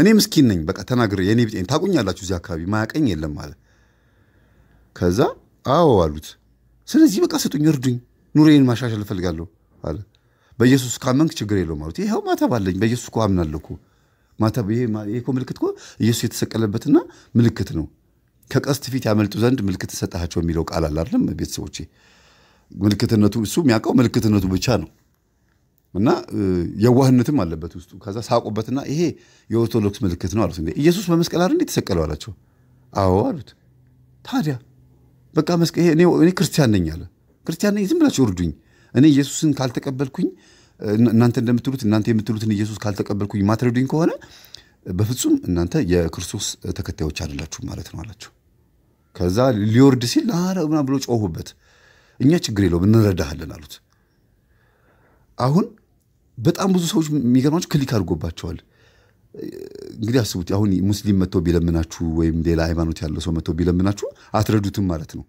እኔ ምስኪን ነኝ፣ በቃ ተናግሬ የኔ ቢጤን ታቁኛላችሁ፣ እዚህ አካባቢ ማያቀኝ የለም አለ። ከዛ አዎ አሉት። ስለዚህ በቃ ስጡኝ፣ እርዱኝ፣ ኑሬን ማሻሻል እፈልጋለሁ አለ። በኢየሱስ ካመንክ ችግር የለውም አሉት። ይኸው ማተብ አለኝ፣ በኢየሱስ እኮ አምናለሁ እኮ ማተብ። ይሄ እኮ ምልክት እኮ ኢየሱስ የተሰቀለበትና ምልክት ነው። ከቀስት ፊት ያመልጡ ዘንድ ምልክት ሰጣቸው የሚለው ቃል አለ አይደለም? ቤተሰቦቼ ምልክትነቱ እሱ የሚያውቀው ምልክትነቱ ብቻ ነው። እና የዋህነትም አለበት ውስጡ። ከዛ ሳቁበትና ይሄ የኦርቶዶክስ ምልክት ነው አሉት። ኢየሱስ በመስቀል አይደል የተሰቀለው አላቸው። አዎ አሉት። ታዲያ በቃ መስቀል እኔ ክርስቲያን ነኝ አለ። ክርስቲያን ነኝ ዝም ብላችሁ እርዱኝ። እኔ ኢየሱስን ካልተቀበልኩኝ እናንተ እንደምትሉት እናንተ የምትሉትን ኢየሱስ ካልተቀበልኩኝ ማትረዱኝ ከሆነ በፍጹም እናንተ የክርስቶስ ተከታዮች አይደላችሁ ማለት ነው አላቸው። ከዛ ሊወርድ ሲል ምናምን ብሎ ጮሁበት። እኛ ችግር የለውም እንረዳሃለን አሉት። አሁን በጣም ብዙ ሰዎች የሚገርማቸው ክሊክ አድርጎባቸዋል። እንግዲህ አስቡት አሁን ሙስሊም መጥቶ ቢለምናችሁ ወይም ሌላ ሃይማኖት ያለው ሰው መጥቶ ቢለምናችሁ አትረዱትም ማለት ነው።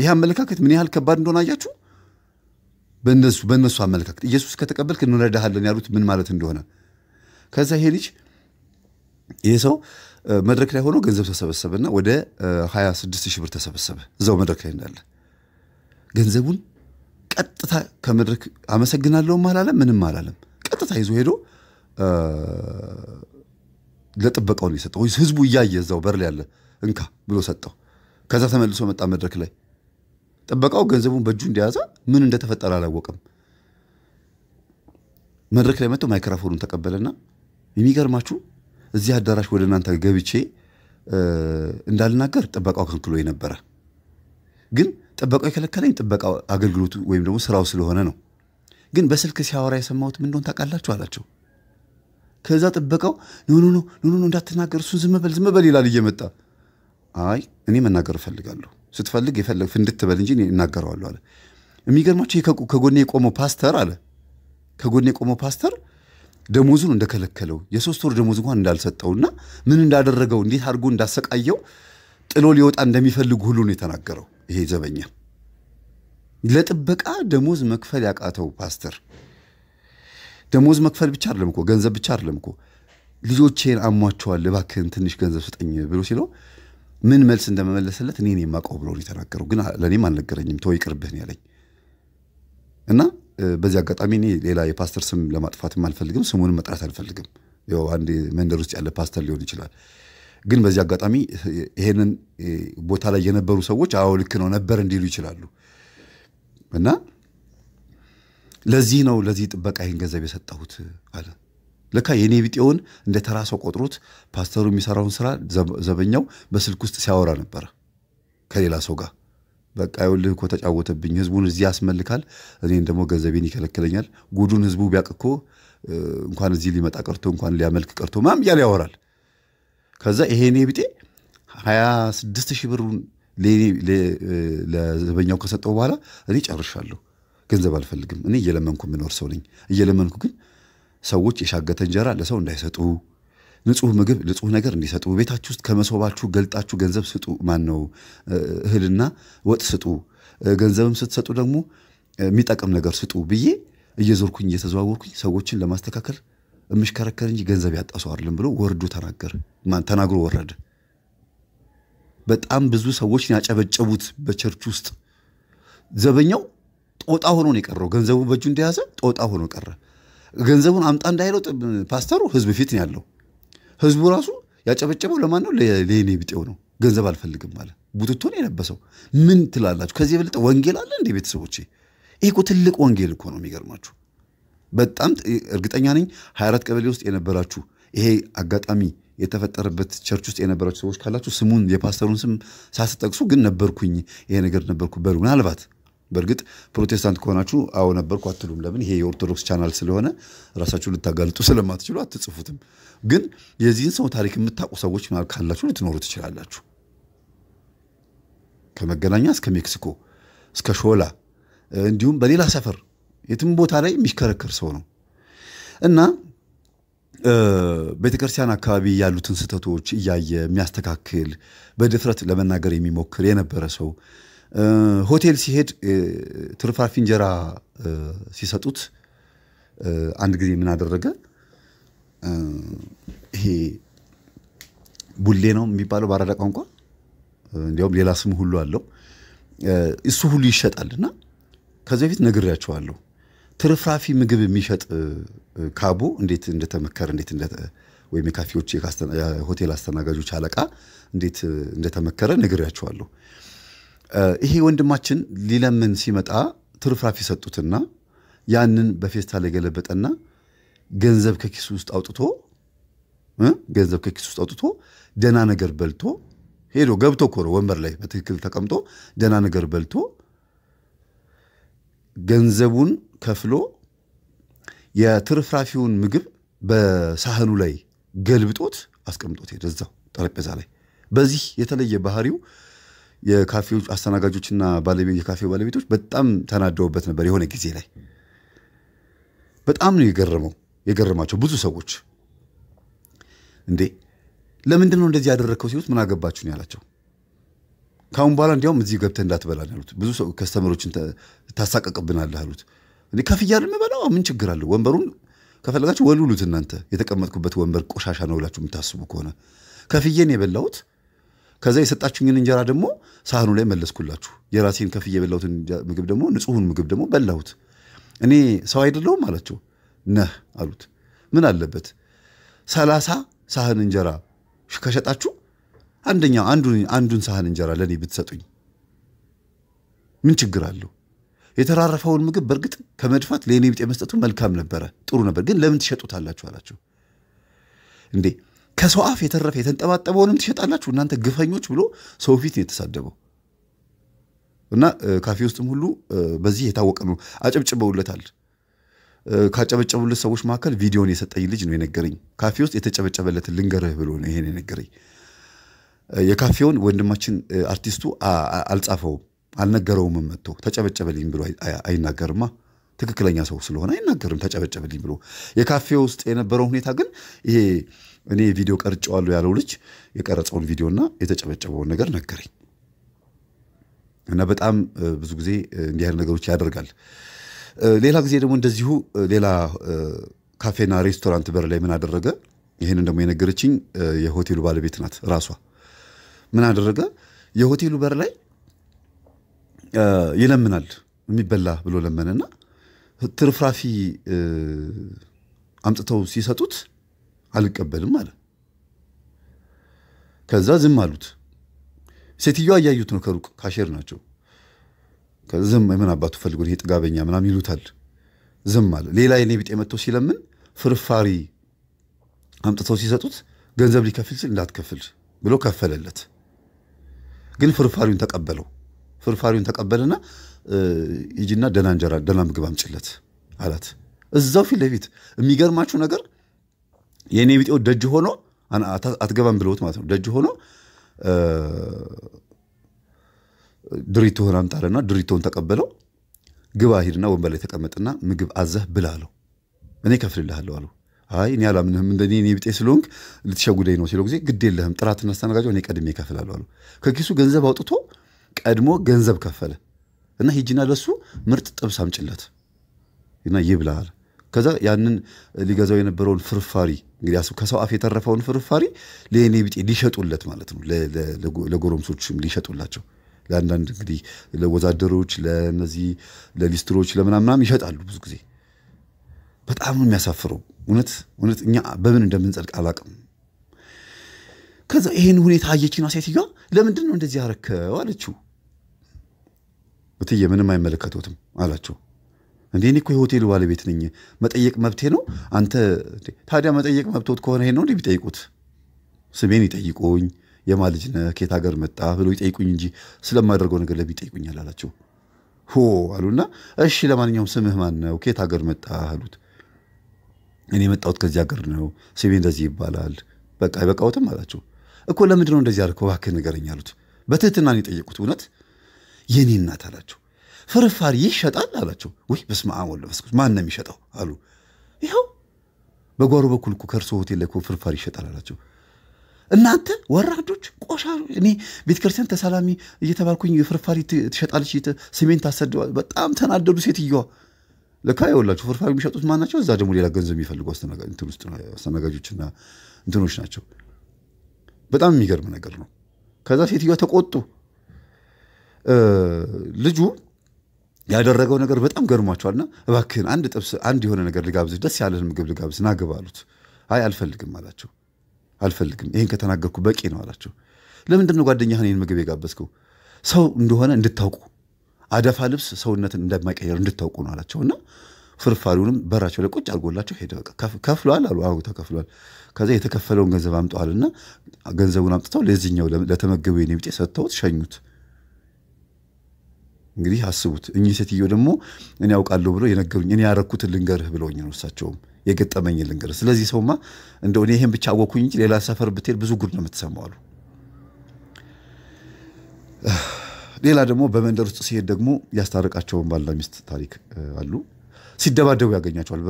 ይህ አመለካከት ምን ያህል ከባድ እንደሆነ አያችሁ። በእነሱ በእነሱ አመለካከት ኢየሱስ ከተቀበልክ እንረዳሃለን ያሉት ምን ማለት እንደሆነ። ከዛ ይሄ ልጅ ይህ ሰው መድረክ ላይ ሆኖ ገንዘብ ተሰበሰበና ወደ 26 ሺህ ብር ተሰበሰበ እዛው መድረክ ላይ እንዳለ ገንዘቡን ቀጥታ ከመድረክ አመሰግናለሁም አላለም፣ ምንም አላለም። ቀጥታ ይዞ ሄዶ ለጥበቃው ነው የሰጠው። ህዝቡ እያየ እዛው በር ላይ ያለ እንካ ብሎ ሰጠው። ከዛ ተመልሶ መጣ መድረክ ላይ። ጥበቃው ገንዘቡን በእጁ እንደያዘ ምን እንደተፈጠረ አላወቅም። መድረክ ላይ መጥቶ ማይክሮፎኑን ተቀበለና የሚገርማችሁ እዚህ አዳራሽ ወደ እናንተ ገብቼ እንዳልናገር ጥበቃው ከልክሎ ነበረ ግን ጥበቃው የከለከለኝ ጥበቃው አገልግሎቱ ወይም ደግሞ ስራው ስለሆነ ነው። ግን በስልክ ሲያወራ የሰማሁት ምን እንደሆነ ታውቃላችሁ አላቸው። ከዛ ጥበቃው ኖ ኖ ኖ ኖ እንዳትናገር፣ እሱን ዝም በል ዝም ይላል እየመጣ አይ እኔ መናገር እፈልጋለሁ፣ ስትፈልግ የፈለግ እንድትበል እንጂ እናገረዋለሁ አለ። የሚገርማቸው ከጎኔ የቆመው ፓስተር አለ ከጎኔ የቆመው ፓስተር ደሞዙን እንደከለከለው የሶስት ወር ደሞዝ እንኳን እንዳልሰጠውና ምን እንዳደረገው እንዴት አድርጎ እንዳሰቃየው ጥሎ ሊወጣ እንደሚፈልግ ሁሉ ነው የተናገረው። ይሄ ዘበኛ ለጥበቃ ደሞዝ መክፈል ያቃተው ፓስተር ደሞዝ መክፈል ብቻ አይደለም እኮ ገንዘብ ብቻ አይደለም እኮ ልጆቼን አሟቸዋል እባክህን ትንሽ ገንዘብ ስጠኝ ብሎ ሲለው ምን መልስ እንደመመለሰለት እኔን የማውቀው ብሎ የተናገረው ግን ለእኔም አልነገረኝም ተወይ ይቅርብህን ያለኝ እና በዚህ አጋጣሚ እኔ ሌላ የፓስተር ስም ለማጥፋትም አልፈልግም ስሙንም መጥራት አልፈልግም ያው አንድ መንደር ውስጥ ያለ ፓስተር ሊሆን ይችላል ግን በዚህ አጋጣሚ ይሄንን ቦታ ላይ የነበሩ ሰዎች አዎ ልክ ነው ነበር እንዲሉ ይችላሉ እና ለዚህ ነው ለዚህ ጥበቃ ይህን ገንዘብ የሰጠሁት አለ ለካ የኔ ቢጤውን እንደ ተራ ሰው ቆጥሮት ፓስተሩ የሚሰራውን ስራ ዘበኛው በስልክ ውስጥ ሲያወራ ነበረ ከሌላ ሰው ጋር በቃ ይኸውልህ እኮ ተጫወተብኝ ህዝቡን እዚህ ያስመልካል እኔን ደግሞ ገንዘቤን ይከለክለኛል ጉዱን ህዝቡ ቢያቅኮ እንኳን እዚህ ሊመጣ ቀርቶ እንኳን ሊያመልክ ቀርቶ ምናምን እያለ ያወራል ከዛ ይሄኔ ቢጤ 26 ሺህ ብሩን ለዘበኛው ከሰጠው በኋላ እኔ ጨርሻለሁ። ገንዘብ አልፈልግም። እኔ እየለመንኩ የምኖር ሰው ነኝ። እየለመንኩ ግን ሰዎች የሻገተ እንጀራ ለሰው እንዳይሰጡ፣ ንጹህ ምግብ፣ ንጹህ ነገር እንዲሰጡ፣ ቤታችሁ ውስጥ ከመሶባችሁ ገልጣችሁ ገንዘብ ስጡ። ማን ነው እህልና ወጥ ስጡ። ገንዘብም ስትሰጡ ደግሞ የሚጠቅም ነገር ስጡ ብዬ እየዞርኩኝ እየተዘዋወርኩኝ ሰዎችን ለማስተካከል የምሽከረከር እንጂ ገንዘብ ያጣ ሰው አይደለም ብሎ ወርዶ ተናገር ተናግሮ ወረደ። በጣም ብዙ ሰዎች ያጨበጨቡት በቸርች ውስጥ። ዘበኛው ጦጣ ሆኖ ነው የቀረው። ገንዘቡ በእጁ እንደያዘ ጦጣ ሆኖ ቀረ። ገንዘቡን አምጣ እንዳይለው ፓስተሩ ህዝብ ፊት ያለው። ህዝቡ ራሱ ያጨበጨበው ለማን ነው? ለኔ ቢጤው ነው። ገንዘብ አልፈልግም አለ። ቡትቶን የለበሰው ምን ትላላችሁ? ከዚህ የበለጠ ወንጌል አለ እንዴ? ቤተሰቦቼ፣ ይህ ትልቅ ወንጌል እኮ ነው። የሚገርማችሁ በጣም እርግጠኛ ነኝ 24 ቀበሌ ውስጥ የነበራችሁ ይሄ አጋጣሚ የተፈጠረበት ቸርች ውስጥ የነበራችሁ ሰዎች ካላችሁ ስሙን የፓስተሩን ስም ሳስጠቅሱ ግን ነበርኩኝ፣ ይሄ ነገር ነበርኩ በሉ። ምናልባት በእርግጥ ፕሮቴስታንት ከሆናችሁ አዎ ነበርኩ አትሉም። ለምን? ይሄ የኦርቶዶክስ ቻናል ስለሆነ ራሳችሁን ልታጋልጡ ስለማትችሉ አትጽፉትም። ግን የዚህን ሰው ታሪክ የምታውቁ ሰዎች ካላችሁ ልትኖሩ ትችላላችሁ። ከመገናኛ እስከ ሜክሲኮ እስከ ሾላ እንዲሁም በሌላ ሰፈር የትም ቦታ ላይ የሚሽከረከር ሰው ነው እና ቤተክርስቲያን አካባቢ ያሉትን ስህተቶች እያየ የሚያስተካክል በድፍረት ለመናገር የሚሞክር የነበረ ሰው ሆቴል ሲሄድ ትርፋፊ እንጀራ ሲሰጡት አንድ ጊዜ ምን አደረገ? ይሄ ቡሌ ነው የሚባለው በአራዳ ቋንቋ፣ እንዲያውም ሌላ ስም ሁሉ አለው። እሱ ሁሉ ይሸጣል እና ከዚህ በፊት ነግሬያቸዋለሁ። ትርፍራፊ ምግብ የሚሸጥ ካቡ እንዴት እንደተመከረ እንዴት ወይም የካፌዎች የሆቴል አስተናጋጆች አለቃ እንዴት እንደተመከረ ነግሬያቸዋለሁ። ይሄ ወንድማችን ሊለምን ሲመጣ ትርፍራፊ ሰጡትና ያንን በፌስታል የገለበጠና ገንዘብ ከኪሱ ውስጥ አውጥቶ ገንዘብ ከኪሱ ውስጥ አውጥቶ ደና ነገር በልቶ ሄዶ ገብቶ እኮ ነው ወንበር ላይ በትክክል ተቀምጦ ደና ነገር በልቶ ገንዘቡን ከፍሎ የትርፍራፊውን ምግብ በሳህኑ ላይ ገልብጦት አስቀምጦት ሄደ እዛው ጠረጴዛ ላይ። በዚህ የተለየ ባህሪው የካፌዎች አስተናጋጆችና የካፌ ባለቤቶች በጣም ተናደውበት ነበር የሆነ ጊዜ ላይ። በጣም ነው የገረመው የገረማቸው ብዙ ሰዎች እንዴ ለምንድን ነው እንደዚህ ያደረግከው ሲሉት ምን አገባችሁ ነው ያላቸው። ከአሁን በኋላ እንዲያውም እዚህ ገብተህ እንዳትበላን ያሉት ብዙ ከስተመሮችን ታሳቀቅብናለህ አሉት። እኔ ከፍያ አይደል የምበላው? ምን ችግር አለ? ወንበሩን ከፈለጋችሁ ወልሉት እናንተ። የተቀመጥኩበት ወንበር ቆሻሻ ነው ብላችሁ የምታስቡ ከሆነ ከፍዬን የበላሁት። ከዛ የሰጣችሁኝን እንጀራ ደግሞ ሳህኑ ላይ መለስኩላችሁ። የራሴን ከፍዬ የበላሁትን ምግብ ደግሞ ንጹሁን ምግብ ደግሞ በላሁት። እኔ ሰው አይደለሁም አላቸው። ነህ አሉት። ምን አለበት ሰላሳ ሳህን እንጀራ ከሸጣችሁ አንደኛው አንዱን አንዱን ሳህን እንጀራ ለእኔ ብትሰጡኝ ምን ችግር አለው? የተራረፈውን ምግብ በእርግጥ ከመድፋት ለእኔ ቢጤ መስጠቱ መልካም ነበረ፣ ጥሩ ነበር። ግን ለምን ትሸጡታላችሁ አላቸው። እንዴ ከሰው አፍ የተረፈ የተንጠባጠበውንም ትሸጣላችሁ እናንተ ግፈኞች ብሎ ሰው ፊት ነው የተሳደበው። እና ካፌ ውስጥም ሁሉ በዚህ የታወቀ ነው። አጨብጭበውለታል። ካጨበጨቡለት ሰዎች መካከል ቪዲዮን የሰጠኝ ልጅ ነው የነገረኝ። ካፌ ውስጥ የተጨበጨበለት ልንገርህ ብሎ ነው ይሄን የነገረኝ። የካፌውን ወንድማችን አርቲስቱ አልጻፈውም። አልነገረውም መጥቶ ተጨበጨበልኝ ብሎ አይናገርማ። ትክክለኛ ሰው ስለሆነ አይናገርም ተጨበጨበልኝ ብሎ። የካፌ ውስጥ የነበረው ሁኔታ ግን ይሄ እኔ ቪዲዮ ቀርጬዋለሁ ያለው ልጅ የቀረጸውን ቪዲዮና የተጨበጨበውን ነገር ነገረኝ እና በጣም ብዙ ጊዜ እንዲህ አይነት ነገሮች ያደርጋል። ሌላ ጊዜ ደግሞ እንደዚሁ ሌላ ካፌና ሬስቶራንት በር ላይ ምን አደረገ? ይህንን ደግሞ የነገረችኝ የሆቴሉ ባለቤት ናት ራሷ። ምን አደረገ? የሆቴሉ በር ላይ ይለምናል። የሚበላ ብሎ ለመነና ትርፍራፊ አምጥተው ሲሰጡት አልቀበልም አለ። ከዛ ዝም አሉት። ሴትዮዋ እያዩት ነው ከሩቅ ካሼር ናቸው። ዝም የምን አባቱ ፈልጎ ይሄ ጥጋበኛ ምናምን ይሉታል። ዝም አለ። ሌላ የኔ ቢጤ መጥቶ ሲለምን ፍርፋሪ አምጥተው ሲሰጡት ገንዘብ ሊከፍል ሲል እንዳትከፍል ብሎ ከፈለለት። ግን ፍርፋሪውን ተቀበለው። ፍርፋሪውን ተቀበልና ሂጂና ደህና እንጀራ ደህና ምግብ አምጭለት አላት። እዛው ፊት ለፊት የሚገርማችሁ ነገር የእኔ ቢጤው ደጅ ሆኖ አትገባም ብለውት ማለት ነው። ደጅ ሆኖ ድሪቶህን አምጣለና ድሪቶን ተቀበለው። ግባ ሂድና ወንበር ላይ ተቀመጥና ምግብ አዘህ ብላ አለው። እኔ ከፍልልሃለሁ አለው። አይ እኔ አላምንህም እንደ እኔ ቢጤ ስለሆንክ ልትሸጉደኝ ነው ሲለው ጊዜ ግድ የለህም ጥራትና አስተናጋጀው እኔ ቀድሜ ከፍላለሁ አለው። ከኪሱ ገንዘብ አውጥቶ ቀድሞ ገንዘብ ከፈለ እና ሂጂና ለሱ ምርጥ ጥብስ አምጭለት እና ይብላል። ከዛ ያንን ሊገዛው የነበረውን ፍርፋሪ እንግዲህ ከሰው አፍ የተረፈውን ፍርፋሪ ለእኔ ቢጤ ሊሸጡለት ማለት ነው፣ ለጎረምሶችም ሊሸጡላቸው ለአንዳንድ እንግዲህ ለወዛደሮች፣ ለነዚህ ለሊስትሮች፣ ለምናምናም ይሸጣሉ ብዙ ጊዜ። በጣም ነው የሚያሳፍረው። እውነት እውነት እኛ በምን እንደምንጸድቅ አላቅም። ከዛ ይሄን ሁኔታ አየችና ሴትዮዋ ለምንድን ነው እንደዚህ ያረከው አለችው። እትዬ ምንም አይመለከቱትም አላቸው። እንዴ እኔ እኮ የሆቴሉ ባለቤት ነኝ፣ መጠየቅ መብቴ ነው። አንተ ታዲያ መጠየቅ መብቶት ከሆነ ይሄን ነው እንዴ ቢጠይቁት፣ ስሜን ይጠይቁኝ፣ የማን ልጅ ነህ፣ ከየት ሀገር መጣ ብሎ ይጠይቁኝ እንጂ ስለማደርገው ነገር ለምን ይጠይቁኛል ሆ አሉና፣ እሺ ለማንኛውም ስምህ ማን ነው፣ ከየት ሀገር መጣ አሉት። እኔ የመጣሁት ከዚህ ሀገር ነው፣ ስሜ እንደዚህ ይባላል፣ በቃ አይበቃውትም አላቸው። እኮ ለምድነው እንደዚህ አልከው? እባክህ ንገረኝ አሉት። በትህትና ነው የጠየቁት። እውነት የኔ እናት አላቸው። ፍርፋሪ ይሸጣል አላቸው። ወይ በስመ አብ ወወልድ ወመንፈስ ቅዱስ ማን ነው የሚሸጠው አሉ። ይኸው በጓሮ በኩል እኮ ከእርሶ ሆቴል ላይ ፍርፋሪ ይሸጣል አላቸው። እናንተ ወራዶች፣ ቆሻ፣ እኔ ቤተክርስቲያን ተሳላሚ እየተባልኩኝ ፍርፋሪ ትሸጣለች ስሜን ታሰደዋል። በጣም ተናደዱ ሴትዮዋ ለካ የወላችሁ ፍርፋሪ የሚሸጡት ማን ናቸው? እዛ ደግሞ ሌላ ገንዘብ የሚፈልጉ አስተናጋጆችና እንትኖች ናቸው። በጣም የሚገርም ነገር ነው። ከዛ ሴትዮዋ ተቆጡ። ልጁ ያደረገው ነገር በጣም ገርሟቸዋልና እባክህን አንድ ጥብስ፣ አንድ የሆነ ነገር ልጋብዝህ፣ ደስ ያለህን ምግብ ልጋብዝ ናግብ አሉት። አይ አልፈልግም አላቸው። አልፈልግም ይህን ከተናገርኩ በቂ ነው አላቸው። ለምንድን ነው ጓደኛህን ይህን ምግብ የጋበዝከው? ሰው እንደሆነ እንድታውቁ አደፋ ልብስ ሰውነትን እንደማይቀየር እንድታውቁ ነው እና ፍርፋሪውንም በራቸው ላይ ቁጭ አድርጎላቸው ሄደ። ከፍሏል አሉ። አዎ ተከፍሏል። ከዚያ የተከፈለውን ገንዘብ አምጠዋልና ገንዘቡን አምጥተው ለዚኛው ለተመገበ የኔ ቢጤ ሰጥተውት ሸኙት። እንግዲህ አስቡት። እኚህ ሴትዮ ደግሞ እኔ ያውቃለሁ ብሎ የነገሩኝ እኔ ያረኩትን ልንገርህ ብለውኝ ነው እሳቸውም የገጠመኝ ልንገር። ስለዚህ ሰውማ እንደ እኔ ይህን ብቻ አወኩኝ እንጂ ሌላ ሰፈር ብትሄድ ብዙ ጉድ ነው የምትሰማው አሉ። ሌላ ደግሞ በመንደር ውስጥ ሲሄድ ደግሞ ያስታረቃቸውን ባልና ሚስት ታሪክ አሉ። ሲደባደቡ ያገኛቸዋል።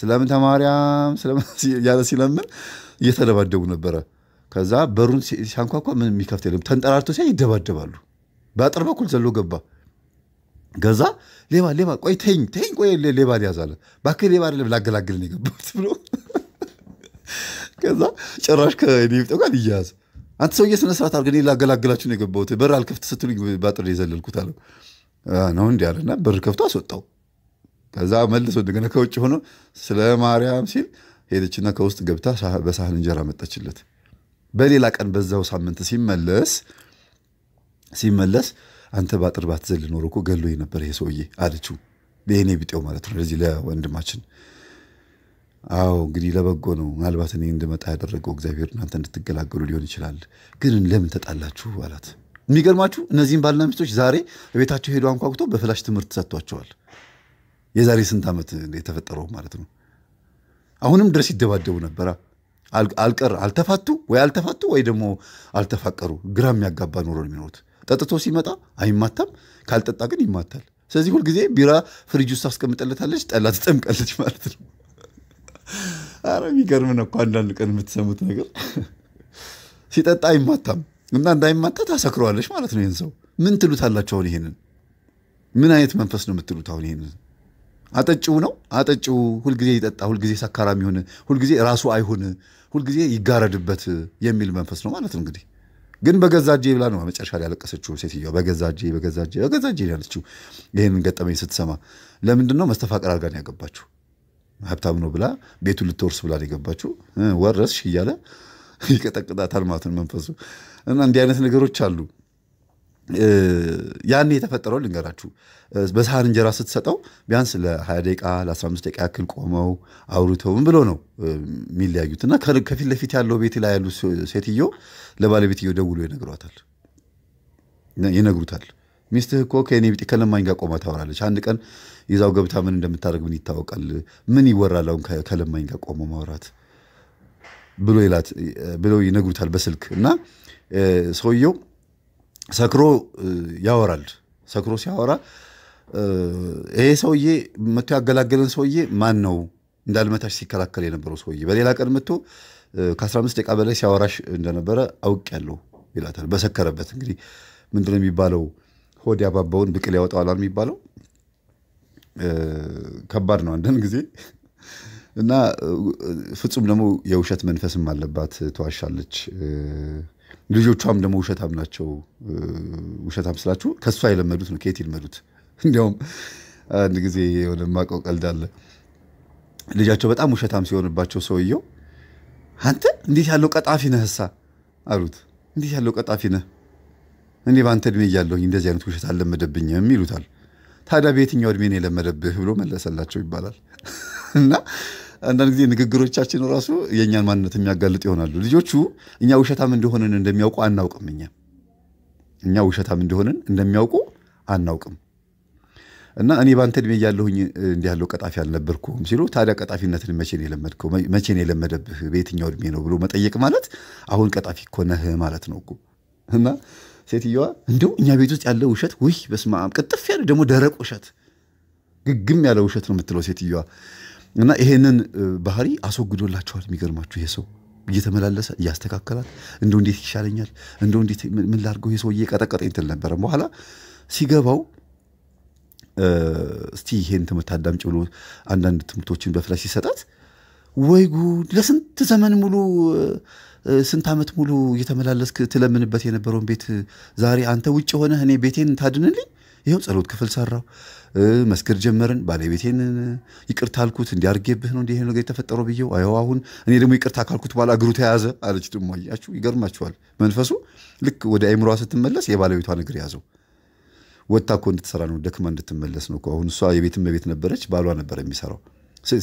ስለምን ተማሪያም ያለ ሲለምን እየተደባደቡ ነበረ። ከዛ በሩን ሲያንኳኳ ምን የሚከፍት የለም። ተንጠራርቶ ሲያ ይደባደባሉ። በአጥር በኩል ዘሎ ገባ። ገዛ ሌባ ሌባ፣ ቆይ ተኝ ተኝ፣ ቆይ ሌባ ሊያዛለ ባክ፣ ሌባ አይደለም ላገላግል ነው የገባሁት ብሎ ከዛ ጭራሽ ከኔብጠው ጋር ይያዝ አንተ ሰውዬ ስነ ስርዓት አድርገ ላገላግላችሁ ነው የገባሁት በር አልከፍት ስትሉኝ በአጥር የዘለልኩት አለው ነው እንዲህ አለና በር ከፍቶ አስወጣው። ከዛ መልሶ እንደገና ከውጭ ሆኖ ስለ ማርያም ሲል ሄደችና ከውስጥ ገብታ በሳህን እንጀራ መጣችለት። በሌላ ቀን በዛው ሳምንት ሲመለስ ሲመለስ አንተ በአጥር ባትዘል ኖሮ እኮ ገሎ ነበር ይሄ ሰውዬ አለችው። ለእኔ ቢጤው ማለት ነው። ለዚህ ለወንድማችን አዎ እንግዲህ ለበጎ ነው። ምናልባት እኔ እንድመጣ ያደረገው እግዚአብሔር እናንተ እንድትገላገሉ ሊሆን ይችላል። ግን ለምን ተጣላችሁ አላት። የሚገርማችሁ እነዚህም ባልና ሚስቶች ዛሬ ቤታቸው ሄዶ አንኳኩቶ በፍላሽ ትምህርት ሰጥቷቸዋል። የዛሬ ስንት ዓመት የተፈጠረው ማለት ነው። አሁንም ድረስ ይደባደቡ ነበራ። አልቀር አልተፋቱ ወይ አልተፋቱ ወይ ደግሞ አልተፋቀሩ። ግራ የሚያጋባ ኑሮ የሚኖሩት። ጠጥቶ ሲመጣ አይማታም፣ ካልጠጣ ግን ይማታል። ስለዚህ ሁልጊዜ ቢራ ፍሪጅ ውስጥ አስቀምጠለታለች፣ ጠላ ትጠምቃለች ማለት ነው። አረ የሚገርም ነው እኮ አንዳንድ ቀን የምትሰሙት ነገር። ሲጠጣ አይማታም እና እንዳይማታ ታሰክረዋለች ማለት ነው። ይህን ሰው ምን ትሉታላችሁ? አሁን ይሄንን ምን አይነት መንፈስ ነው የምትሉት? አሁን ይሄንን አጠጭው ነው አጠጭው። ሁልጊዜ ይጠጣ፣ ሁልጊዜ ሰካራም ይሁን፣ ሁልጊዜ ራሱ አይሁን፣ ሁልጊዜ ይጋረድበት የሚል መንፈስ ነው ማለት እንግዲህ። ግን በገዛ እጄ ብላ ነው መጨረሻ ላይ ያለቀሰችው ሴትዮዋ። በገዛ እጄ በገዛ እጄ በገዛ እጄ ያለችው ይህንን ገጠመኝ ስትሰማ ለምንድን ነው መስተፋቀር አድርጋ ነው ያገባችሁ? ሀብታም ነው ብላ ቤቱን ልትወርስ ብላ ነው የገባችሁ። ወረስሽ እያለ ይቀጠቅጣታል ማለት ነው መንፈሱ እና እንዲህ አይነት ነገሮች አሉ። ያኔ የተፈጠረው ልንገራችሁ። በሳህን እንጀራ ስትሰጠው ቢያንስ ለ20 ደቂቃ ለ15 ደቂቃ ያክል ቆመው አውርተው ምን ብሎ ነው የሚለያዩት። እና ከፊት ለፊት ያለው ቤት ላይ ያሉ ሴትዮ ለባለቤትዮ ደውሎ ይነግሯታል ይነግሩታል። ሚስትህ እኮ ከኔ ቢጤ ከለማኝ ጋር ቆማ ታወራለች። አንድ ቀን ይዛው ገብታ ምን እንደምታደርግ ምን ይታወቃል? ምን ይወራል? አሁን ከለማኝ ጋር ቆመ ማውራት ብሎ ይላት ብሎ ይነግሩታል በስልክ እና ሰውየው ሰክሮ ያወራል። ሰክሮ ሲያወራ ይሄ ሰውዬ መቶ ያገላገለን ሰውዬ ማን ነው እንዳልመታሽ ሲከላከል የነበረው ሰውዬ በሌላ ቀን መቶ ከ15 ደቂቃ በላይ ሲያወራሽ እንደነበረ ያለው ይላታል። በሰከረበት እንግዲህ ምንድን የሚባለው? ሆድ ያባባውን ብቅል ያወጣዋል የሚባለው ከባድ ነው አንዳንድ ጊዜ እና ፍጹም ደግሞ የውሸት መንፈስም አለባት። ተዋሻለች። ልጆቿም ደግሞ ውሸታም ናቸው። ውሸታም ስላችሁ ከእሷ የለመዱት ነው። ከየት ይልመዱት? እንዲያውም አንድ ጊዜ የሆነ ማቀው ቀልድ አለ። ልጃቸው በጣም ውሸታም ሲሆንባቸው ሰውየው አንተ እንዴት ያለው ቀጣፊ ነህ እሳ አሉት። እንዴት ያለው ቀጣፊ ነህ? እኔ በአንተ እድሜ እያለሁኝ እንደዚህ አይነት ውሸት አልለመደብኝም ይሉታል። ታዲያ በየትኛው እድሜ ነው የለመደብህ ብሎ መለሰላቸው ይባላል እና አንዳንድ ጊዜ ንግግሮቻችን ራሱ የእኛን ማንነት የሚያጋልጥ ይሆናሉ። ልጆቹ እኛ ውሸታም እንደሆንን እንደሚያውቁ አናውቅም። እኛ እኛ ውሸታም እንደሆንን እንደሚያውቁ አናውቅም። እና እኔ በአንተ ዕድሜ እያለሁኝ እንዲህ ያለው ቀጣፊ አልነበርኩም ሲሉ፣ ታዲያ ቀጣፊነትን መቼን የለመድከው? መቼን የለመደብህ? በየትኛው እድሜ ነው ብሎ መጠየቅ ማለት አሁን ቀጣፊ እኮ ነህ ማለት ነው እኮ እና ሴትየዋ እንዲሁም እኛ ቤት ውስጥ ያለ ውሸት ውይ፣ በስመ አብ ቅጥፍ ያለ ደግሞ ደረቅ ውሸት ግግም ያለ ውሸት ነው የምትለው ሴትየዋ። እና ይሄንን ባህሪ አስወግዶላቸዋል። የሚገርማችሁ ይሄ ሰው እየተመላለሰ እያስተካከላት እንደው እንዴት ይሻለኛል፣ እንደ እንዴት ምን ላድርገው፣ ይሄ ሰው እየቀጠቀጠኝ ትል ነበረ። በኋላ ሲገባው እስቲ ይሄን ትምህርት አዳምጭ ብሎ አንዳንድ ትምህርቶችን በፍላሽ ሲሰጣት ወይ ጉድ! ለስንት ዘመን ሙሉ ስንት ዓመት ሙሉ እየተመላለስክ ትለምንበት የነበረውን ቤት ዛሬ አንተ ውጭ ሆነህ እኔ ቤቴን ታድንልኝ ይኸው ጸሎት ክፍል ሰራው፣ መስገድ ጀመርን። ባለቤቴን ይቅርታ አልኩት፣ እንዲያርጌብህ ነው እንዲህ ነገር የተፈጠረው ብዬው፣ አየው አሁን እኔ ደግሞ ይቅርታ ካልኩት በኋላ እግሩ ተያዘ አለች። ደሞ አያችሁ፣ ይገርማችኋል። መንፈሱ ልክ ወደ አይምሯ ስትመለስ የባለቤቷ እግር ያዘው። ወታ እኮ እንድትሰራ ነው፣ ደክማ እንድትመለስ ነው። አሁን እሷ የቤት እመቤት ነበረች፣ ባሏ ነበር የሚሰራው።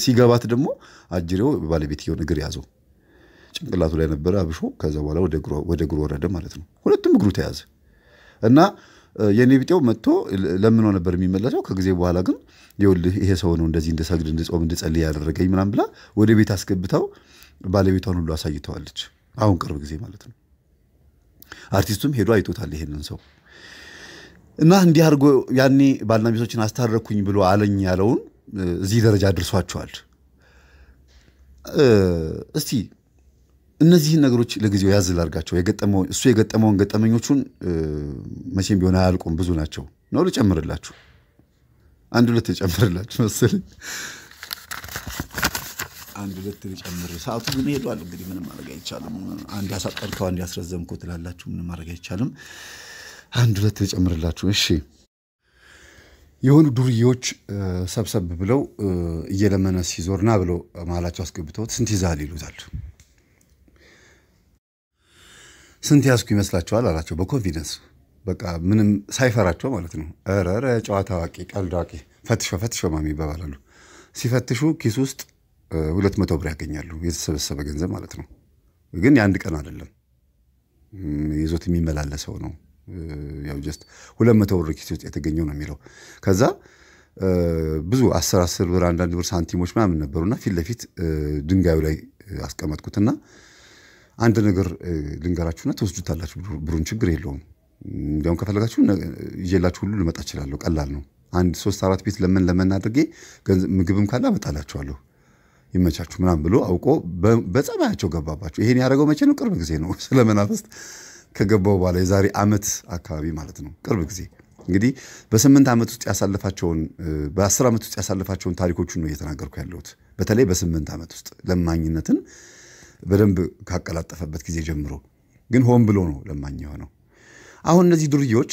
ሲገባት ደግሞ አጅሬው ባለቤትየውን እግር ያዘው። ጭንቅላቱ ላይ ነበረ አብሾ። ከዛ በኋላ ወደ እግሩ ወረደ ማለት ነው። ሁለቱም እግሩ ተያዘ እና የኔ ቢጤው መጥቶ ለምኖ ነበር የሚመለሰው። ከጊዜ በኋላ ግን ይኸውልህ ይሄ ሰው ነው እንደዚህ እንድሰግድ፣ እንድጾም፣ እንድጸልይ ያደረገኝ ምናምን ብላ ወደ ቤት አስገብታው ባለቤቷን ሁሉ አሳይተዋለች። አሁን ቅርብ ጊዜ ማለት ነው። አርቲስቱም ሄዶ አይቶታል ይሄንን ሰው እና እንዲህ አድርጎ ያኔ ባልና ሚስቶችን አስታረኩኝ ብሎ አለኝ ያለውን እዚህ ደረጃ አድርሷቸዋል። እስቲ እነዚህን ነገሮች ለጊዜው ያዝ ላርጋቸው። እሱ የገጠመውን ገጠመኞቹን መቼም ቢሆን አያልቁም፣ ብዙ ናቸው ነው ልጨምርላችሁ። አንድ ሁለት ልጨምርላችሁ መሰለኝ። አንድ ሁለት ልጨምር። ሰዓቱ ግን ሄዷል። እንግዲህ ምንም ማድረግ አይቻልም። አንድ ያሳጠርከው አንድ ያስረዘምኩ ትላላችሁ። ምንም ማድረግ አይቻልም። አንድ ሁለት ልጨምርላችሁ። እሺ፣ የሆኑ ዱርዬዎች ሰብሰብ ብለው እየለመነ ሲዞርና ብለው ማላቸው አስገብተውት ስንት ይዛል ይሉታል። ስንት ያዝኩ ይመስላችኋል አላቸው በኮንፊደንስ በቃ ምንም ሳይፈራቸው ማለት ነው። ኧረ ጨዋታ አዋቂ፣ ቀልድ አዋቂ፣ ፈትሾ ፈትሾ ማሚ ይባባላሉ። ሲፈትሹ ኪስ ውስጥ ሁለት መቶ ብር ያገኛሉ። የተሰበሰበ ገንዘብ ማለት ነው። ግን የአንድ ቀን አይደለም፣ ይዞት የሚመላለሰው ነው። ያው ጀስት ሁለት መቶ ብር ኪስ ውስጥ የተገኘው ነው የሚለው። ከዛ ብዙ አስር አስር ብር አንዳንድ ብር ሳንቲሞች ምናምን ነበሩና ፊት ለፊት ድንጋዩ ላይ አስቀመጥኩትና አንድ ነገር ልንገራችሁና ትወስዱታላችሁ። ብሩን ችግር የለውም። እንዲያውም ከፈለጋችሁ እየላችሁ ሁሉ ልመጣ እችላለሁ። ቀላል ነው። አንድ ሶስት አራት ቤት ለምን ለመን አድርጌ ምግብም ካለ አመጣላችኋለሁ ይመቻችሁ ምናምን ብሎ አውቆ በጸባያቸው ገባባቸው። ይሄን ያደረገው መቼ ነው? ቅርብ ጊዜ ነው። ስለ መናፍስት ከገባው በኋላ የዛሬ ዓመት አካባቢ ማለት ነው። ቅርብ ጊዜ እንግዲህ በስምንት ዓመት ውስጥ ያሳለፋቸውን በአስር ዓመት ውስጥ ያሳለፋቸውን ታሪኮቹን ነው እየተናገርኩ ያለሁት። በተለይ በስምንት ዓመት ውስጥ ለማኝነትን በደንብ ካቀላጠፈበት ጊዜ ጀምሮ ግን ሆን ብሎ ነው ለማኝ የሆነው። አሁን እነዚህ ዱርዬዎች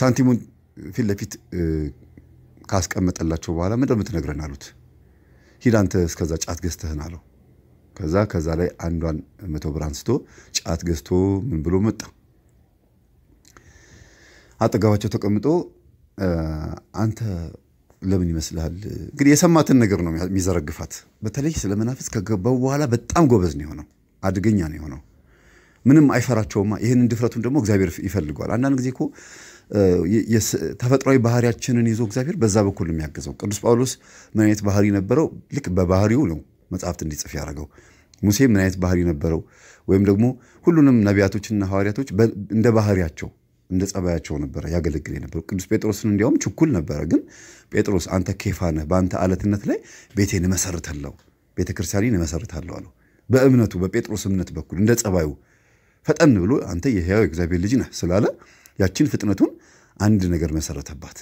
ሳንቲሙን ፊት ለፊት ካስቀመጠላቸው በኋላ ምንድን የምትነግረን አሉት። ሂድ አንተ እስከዛ ጫት ገዝተህን አለው። ከዛ ከዛ ላይ አንዷን መቶ ብር አንስቶ ጫት ገዝቶ ምን ብሎ መጣ። አጠገባቸው ተቀምጦ አንተ ለምን ይመስልሃል? እንግዲህ የሰማትን ነገር ነው የሚዘረግፋት። በተለይ ስለ መናፍስ ከገባው በኋላ በጣም ጎበዝ ነው የሆነው፣ አደገኛ ነው የሆነው። ምንም አይፈራቸውማ። ይህንን ድፍረቱን ደግሞ እግዚአብሔር ይፈልገዋል። አንዳንድ ጊዜ እኮ ተፈጥሯዊ ባህሪያችንን ይዞ እግዚአብሔር በዛ በኩል የሚያገዘው። ቅዱስ ጳውሎስ ምን አይነት ባህሪ ነበረው? ልክ በባህሪው ነው መጽሐፍት እንዲጽፍ ያደረገው። ሙሴ ምን አይነት ባህሪ ነበረው? ወይም ደግሞ ሁሉንም ነቢያቶችና ሐዋርያቶች እንደ ባህሪያቸው እንደ ጸባያቸው ነበረ ያገለግል የነበረው። ቅዱስ ጴጥሮስን እንዲያውም ችኩል ነበረ። ግን ጴጥሮስ አንተ ኬፋ ነህ፣ በአንተ አለትነት ላይ ቤቴን እመሰርታለሁ፣ ቤተ ክርስቲያኔን እመሰርታለሁ አለው። በእምነቱ በጴጥሮስ እምነት በኩል እንደ ጸባዩ ፈጠን ብሎ አንተ የሕያው እግዚአብሔር ልጅ ነህ ስላለ ያችን ፍጥነቱን አንድ ነገር መሰረተባት።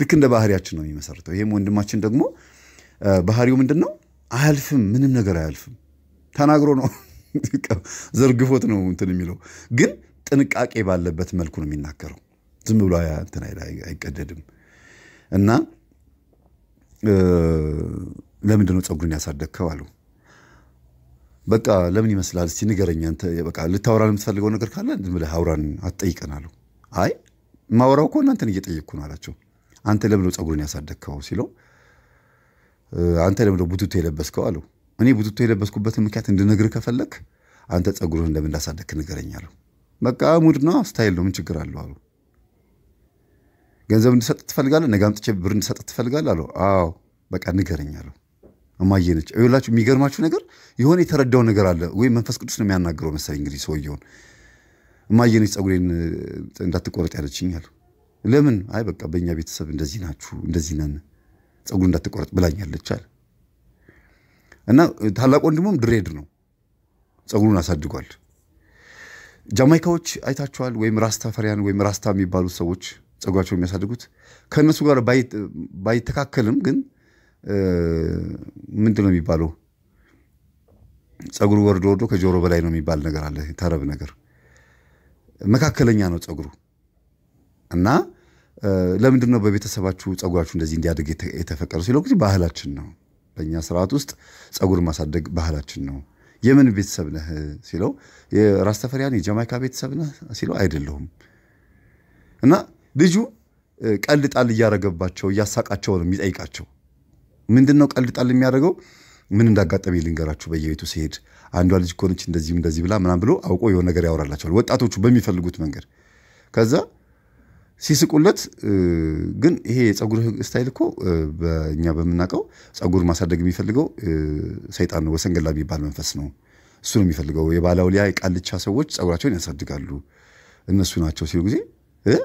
ልክ እንደ ባህሪያችን ነው የሚመሰርተው ይህም ወንድማችን ደግሞ ባህሪው ምንድን ነው? አያልፍም፣ ምንም ነገር አያልፍም። ተናግሮ ነው ዘርግፎት ነው እንትን የሚለው ግን ጥንቃቄ ባለበት መልኩ ነው የሚናገረው። ዝም ብሎ እንትን አይቀደድም። እና ለምንድን ነው ፀጉርን ያሳደግከው አሉ። በቃ ለምን ይመስላል እስቲ ንገረኝ በቃ ልታወራን የምትፈልገው ነገር ካለ ዝም ብለህ አውራን አትጠይቀን አሉ። አይ ማውራው እኮ እናንተን እየጠየቅኩ ነው አላቸው። አንተ ለምን ነው ፀጉርን ያሳደግከው ሲለው አንተ ለምን ቡትቶ የለበስከው አለው። እኔ ቡትቶ የለበስኩበትን ምክንያት እንድነግርህ ከፈለግ አንተ ፀጉርህን ለምን እንዳሳደግክ ንገረኝ አለው። በቃ ሙድ ነው፣ ስታይል ነው፣ ምን ችግር አለው አሉ። ገንዘብ እንድሰጥ ትፈልጋለህ? ነገ አምጥቼ ብር እንድሰጥ ትፈልጋለህ? አሉ። አዎ በቃ ንገረኝ አሉ። እማዬ ነች። ይኸውላችሁ የሚገርማችሁ ነገር የሆነ የተረዳው ነገር አለ ወይ መንፈስ ቅዱስ ነው የሚያናግረው መሰለኝ። እንግዲህ ሰውየውን እማዬ ነች ጸጉሬን እንዳትቆረጥ ያለችኝ አሉ። ለምን? አይ በቃ በእኛ ቤተሰብ እንደዚህ ናችሁ፣ እንደዚህ ነን፣ ጸጉር እንዳትቆረጥ ብላኛለች አለ እና ታላቅ ወንድሙም ድሬድ ነው፣ ጸጉሩን አሳድጓል። ጃማይካዎች አይታቸዋል፣ ወይም ራስታ ፈሪያን ወይም ራስታ የሚባሉት ሰዎች ጸጉራቸው የሚያሳድጉት ከእነሱ ጋር ባይተካከልም ግን ምንድን ነው የሚባለው ጸጉሩ ወርዶ ወርዶ ከጆሮ በላይ ነው የሚባል ነገር አለ። ተረብ ነገር መካከለኛ ነው ጸጉሩ እና ለምንድን ነው በቤተሰባችሁ ጸጉራችሁ እንደዚህ እንዲያድግ የተፈቀደው ሲለው፣ ባህላችን ነው። በእኛ ስርዓት ውስጥ ጸጉር ማሳደግ ባህላችን ነው። የምን ቤተሰብ ነህ ሲለው የራስተፈሪያን የጀማይካ ቤተሰብ ነህ ሲለው አይደለሁም። እና ልጁ ቀልድ ጣል እያረገባቸው እያሳቃቸው ነው የሚጠይቃቸው። ምንድን ነው ቀልድ ጣል የሚያደርገው? ምን እንዳጋጠመ ልንገራችሁ። በየቤቱ ሲሄድ አንዷ ልጅ ኮነች እንደዚህም እንደዚህ ብላ ምናም ብሎ አውቆ የሆነ ነገር ያወራላቸዋል፣ ወጣቶቹ በሚፈልጉት መንገድ ከዛ ሲስቁለት ግን ይሄ የፀጉር ስታይል እኮ በእኛ በምናውቀው ፀጉር ማሳደግ የሚፈልገው ሰይጣን ነው፣ ወሰንገላ የሚባል መንፈስ ነው። እሱ ነው የሚፈልገው። የባላውሊያ የቃልቻ ሰዎች ፀጉራቸውን ያሳድጋሉ እነሱ ናቸው ሲሉ ጊዜ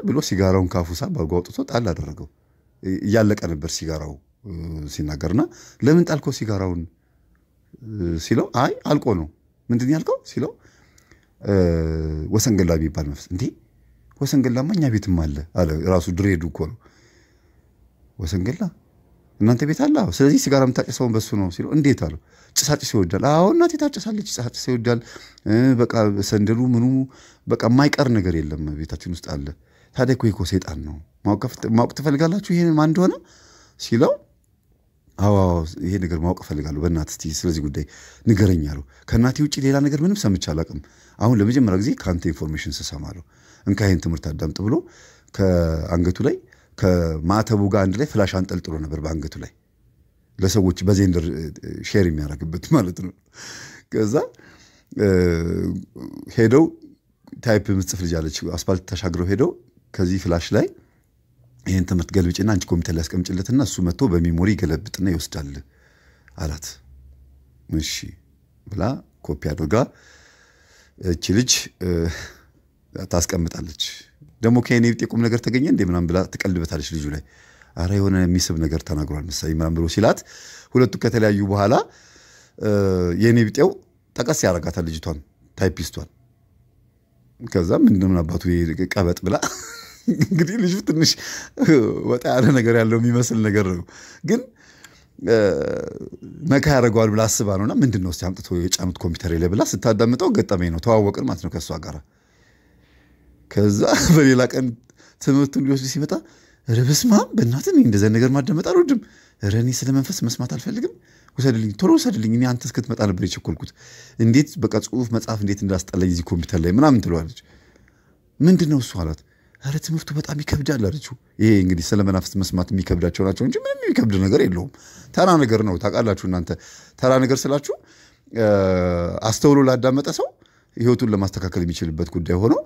ብሎ ሲጋራውን ካፉሳ ሳብ አውጥቶ ጣል አደረገው። እያለቀ ነበር ሲጋራው ሲናገርና ለምን ጣልከው ሲጋራውን ሲለው አይ አልቆ ነው። ምንድን ያልከው ሲለው ወሰንገላ የሚባል መንፈስ እንዲህ ወሰንገላማ እኛ ቤትም አለ አለ። ራሱ ድሬዱ እኮ ነው ወሰንገላ እናንተ ቤት አለ። ስለዚህ ሲጋራ የምታጨሰውን በሱ ነው ሲለው፣ እንዴት አለው። ጭሳጭስ ይወዳል። አዎ እናቴ ታጭሳለች ጭሳጭስ ይወዳል። በቃ ሰንደሉ ምኑ በቃ የማይቀር ነገር የለም ቤታችን ውስጥ አለ። ታዲያ እኮ ሴጣን ነው። ማወቅ ትፈልጋላችሁ ይሄ ማን እንደሆነ ሲለው፣ አዎ ይሄ ነገር ማወቅ እፈልጋለሁ፣ በእናት እስቲ ስለዚህ ጉዳይ ንገረኝ አለው። ከእናቴ ውጭ ሌላ ነገር ምንም ሰምቼ አላውቅም። አሁን ለመጀመሪያ ጊዜ ከአንተ ኢንፎርሜሽን ስሰማ እንካ ይህን ትምህርት አዳምጥ ብሎ ከአንገቱ ላይ ከማተቡ ጋር አንድ ላይ ፍላሽ አንጠልጥሎ ነበር በአንገቱ ላይ ለሰዎች በዜንደር ሼር የሚያደርግበት ማለት ነው። ከዛ ሄደው ታይፕ የምትጽፍ ልጅ አለች። አስፓልት ተሻግረው ሄደው ከዚህ ፍላሽ ላይ ይህን ትምህርት ገልብጭና አንቺ ኮሚቴ ላይ ያስቀምጭለትና እሱ መጥቶ በሚሞሪ ገለብጥና ይወስዳል አላት። እሺ ብላ ኮፒ አድርጋ እቺ ልጅ ታስቀምጣለች። ደግሞ ከኔ ብጤ ቁም ነገር ተገኘ እንዴ ምናምን ብላ ትቀልበታለች ልጁ ላይ። አረ የሆነ የሚስብ ነገር ተናግሯል መሰለኝ ምናምን ብሎ ሲላት ሁለቱ ከተለያዩ በኋላ የኔ ብጤው ጠቀስ ያረጋታል ልጅቷን፣ ታይፒስቷን። ከዛ ምንድነው አባቱ ቀበጥ ብላ እንግዲህ ልጁ ትንሽ ወጣ ያለ ነገር ያለው የሚመስል ነገር ነው ግን መካ ያደርገዋል ብላ አስባ ነውና ምንድን ነው እስኪ አምጥቶ የጫኑት ኮምፒውተር ላይ ብላ ስታዳምጠው ገጠመኝ ነው። ተዋወቅን ማለት ነው ከእሷ ጋር። ከዛ በሌላ ቀን ትምህርቱን ሊወስድ ሲመጣ ኧረ በስመ አብ ነገር ማዳመጥ አልወድም። ረኔ እኔ ስለ መንፈስ መስማት አልፈልግም። ውሰድልኝ፣ ቶሎ ውሰድልኝ። እኔ አንተ እስክትመጣ ነበር የቸኮልኩት። እንዴት በቃ ጽሁፍ መጽሐፍ እንዴት እንዳስጠላኝ እዚህ ኮምፒውተር ላይ ምናምን ትለዋለች። ምንድን ነው እሱ አላት። ኧረ ትምህርቱ በጣም ይከብዳል አለችው። ይሄ እንግዲህ ስለ መናፍስት መስማት የሚከብዳቸው ናቸው እንጂ ምንም የሚከብድ ነገር የለውም። ተራ ነገር ነው ታውቃላችሁ እናንተ። ተራ ነገር ስላችሁ አስተውሎ ላዳመጠ ሰው ህይወቱን ለማስተካከል የሚችልበት ጉዳይ ሆነው።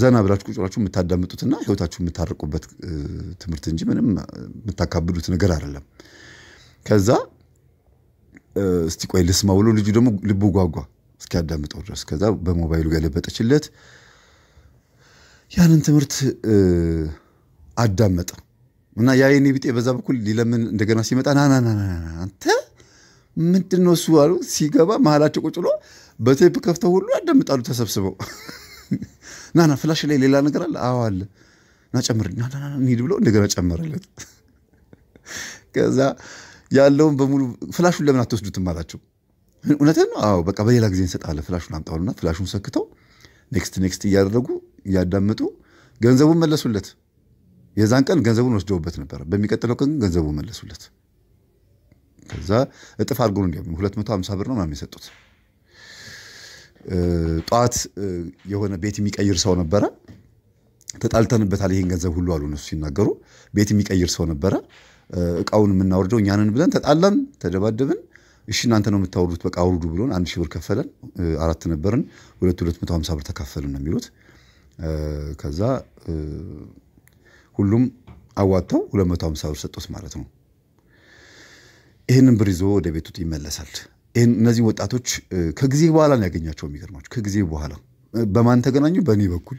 ዘና ብላችሁ ቁጭ ብላችሁ የምታዳምጡትና ህይወታችሁ የምታርቁበት ትምህርት እንጂ ምንም የምታካብዱት ነገር አይደለም። ከዛ እስቲ ቆይ ልስማ ብሎ ልጁ ደግሞ ልቡ ጓጓ እስኪያዳምጠው ድረስ። ከዛ በሞባይሉ ገለበጠችለት። ያንን ትምህርት አዳመጠ እና ያ የኔ ቢጤ በዛ በኩል ሊለምን እንደገና ሲመጣ ናናና አንተ ምንድን ነው እሱ አሉ። ሲገባ መሀላቸው ቁጭ ብሎ በቴፕ ከፍተው ሁሉ ያዳምጣሉ ተሰብስበው ናና ፍላሽ ላይ ሌላ ነገር አለ፣ አዎ አለ፣ ና ጨምርልኝ፣ ና እንሂድ ብሎ እንደገና ጨመረለት። ከዛ ያለውን በሙሉ ፍላሹን ለምን አትወስዱትም አላቸው። እውነትን ነው፣ አዎ በቃ በሌላ ጊዜ እንሰጣለን፣ ፍላሹን አምጣሉና ፍላሹን ሰክተው ኔክስት ኔክስት እያደረጉ እያዳመጡ ገንዘቡን መለሱለት። የዛን ቀን ገንዘቡን ወስደውበት ነበረ። በሚቀጥለው ቀን ገንዘቡን መለሱለት። ከዛ እጥፍ አድርጎ ነው እንዲያውም 250 ብር ነው ምናምን የሰጡት። ጠዋት የሆነ ቤት የሚቀይር ሰው ነበረ። ተጣልተንበታል ይሄን ገንዘብ ሁሉ አሉ እነሱ ሲናገሩ። ቤት የሚቀይር ሰው ነበረ። እቃውን የምናወርደው እኛንን ብለን ተጣላን፣ ተደባደብን። እሺ እናንተ ነው የምታወርዱት፣ በቃ አውርዱ ብሎን አንድ ሺህ ብር ከፈለን። አራት ነበርን፣ ሁለት ሁለት መቶ ሀምሳ ብር ተካፈልን ነው የሚሉት። ከዛ ሁሉም አዋጥተው ሁለት መቶ ሀምሳ ብር ሰጡት ማለት ነው። ይህንን ብር ይዞ ወደ ቤቱ ይመለሳል። ይህን እነዚህ ወጣቶች ከጊዜ በኋላ ነው ያገኛቸው። የሚገርማቸው ከጊዜ በኋላ በማን ተገናኙ? በእኔ በኩል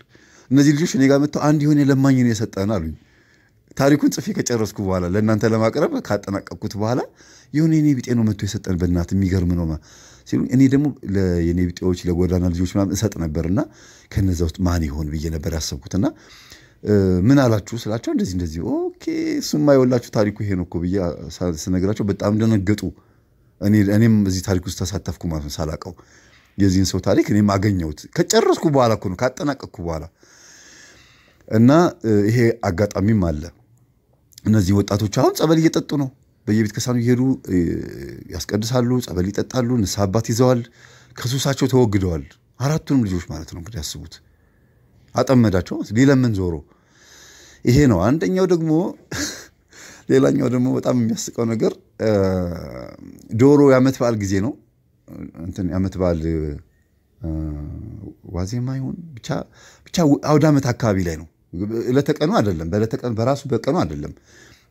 እነዚህ ልጆች እኔ ጋር መጥተው አንድ የሆነ ለማኝ ነው የሰጠን አሉኝ። ታሪኩን ጽፌ ከጨረስኩ በኋላ ለእናንተ ለማቅረብ ካጠናቀቅኩት በኋላ የሆነ የኔ ቢጤ ነው መጥቶ የሰጠን በእናት የሚገርም ነው ሲሉ እኔ ደግሞ የኔ ቢጤዎች ለጎዳና ልጆች ምናምን እሰጥ ነበርና ከነዚ ውስጥ ማን ይሆን ብዬ ነበር ያሰብኩትና ምን አላችሁ ስላቸው እንደዚህ እንደዚህ ኦኬ እሱማ የወላችሁ ታሪኩ ይሄ ነው እኮ ብዬ ስነግራቸው በጣም ደነገጡ። እኔም እዚህ ታሪክ ውስጥ ተሳተፍኩ ማለት ነው ሳላቀው የዚህን ሰው ታሪክ እኔም አገኘሁት ከጨረስኩ በኋላ ነው ካጠናቀቅኩ በኋላ እና ይሄ አጋጣሚም አለ እነዚህ ወጣቶች አሁን ጸበል እየጠጡ ነው በየቤት ከሳኑ እየሄዱ ያስቀድሳሉ ጸበል ይጠጣሉ ንስሐ አባት ይዘዋል ከሱሳቸው ተወግደዋል አራቱንም ልጆች ማለት ነው እንግዲህ አስቡት፣ አጠመዳቸው ሊለምን ዞሮ ይሄ ነው አንደኛው ደግሞ ሌላኛው ደግሞ በጣም የሚያስቀው ነገር ዶሮ የዓመት በዓል ጊዜ ነው እንትን የዓመት በዓል ዋዜማ ይሁን ብቻ ብቻ አውደ ዓመት አካባቢ ላይ ነው። እለተቀኑ አይደለም በእለተቀኑ በራሱ በቀኑ አይደለም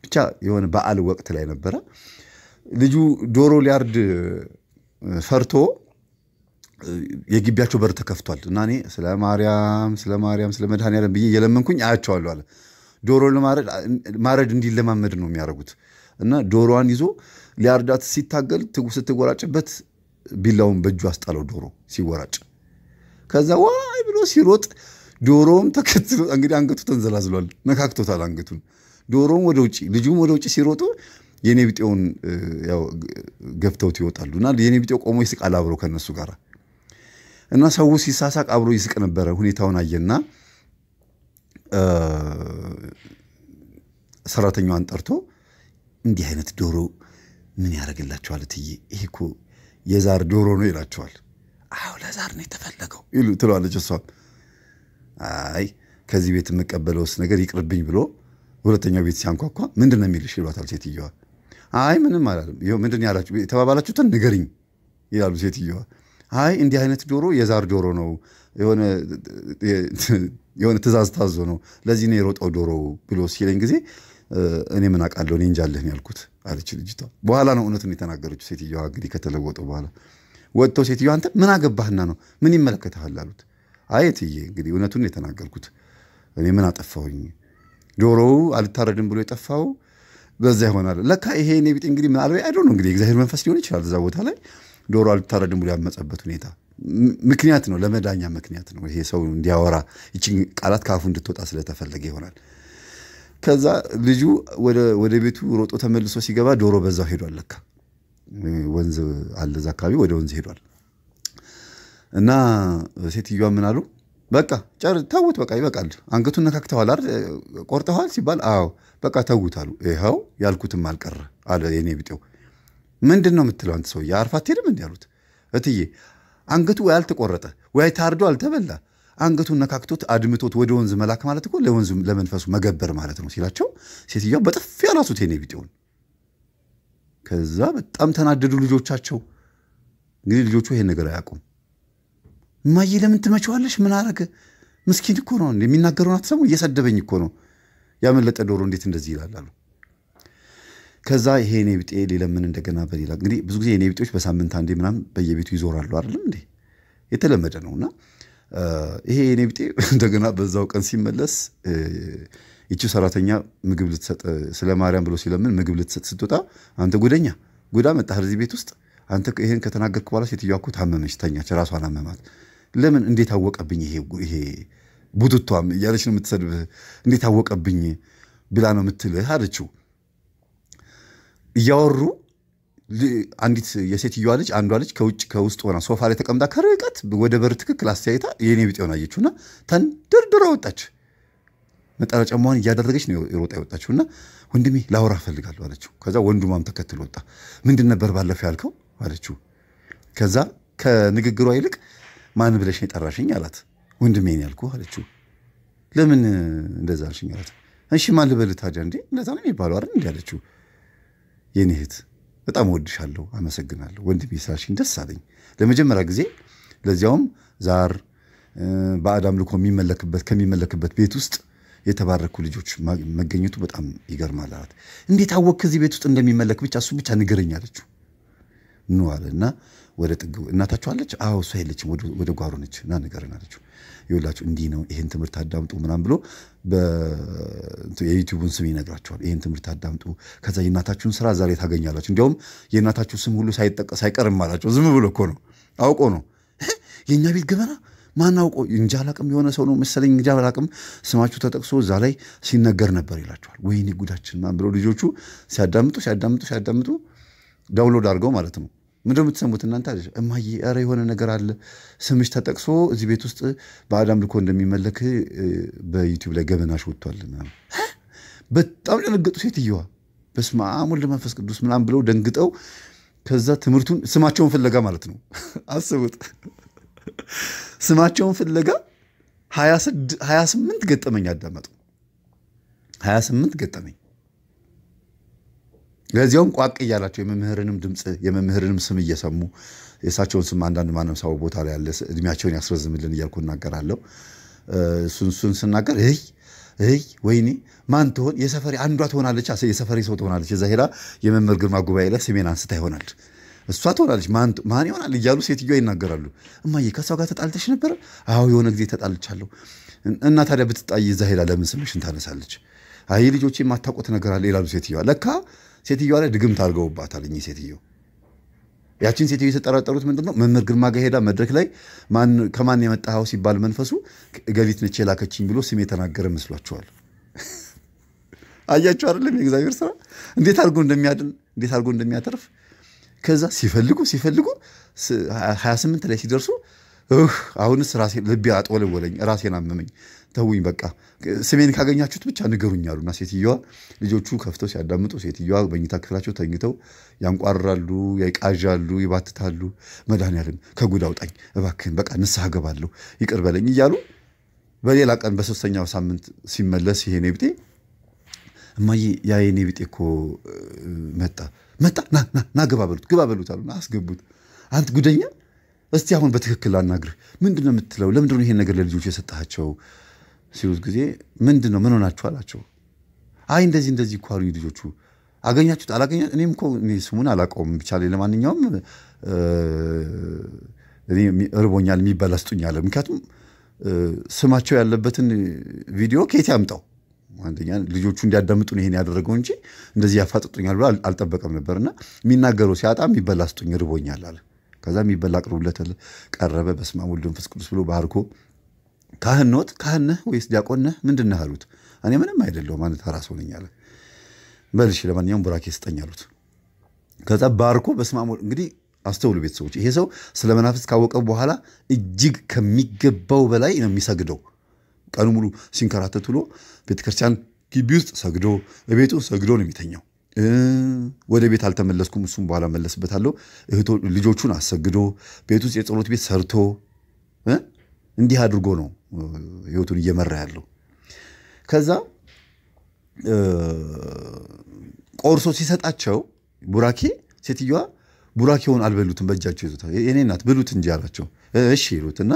ብቻ የሆነ በዓል ወቅት ላይ ነበረ። ልጁ ዶሮ ሊያርድ ፈርቶ የግቢያቸው በር ተከፍቷል እና እኔ ስለ ማርያም ስለ ማርያም ስለ ብዬ እየለመንኩኝ አያቸዋለሁ አለ ዶሮ ማረድ እንዲለማመድ ነው የሚያደርጉት እና ዶሮዋን ይዞ ሊያርዳት ሲታገል ትጉ ቢላውን በእጁ አስጣለው ዶሮ ሲወራጭ ከዛ ዋይ ብሎ ሲሮጥ ዶሮም ተከትሎ እንግዲህ አንገቱ ተንዘላዝሏል ነካክቶታል አንገቱን ዶሮም ወደ ውጭ ልጁም ወደ ውጭ ሲሮጡ የኔ ቢጤውን ገብተውት ይወጣሉ እና የኔ ቢጤው ቆሞ ይስቃል አብሮ ከነሱ ጋር እና ሰው ሲሳሳቅ አብሮ ይስቅ ነበረ ሁኔታውን አየና ሰራተኛዋን ጠርቶ እንዲህ አይነት ዶሮ ምን ያደርግላቸዋል እትዬ፣ ይሄ እኮ የዛር ዶሮ ነው ይላቸዋል። አዎ ለዛር ነው የተፈለገው ይሉ ትለዋለች። እሷም አይ ከዚህ ቤት የምቀበለውስ ነገር ይቅርብኝ ብሎ ሁለተኛው ቤት ሲያንኳኳ ምንድን ነው የሚልሽ ይሏታል ሴትየዋ። አይ ምንም አላለም። ይኸው ምንድን ያላችሁ የተባባላችሁትን ንገርኝ ይላሉ ሴትየዋ። አይ እንዲህ አይነት ዶሮ የዛር ዶሮ ነው የሆነ ትእዛዝ ታዞ ነው ለዚህ ነው የሮጠው ዶሮ ብሎ ሲለኝ ጊዜ እኔ ምን አውቃለሁ እኔ እንጃለህ ያልኩት አለች ልጅቷ። በኋላ ነው እውነቱን የተናገረችው ሴትዮዋ። እንግዲህ ከተለወጡ በኋላ ወጥተው ሴትዮዋ አንተ ምን አገባህና ነው ምን ይመለከትሃል አሉት። አይ እትዬ እንግዲህ እውነቱን የተናገርኩት እኔ ምን አጠፋሁኝ? ዶሮው አልታረድም ብሎ የጠፋው በዛ ይሆናል። ለካ ይሄ እኔ ቢጤ እንግዲህ ምናልባት አይዶ ነው እንግዲህ እግዚአብሔር መንፈስ ሊሆን ይችላል እዛ ቦታ ላይ ዶሮ አልታረድም ብሎ ያመፀበት ሁኔታ ምክንያት ነው፣ ለመዳኛ ምክንያት ነው። ይሄ ሰው እንዲያወራ ይችን ቃላት ከአፉ እንድትወጣ ስለተፈለገ ይሆናል። ከዛ ልጁ ወደ ቤቱ ሮጦ ተመልሶ ሲገባ ዶሮ በዛው ሄዷል። ለካ ወንዝ አለ እዛ አካባቢ ወደ ወንዝ ሄዷል። እና ሴትዮዋ ምን አሉ፣ በቃ ጨር ተዉት፣ በቃ ይበቃል። አንገቱን ነካክተዋል አይደል? ቆርጠዋል ሲባል አዎ፣ በቃ ተዉት አሉ። ይኸው ያልኩትም አልቀረ አለ የኔ ቢጤው። ምንድን ነው የምትለው አንተ ሰውዬ፣ አርፋ አትሄድም? እንዲ አሉት። እትዬ አንገቱ ወይ አልተቆረጠ ወይ ታርዶ አልተበላ አንገቱን ነካክቶት አድምቶት ወደ ወንዝ መላክ ማለት እኮ ለወንዝ ለመንፈሱ መገበር ማለት ነው ሲላቸው ሴትዮዋ በጥፊ ያላሱት የኔ ቢጤውን። ከዛ በጣም ተናደዱ ልጆቻቸው። እንግዲህ ልጆቹ ይሄን ነገር አያውቁም። እማዬ ለምን ትመቸዋለሽ? ምን አረገ? ምስኪን እኮ ነው፣ የሚናገረውን አትሰሙ፣ እየሰደበኝ እኮ ነው። ያመለጠ ዶሮ እንዴት እንደዚህ ይላላሉ? ከዛ ይሄ የኔ ቢጤ ሊለምን እንደገና በሌላ እንግዲህ ብዙ ጊዜ የኔ ቢጤዎች በሳምንት አንዴ ምናምን በየቤቱ ይዞራሉ አይደለም እንዴ? የተለመደ ነውና ይሄ የኔ ቢጤ እንደገና በዛው ቀን ሲመለስ ይቺ ሰራተኛ ምግብ ልትሰጥ ስለ ማርያም ብሎ ሲለምን ምግብ ልትሰጥ ስትወጣ አንተ ጉደኛ ጉዳ መጣህ እዚህ ቤት ውስጥ አንተ ይህን ከተናገርክ በኋላ ሴትዮዋ እኮ ታመመች፣ ተኛች፣ ራሷን አመማት። ለምን እንዴት አወቀብኝ ይሄ ቡትቷም እያለች ነው የምትሰድብህ፣ እንዴት አወቀብኝ ብላ ነው የምትልህ አለችው እያወሩ አንዲት የሴትዮዋ ልጅ አንዷ ልጅ ከውጭ ከውስጥ ሆና ሶፋ ላይ ተቀምጣ ከርቀት ወደ በር ትክክል አስተያየታ የእኔ ቢጤ ቢጤውን አየችው እና ተንደርድራ ወጣች። ነጠላ ጫማዋን እያደረገች ነው የሮጣ የወጣችው እና ወንድሜ ላውራ እፈልጋለሁ አለችው። ከዛ ወንድሟም ተከትሎ ወጣ። ምንድን ነበር ባለፈው ያልከው አለችው። ከዛ ከንግግሯ ይልቅ ማን ብለሽ የጠራሽኝ አላት። ወንድሜ ነው ያልኩህ አለችው። ለምን እንደዛ አልሽኝ አላት። እሺ ማን ልበልህ ታዲያ እንዴ እንደዛ ነው የሚባለው አይደል እንዲ አለችው የኔ እህት በጣም ወድሻለሁ፣ አመሰግናለሁ ወንድሜ ስላልሽኝ ደስ አለኝ። ለመጀመሪያ ጊዜ ለዚያውም ዛር በአዳም ልኮ የሚመለክበት ከሚመለክበት ቤት ውስጥ የተባረኩ ልጆች መገኘቱ በጣም ይገርማል አላት። እንዴት አወቅ ከዚህ ቤት ውስጥ እንደሚመለክ ብቻ እሱ ብቻ ንገረኝ አለችው። ኑ አለ እና ወደ ጥግ እናታችሁ አለች? አዎ እሷ የለችም፣ ወደ ጓሮ ነች እና ንገረን አለችው። ይኸውላችሁ እንዲህ ነው፣ ይህን ትምህርት አዳምጡ ምናም ብሎ የዩቲዩቡን ስም ይነግራቸዋል። ይህን ትምህርት አዳምጡ፣ ከዛ የእናታችሁን ስራ ዛሬ ታገኛላችሁ። እንዲያውም የእናታችሁ ስም ሁሉ ሳይቀርም አላቸው። ዝም ብሎ እኮ ነው፣ አውቆ ነው። የእኛ ቤት ገበና ማን አውቆ እንጃ አላቅም፣ የሆነ ሰው ነው መሰለኝ እንጃ አላቅም፣ ስማችሁ ተጠቅሶ እዛ ላይ ሲነገር ነበር ይላቸዋል። ወይኔ ጉዳችን ብሎ ልጆቹ ሲያዳምጡ ሲያዳምጡ ሲያዳምጡ ዳውንሎድ አድርገው ማለት ነው ምንድ የምትሰሙት እናንተ አለች። እማዬ ኧረ የሆነ ነገር አለ ስምሽ ተጠቅሶ እዚህ ቤት ውስጥ በአዳም ልኮ እንደሚመለክ በዩቲዩብ ላይ ገበናሽ ወጥቷል። በጣም ደነገጡ ሴትየዋ። በስመ አብ ወልድ መንፈስ ቅዱስ ምናምን ብለው ደንግጠው ከዛ ትምህርቱን ስማቸውን ፍለጋ ማለት ነው። አስቡት ስማቸውን ፍለጋ ሀያ ስምንት ገጠመኝ አዳመጡ። ሀያ ስምንት ገጠመኝ ለዚያውም ቋቅ እያላቸው የመምህርንም ድምፅ የመምህርንም ስም እየሰሙ የእሳቸውን ስም አንዳንድ ማነብሳው ቦታ ላይ ያለ እድሜያቸውን ያስረዝምልን እያልኩ እናገራለሁ። እሱን ስናገር ይህ ይህ ወይኔ ማን ትሆን የሰፈሪ አንዷ ትሆናለች፣ የሰፈሪ ሰው ትሆናለች። እዛ ሄዳ የመምህር ግርማ ጉባኤ ላይ ስሜን አንስታ ይሆናል እሷ ትሆናለች፣ ማን ይሆናል እያሉ ሴትዮዋ ይናገራሉ። እማዬ ከእሷ ጋር ተጣልተሽ ነበር? አዎ የሆነ ጊዜ ተጣልቻለሁ። እና ታዲያ ብትጣይ እዛ ሄዳ ለምን ስምሽን ታነሳለች? አይ ልጆች የማታውቁት ነገር አለ ይላሉ ሴትዮዋ ለካ ሴትዮዋ ላይ ድግምት አድርገውባታል እኚህ ሴትዮ። ያችን ሴትዮ የተጠራጠሩት ምንድን ነው? መምህር ግርማ ጋር ሄዳ መድረክ ላይ ከማን የመጣኸው ሲባል መንፈሱ ገቢት ነች የላከችኝ ብሎ ስም የተናገረ መስሏቸዋል። አያቸው አይደለም የእግዚአብሔር ስራ እንዴት አድርጎ እንደሚያድን እንዴት አድርጎ እንደሚያተርፍ። ከዛ ሲፈልጉ ሲፈልጉ 28 ላይ ሲደርሱ አሁንስ ልቤ አጥወለወለኝ፣ ራሴን አመመኝ፣ ተውኝ በቃ ስሜን ካገኛችሁት ብቻ ንገሩኝ አሉና ሴትዮዋ ልጆቹ ከፍተው ሲያዳምጡ ሴትዮዋ በኝታ ክፍላቸው ተኝተው ያንቋራሉ፣ ያይቃዣሉ፣ ይባትታሉ። መድኃኒዓለም ከጉድ አውጣኝ እባክህን፣ በቃ ንስሐ ገባለሁ ይቅር በለኝ እያሉ በሌላ ቀን በሶስተኛው ሳምንት ሲመለስ ይሄ ኔብጤ እማዬ ያ የኔ እኮ መጣ መጣ ና ግባ በሉት ግባ በሉት አሉና አስገቡት። አንተ ጉደኛ፣ እስቲ አሁን በትክክል አናግርህ ምንድን ነው የምትለው? ለምንድን ነው ይሄን ነገር ለልጆቹ የሰጣቸው? ሲሉት ጊዜ ምንድን ነው ምን ሆናችሁ አላቸው። አይ እንደዚህ እንደዚህ እኮ አሉኝ ልጆቹ። አገኛችሁት አላገኛ እኔም እኮ ስሙን አላውቀውም። ብቻ ለማንኛውም እርቦኛል፣ የሚበላ ስጡኝ አለ። ምክንያቱም ስማቸው ያለበትን ቪዲዮ ከየት ያምጣው? አንደኛ ልጆቹ እንዲያዳምጡ ይሄን ያደረገው እንጂ እንደዚህ ያፋጥጡኛል ብሎ አልጠበቀም ነበርና የሚናገረው ሲያጣ የሚበላ ስጡኝ እርቦኛል አለ። ከዛ የሚበላ አቅርቡለት ቀረበ። በስመ አብ ወወልድ ወመንፈስ ቅዱስ ብሎ ባርኮ ካህን ኖት? ካህን ነህ ወይስ ዲያቆን ነህ? ምንድን ነህ አሉት። እኔ ምንም አይደለሁም ማለት ራስ ሆነኝ አለ። በልሽ ለማንኛውም ቡራኬ ስጠኝ አሉት። ከዛ ባርኮ በስመ አብ እንግዲህ አስተውሉ ቤተሰቦች፣ ይሄ ሰው ስለ መናፍስት ካወቀ በኋላ እጅግ ከሚገባው በላይ ነው የሚሰግደው። ቀኑ ሙሉ ሲንከራተት ውሎ ቤተክርስቲያን ግቢ ውስጥ ሰግዶ ቤቱ ሰግዶ ነው የሚተኛው። ወደ ቤት አልተመለስኩም፣ እሱም በኋላ መለስበታለሁ። ልጆቹን አሰግዶ ቤት ውስጥ የጸሎት ቤት ሰርቶ እንዲህ አድርጎ ነው ህይወቱን እየመራ ያለው። ከዛ ቆርሶ ሲሰጣቸው ቡራኬ ሴትዮዋ ቡራኬውን አልበሉትም፣ በእጃቸው ይዞታል። የኔ ናት ብሉት እንጂ አላቸው። እሺ ይሉትና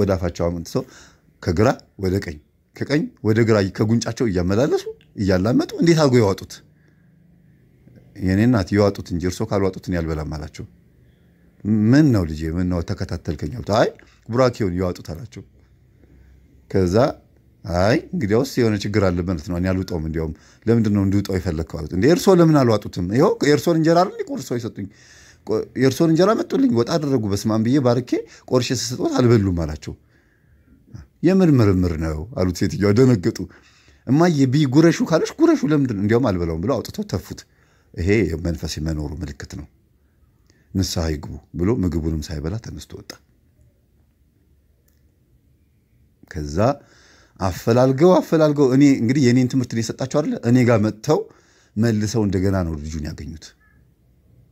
ወደ አፋቸው አመጥተው ከግራ ወደ ቀኝ ከቀኝ ወደ ግራ ከጉንጫቸው እያመላለሱ እያላመጡ እንዴት አድርጎ ያዋጡት? የኔ ናት ይዋጡት እንጂ እርሶ ካልዋጡትን ያልበላም አላቸው። ምን ነው ልጄ፣ ምን ነው ተከታተልከኝ? አይ ቡራኬውን ይዋጡት አላቸው። ከዛ አይ እንግዲያውስ የሆነ ችግር አለ ማለት ነው። አልውጣውም። እንዲያውም ለምንድን ነው እንዲውጣው የፈለግከው አሉት። እንደ እርሶ ለምን አልዋጡትም? ይኸው የእርሶን እንጀራ አለ ቆርሶ ይሰጡኝ፣ የእርሶን እንጀራ መጡልኝ፣ ወጣ አደረጉ። በስማም ብዬ ባርኬ ቆርሼ ስሰጦት አልበሉም አላቸው። የምን ምርምር ነው አሉት። ሴትዮዋ ደነገጡ። እማዬ ቢ ጉረሹ ካለሽ ጉረሹ ለምንድን ነው? እንዲያውም አልበላውም ብለው አውጥተው ተፉት። ይሄ መንፈስ የመኖሩ ምልክት ነው። ንስሐ ይግቡ ብሎ ምግቡንም ሳይበላ ተነስቶ ወጣ። ከዛ አፈላልገው አፈላልገው እኔ እንግዲህ የእኔን ትምህርት የሰጣቸው አለ እኔ ጋር መጥተው መልሰው እንደገና ነው ልጁን ያገኙት።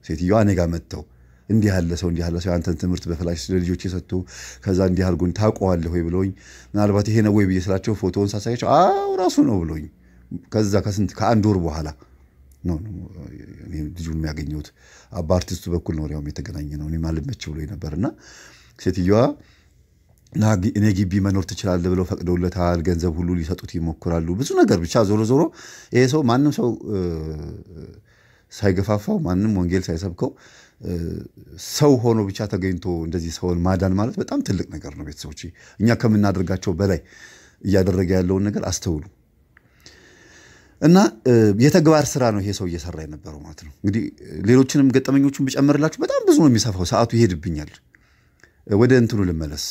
ሴትዮዋ እኔ ጋር መጥተው እንዲህ ያለ ሰው እንዲህ ያለ ሰው አንተን ትምህርት በፍላሽ ለልጆች የሰጡ ከዛ እንዲህ አድርጎኝ ታውቀዋለህ ወይ ብለውኝ፣ ምናልባት ይሄ ነው ወይ ብዬ ስላቸው ፎቶውን ሳሳያቸው አዎ ራሱ ነው ብለውኝ፣ ከዛ ከስንት ከአንድ ወር በኋላ ነው ልጁን የሚያገኘሁት። በአርቲስቱ በኩል ነው ያውም የተገናኘ ነው። እኔም አልመች ብሎኝ ነበር እና ሴትዮዋ እኔ ግቢ መኖር ትችላለህ ብለው ፈቅደውለታል። ገንዘብ ሁሉ ሊሰጡት ይሞክራሉ። ብዙ ነገር ብቻ ዞሮ ዞሮ ይሄ ሰው ማንም ሰው ሳይገፋፋው ማንም ወንጌል ሳይሰብከው ሰው ሆኖ ብቻ ተገኝቶ እንደዚህ ሰውን ማዳን ማለት በጣም ትልቅ ነገር ነው። ቤተሰቦች እኛ ከምናደርጋቸው በላይ እያደረገ ያለውን ነገር አስተውሉ እና የተግባር ስራ ነው ይሄ ሰው እየሰራ የነበረው ማለት ነው። እንግዲህ ሌሎችንም ገጠመኞቹን ብጨምርላችሁ በጣም ብዙ ነው የሚሰፋው፣ ሰዓቱ ይሄድብኛል። ወደ እንትኑ ልመለስ።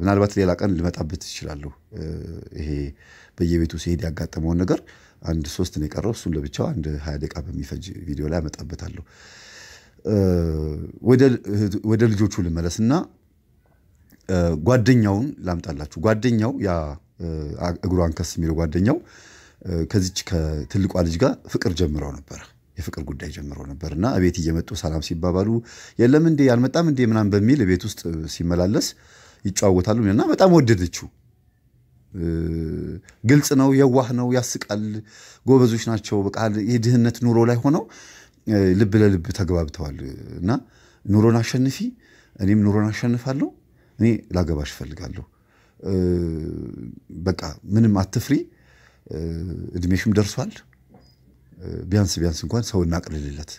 ምናልባት ሌላ ቀን ልመጣበት ይችላለሁ። ይሄ በየቤቱ ሲሄድ ያጋጠመውን ነገር አንድ ሶስት ነው የቀረው። እሱን ለብቻው አንድ ሀያ ደቂቃ በሚፈጅ ቪዲዮ ላይ አመጣበታለሁ። ወደ ልጆቹ ልመለስ እና ጓደኛውን ላምጣላችሁ። ጓደኛው ያ እግሯን ከስ የሚለው ጓደኛው ከዚች ከትልቋ ልጅ ጋር ፍቅር ጀምረው ነበረ የፍቅር ጉዳይ ጀምሮ ነበር እና ቤት እየመጡ ሰላም ሲባባሉ የለም እንዴ ያልመጣም እንዴ ምናም በሚል ቤት ውስጥ ሲመላለስ ይጨዋወታሉ እና በጣም ወደደችው። ግልጽ ነው፣ የዋህ ነው፣ ያስቃል፣ ጎበዞች ናቸው። በቃ የድህነት ኑሮ ላይ ሆነው ልብ ለልብ ተግባብተዋል እና ኑሮን አሸንፊ፣ እኔም ኑሮን አሸንፋለሁ፣ እኔ ላገባሽ እፈልጋለሁ፣ በቃ ምንም አትፍሪ፣ እድሜሽም ደርሷል ቢያንስ ቢያንስ እንኳን ሰው እናቅልልለት፣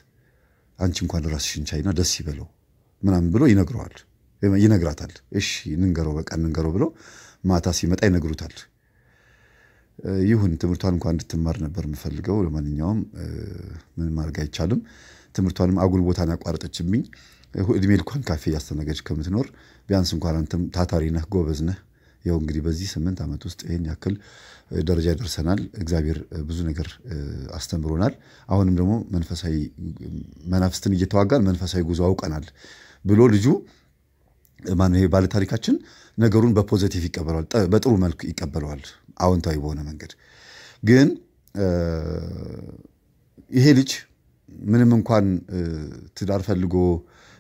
አንቺ እንኳን ራስሽን ቻይና ደስ ይበለው ምናምን ብሎ ይነግረዋል ይነግራታል። እሺ እንንገረው፣ በቃ እንንገረው ብሎ ማታ ሲመጣ ይነግሩታል። ይሁን ትምህርቷን እንኳን እንድትማር ነበር የምፈልገው። ለማንኛውም ምን ማድረግ አይቻልም። ትምህርቷንም አጉል ቦታን ያቋረጠችብኝ። እድሜ ልኳን ካፌ እያስተናገደች ከምትኖር ቢያንስ እንኳን አንተም ታታሪ ነህ፣ ጎበዝ ነህ ያው እንግዲህ በዚህ ስምንት ዓመት ውስጥ ይህን ያክል ደረጃ ደርሰናል። እግዚአብሔር ብዙ ነገር አስተምሮናል። አሁንም ደግሞ መንፈሳዊ መናፍስትን እየተዋጋን መንፈሳዊ ጉዞ አውቀናል ብሎ ልጁ ማን ይሄ ባለታሪካችን ነገሩን በፖዘቲቭ ይቀበለዋል፣ በጥሩ መልክ ይቀበለዋል፣ አዎንታዊ በሆነ መንገድ። ግን ይሄ ልጅ ምንም እንኳን ትዳር ፈልጎ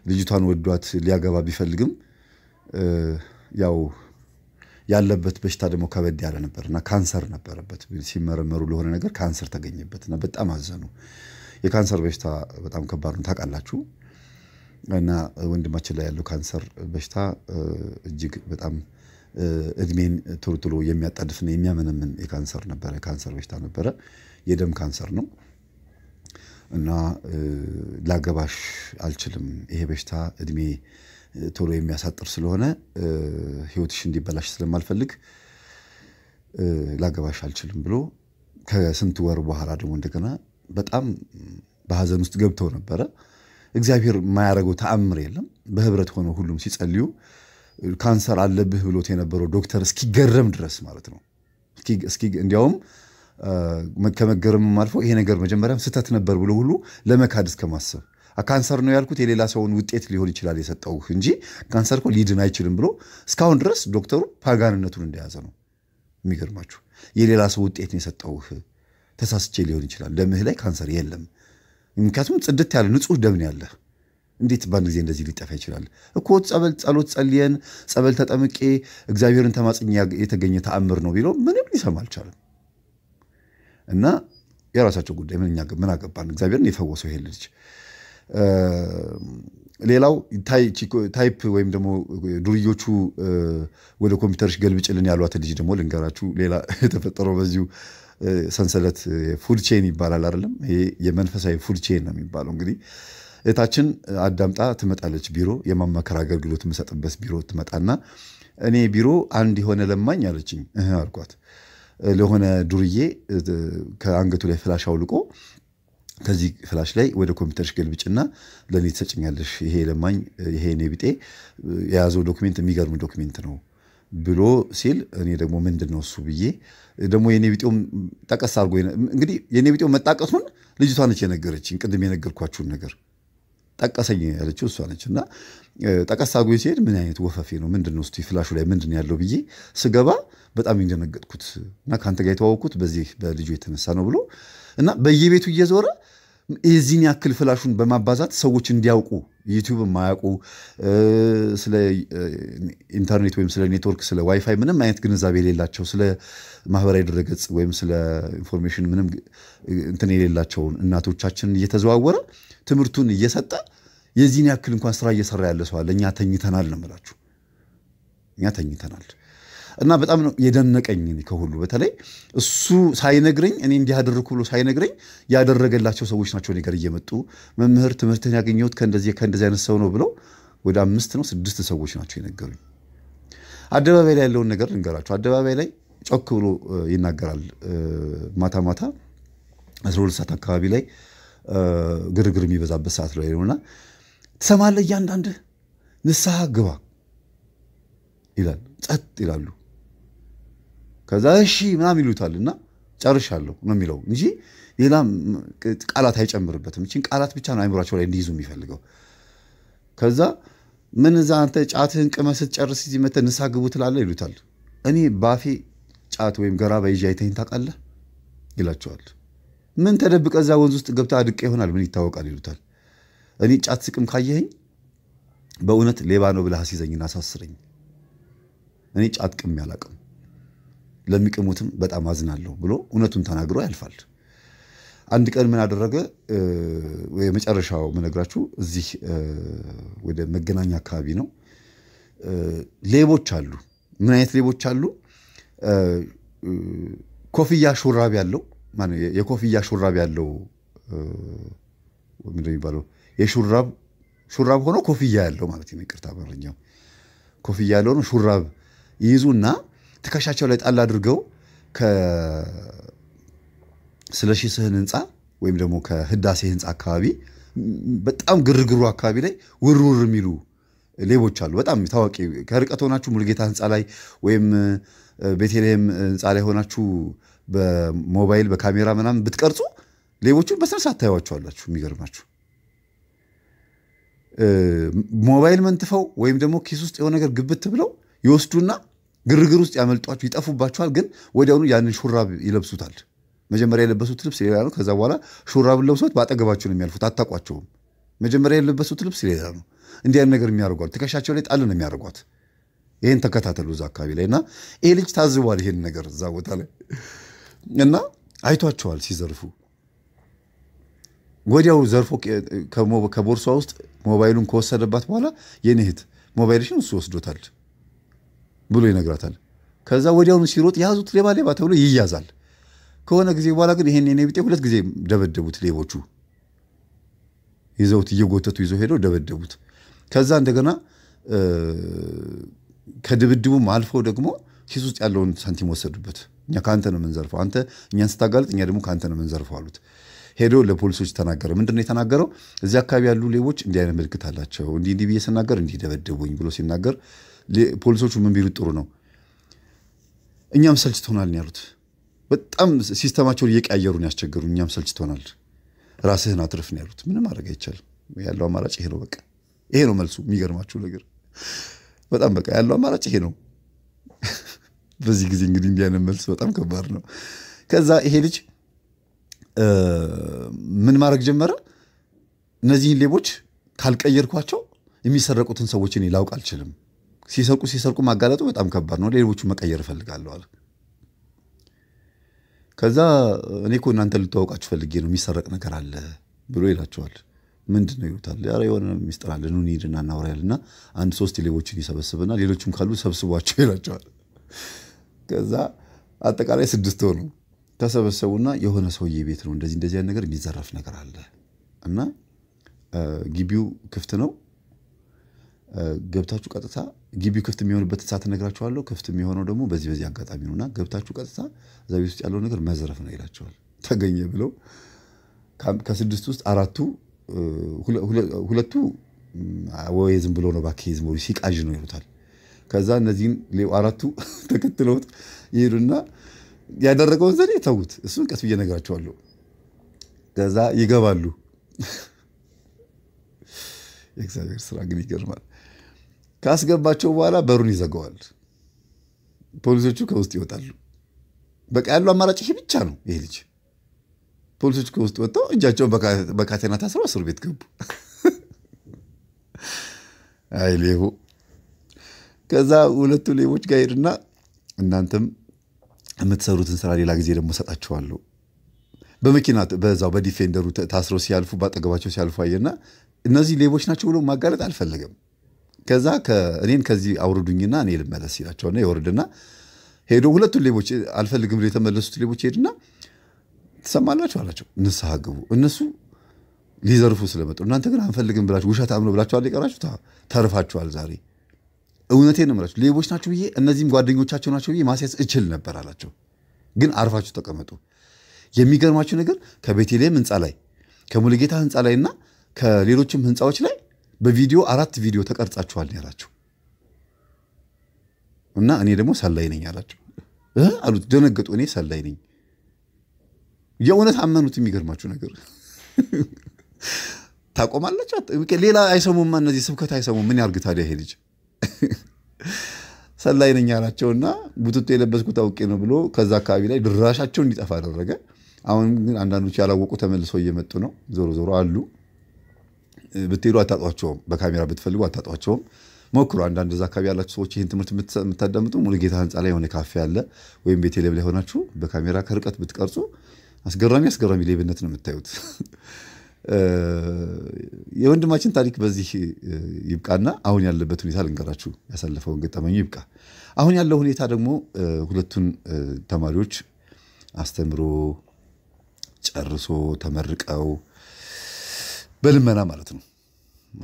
ልጅቷን ወዷት ሊያገባ ቢፈልግም ያው ያለበት በሽታ ደግሞ ከበድ ያለ ነበር እና ካንሰር ነበረበት። ሲመረመሩ ለሆነ ነገር ካንሰር ተገኘበት እና በጣም አዘኑ። የካንሰር በሽታ በጣም ከባድ ነው ታውቃላችሁ። እና ወንድማችን ላይ ያለው ካንሰር በሽታ እጅግ በጣም እድሜን ቶሎ ቶሎ የሚያጣድፍና የሚያመነምን የካንሰር ነበረ ካንሰር በሽታ ነበረ። የደም ካንሰር ነው እና ላገባሽ አልችልም ይሄ በሽታ እድሜ ቶሎ የሚያሳጥር ስለሆነ ህይወትሽ እንዲበላሽ ስለማልፈልግ ላገባሽ አልችልም ብሎ ከስንት ወር በኋላ ደግሞ እንደገና በጣም በሀዘን ውስጥ ገብተው ነበረ። እግዚአብሔር የማያደርገው ተአምር የለም። በህብረት ሆነው ሁሉም ሲጸልዩ ካንሰር አለብህ ብሎት የነበረው ዶክተር እስኪገረም ድረስ ማለት ነው። እንዲያውም ከመገረም አልፎ ይሄ ነገር መጀመሪያም ስተት ነበር ብሎ ሁሉ ለመካድ እስከማሰብ ካንሰር ነው ያልኩት የሌላ ሰውን ውጤት ሊሆን ይችላል የሰጠው እንጂ ካንሰር እኮ ሊድን አይችልም ብሎ እስካሁን ድረስ ዶክተሩ ፓጋንነቱን እንደያዘ ነው። የሚገርማችሁ የሌላ ሰው ውጤት ነው የሰጠውህ፣ ተሳስቼ ሊሆን ይችላል። ደምህ ላይ ካንሰር የለም። ምክንያቱም ጽድት ያለ ንጹህ ደምን ያለህ እንዴት በአንድ ጊዜ እንደዚህ ሊጠፋ ይችላል? እኮ ጸበል ጸሎት ጸልየን ጸበል ተጠምቄ እግዚአብሔርን ተማጽኝ የተገኘ ተአምር ነው ቢለው ምንም ሊሰማ አልቻለም። እና የራሳቸው ጉዳይ ምን አገባን? እግዚአብሔርን የፈወሰው ይሄ ልጅ ሌላው ታይፕ ወይም ደግሞ ዱርዮቹ ወደ ኮምፒውተሮች ገልብጭልን ያሏትን ልጅ ደግሞ ልንገራችሁ። ሌላ የተፈጠረው በዚሁ ሰንሰለት ፉድ ቼን ይባላል አይደለም። ይሄ የመንፈሳዊ ፉድ ቼን ነው የሚባለው። እንግዲህ እህታችን አዳምጣ ትመጣለች። ቢሮ የማማከር አገልግሎት የምሰጥበት ቢሮ ትመጣና እኔ ቢሮ አንድ የሆነ ለማኝ አለችኝ። አልኳት ለሆነ ዱርዬ ከአንገቱ ላይ ፍላሽ አውልቆ ከዚህ ፍላሽ ላይ ወደ ኮምፒውተርሽ ገልብጭና ለእኔ ትሰጭኛለሽ፣ ይሄ ለማኝ፣ ይሄ እኔ ቢጤ የያዘው ዶክሜንት የሚገርም ዶክሜንት ነው ብሎ ሲል እኔ ደግሞ ምንድን ነው እሱ ብዬ ደግሞ የኔ ቢጤውም ጠቀስ አድርጎ እንግዲህ የኔ ቢጤው መጣቀሱን ልጅቷ ነች የነገረችኝ፣ ቅድም የነገርኳችሁን ነገር ጠቀሰኝ ያለችው እሷ ነች። እና ጠቀስ አድርጎ ሲሄድ ምን አይነት ወፈፌ ነው ምንድን ነው እስኪ ፍላሹ ላይ ምንድን ያለው ብዬ ስገባ በጣም እንደነገጥኩት እና ከአንተ ጋር የተዋወቅኩት በዚህ በልጁ የተነሳ ነው ብሎ እና በየቤቱ እየዞረ የዚህን ያክል ፍላሹን በማባዛት ሰዎች እንዲያውቁ ዩቲዩብ የማያውቁ ስለ ኢንተርኔት ወይም ስለ ኔትወርክ ስለ ዋይፋይ ምንም አይነት ግንዛቤ የሌላቸው ስለ ማህበራዊ ድረገጽ ወይም ስለ ኢንፎርሜሽን ምንም እንትን የሌላቸውን እናቶቻችንን እየተዘዋወረ ትምህርቱን እየሰጠ የዚህን ያክል እንኳን ስራ እየሰራ ያለ ሰው አለ። እኛ ተኝተናል ነው የምላችሁ። እኛ ተኝተናል። እና በጣም ነው የደነቀኝ ከሁሉ በተለይ እሱ ሳይነግረኝ እኔ እንዲህ አደረግኩ ብሎ ሳይነግረኝ ያደረገላቸው ሰዎች ናቸው እኔ ጋር እየመጡ መምህር ትምህርትን ያገኘሁት ከእንደዚህ ከእንደዚህ አይነት ሰው ነው ብለው ወደ አምስት ነው ስድስት ሰዎች ናቸው የነገሩኝ። አደባባይ ላይ ያለውን ነገር እንገራቸው። አደባባይ ላይ ጮክ ብሎ ይናገራል። ማታ ማታ 12 ሰዓት አካባቢ ላይ ግርግር የሚበዛበት ሰዓት ላይ ነውና ትሰማለህ፣ እያንዳንድህ ንስሐ ግባ ይላል። ጸጥ ይላሉ። ከዛ እሺ ምናም ይሉታል እና ጨርሻለሁ ነው የሚለው እንጂ ሌላ ቃላት አይጨምርበትም። እችን ቃላት ብቻ ነው አይምሯቸው ላይ እንዲይዙ የሚፈልገው። ከዛ ምን እዛ አንተ ጫትህን ቅመህ ስትጨርስ እዚህ መተህ ንስሐ ግቡ ትላለህ ይሉታል። እኔ ባፌ ጫት ወይም ገራባ ይዤ አይተኸኝ ታውቃለህ ይላቸዋል። ምን ተደብቀ እዛ ወንዝ ውስጥ ገብታ አድቀ ይሆናል ምን ይታወቃል ይሉታል። እኔ ጫት ስቅም ካየኸኝ በእውነት ሌባ ነው ብለህ አስይዘኝና አሳስረኝ። እኔ ጫት ቅሜ አላውቅም። ለሚቅሙትም በጣም አዝናለሁ ብሎ እውነቱን ተናግሮ ያልፋል። አንድ ቀን ምን አደረገ? የመጨረሻው ምነግራችሁ እዚህ ወደ መገናኛ አካባቢ ነው። ሌቦች አሉ። ምን አይነት ሌቦች አሉ? ኮፍያ ሹራብ ያለው የኮፍያ ሹራብ ያለው ምንድን የሚባለው? የሹራብ ሹራብ ሆኖ ኮፍያ ያለው ማለት ነው። ይቅርታ፣ በአማርኛው ኮፍያ ያለው ሹራብ ይይዙና ትከሻቸው ላይ ጣል አድርገው ስለ ስህን ህንፃ ወይም ደግሞ ከህዳሴ ህንፃ አካባቢ በጣም ግርግሩ አካባቢ ላይ ውርውር የሚሉ ሌቦች አሉ። በጣም ታዋቂ ከርቀት ሆናችሁ ሙልጌታ ህንፃ ላይ ወይም ቤተልሔም ህንፃ ላይ ሆናችሁ በሞባይል በካሜራ ምናምን ብትቀርጹ ሌቦቹን በስነስርዓት ታያቸዋላችሁ። የሚገርማችሁ ሞባይል መንትፈው ወይም ደግሞ ኪስ ውስጥ የሆነ ነገር ግብት ብለው ይወስዱና ግርግር ውስጥ ያመልጧቸው ይጠፉባቸዋል ግን ወዲያውኑ ያንን ሹራብ ይለብሱታል። መጀመሪያ የለበሱት ልብስ ሌላ ነው። ከዛ በኋላ ሹራብን ለብሶት በአጠገባቸው ነው የሚያልፉት፣ አታውቋቸውም። መጀመሪያ የለበሱት ልብስ ሌላ ነው። እንዲህ ያን ነገር የሚያደርጓል። ትከሻቸው ላይ ጣል ነው የሚያደርጓት። ይህን ተከታተሉ እዛ አካባቢ ላይ እና ይሄ ልጅ ታዝቧል ይሄን ነገር እዛ ቦታ ላይ እና አይቷቸዋል ሲዘርፉ። ወዲያው ዘርፎ ከቦርሷ ውስጥ ሞባይሉን ከወሰደባት በኋላ የኔ እህት ሞባይልሽን እሱ ወስዶታል ብሎ ይነግራታል። ከዛ ወዲያውኑ ሲሮጥ ያዙት፣ ሌባ ሌባ ተብሎ ይያዛል። ከሆነ ጊዜ በኋላ ግን ይሄን የኔ ቢጤ ሁለት ጊዜ ደበደቡት ሌቦቹ። ይዘውት እየጎተቱ ይዘው ሄደው ደበደቡት። ከዛ እንደገና ከድብድቡም አልፎ ደግሞ ኪስ ውስጥ ያለውን ሳንቲም ወሰዱበት። እኛ ከአንተ ነው የምንዘርፈው፣ አንተ እኛን ስታጋልጥ እኛ ደግሞ ከአንተ ነው የምንዘርፈው አሉት። ሄዶ ለፖሊሶች ተናገረ። ምንድን ነው የተናገረው? እዚህ አካባቢ ያሉ ሌቦች እንዲህ አይነት ምልክት አላቸው፣ እንዲህ እንዲህ ብዬ ስናገር እንዲህ ደበደቡኝ ብሎ ሲናገር ፖሊሶቹ ምን ቢሉት ጥሩ ነው፣ እኛም ሰልችቶናል ያሉት። በጣም ሲስተማቸውን እየቀያየሩ ነው ያስቸገሩ። እኛም ሰልችቶናል፣ ራስህን አትርፍ ነው ያሉት። ምንም ማድረግ አይቻልም። ያለው አማራጭ ይሄ ነው። በቃ ይሄ ነው መልሱ። የሚገርማችሁ ነገር በጣም በቃ ያለው አማራጭ ይሄ ነው። በዚህ ጊዜ እንግዲህ እንዲህ መልስ በጣም ከባድ ነው። ከዛ ይሄ ልጅ ምን ማድረግ ጀመረ? እነዚህን ሌቦች ካልቀየርኳቸው የሚሰረቁትን ሰዎች እኔ ላውቅ አልችልም ሲሰርቁ ሲሰርቁ ማጋለጡ በጣም ከባድ ነው። ሌሎቹ መቀየር እፈልጋለሁ አለ። ከዛ እኔ እኮ እናንተ ልተዋወቃችሁ ፈልጌ ነው የሚሰረቅ ነገር አለ ብሎ ይላቸዋል። ምንድን ነው ይሉታል። ኧረ የሆነ ሚስጥር አለ ኑ እንሂድና እናውራ ያልና አንድ ሶስት ሌቦችን ይሰበስብና ሌሎችም ካሉ ሰብስቧቸው ይላቸዋል። ከዛ አጠቃላይ ስድስት ሆኑ። ተሰበሰቡና የሆነ ሰውዬ ቤት ነው እንደዚህ እንደዚህ ነገር የሚዘረፍ ነገር አለ እና ግቢው ክፍት ነው ገብታችሁ ቀጥታ ግቢው ክፍት የሚሆንበት ሰዓት እነግራችኋለሁ። ክፍት የሚሆነው ደግሞ በዚህ በዚህ አጋጣሚ ነውና ገብታችሁ ቀጥታ እዛ ቤት ውስጥ ያለው ነገር መዝረፍ ነው ይላቸዋል። ተገኘ ብለው ከስድስት ውስጥ አራቱ ሁለቱ ወይ ዝም ብሎ ነው እባክህ ዝም ብሎ ሲቃዥ ነው ይሉታል። ከዛ እነዚህን አራቱ ተከትለውት ይሄዱና ያደረገውን ዘዴ ተዉት፣ እሱን ቀስ ብዬ እነግራቸዋለሁ። ከዛ ይገባሉ። የእግዚአብሔር ስራ ግን ይገርማል። ካስገባቸው በኋላ በሩን ይዘጋዋል። ፖሊሶቹ ከውስጥ ይወጣሉ። በቃ ያሉ አማራጭ ይሄ ብቻ ነው። ይሄ ልጅ ፖሊሶቹ ከውስጥ ወጥተው እጃቸውን በካቴና ታስረው እስር ቤት ገቡ። አይ ሌቦ። ከዛ ሁለቱ ሌቦች ጋር ሄድና እናንተም የምትሰሩትን ስራ ሌላ ጊዜ ደግሞ ሰጣችኋለሁ። በመኪና በዛው በዲፌንደሩ ታስረው ሲያልፉ በአጠገባቸው ሲያልፉ አየና እነዚህ ሌቦች ናቸው ብሎ ማጋለጥ አልፈለገም። ከዛ እኔን ከዚህ አውርዱኝና እኔ ልመለስ ይላቸውና ይወርድና ሄዶ ሁለቱን ሌቦች አልፈልግም ብሎ የተመለሱት ሌቦች ሄድና ትሰማላችሁ አላቸው። ንስሐ ግቡ። እነሱ ሊዘርፉ ስለመጡ እናንተ ግን አንፈልግም ብላችሁ ውሸት አምኖ ብላችኋል የቀራችሁ ተርፋችኋል። ዛሬ እውነቴን ነው የምላችሁ ሌቦች ናቸው ብዬ እነዚህም ጓደኞቻቸው ናቸው ብዬ ማስያዝ እችል ነበር አላቸው። ግን አርፋችሁ ተቀመጡ። የሚገርማችሁ ነገር ከቤተልሔም ህንፃ ላይ ከሙሉጌታ ህንፃ ላይ እና ከሌሎችም ህንፃዎች ላይ በቪዲዮ አራት ቪዲዮ ተቀርጻችኋል ነው ያላቸው እና እኔ ደግሞ ሰላይ ነኝ አላቸው አሉት። ደነገጡ። እኔ ሰላይ ነኝ የእውነት አመኑት። የሚገርማችሁ ነገር ታቆማላችሁ። ሌላ አይሰሙማ፣ እነዚህ ስብከት አይሰሙም። ምን ያርግ ታዲያ ይሄ ልጅ ሰላይ ነኝ አላቸውና ቡትቶ የለበስኩት አውቄ ነው ብሎ ከዛ አካባቢ ላይ ድራሻቸው እንዲጠፋ አደረገ። አሁን ግን አንዳንዶች ያላወቁ ተመልሶ እየመጡ ነው። ዞሮ ዞሮ አሉ። ብትሄዱ አታጧቸውም። በካሜራ ብትፈልጉ አታጧቸውም። ሞክሩ። አንዳንድ እዛ አካባቢ ያላችሁ ሰዎች ይህን ትምህርት የምታዳምጡ ሙሉጌታ ህንፃ ላይ የሆነ ካፌ አለ ወይም ሌብ ላይ ሆናችሁ በካሜራ ከርቀት ብትቀርጹ አስገራሚ አስገራሚ ሌብነት ነው የምታዩት። የወንድማችን ታሪክ በዚህ ይብቃና አሁን ያለበት ሁኔታ ልንገራችሁ። ያሳለፈውን ገጠመኙ ይብቃ። አሁን ያለው ሁኔታ ደግሞ ሁለቱን ተማሪዎች አስተምሮ ጨርሶ ተመርቀው በልመና ማለት ነው።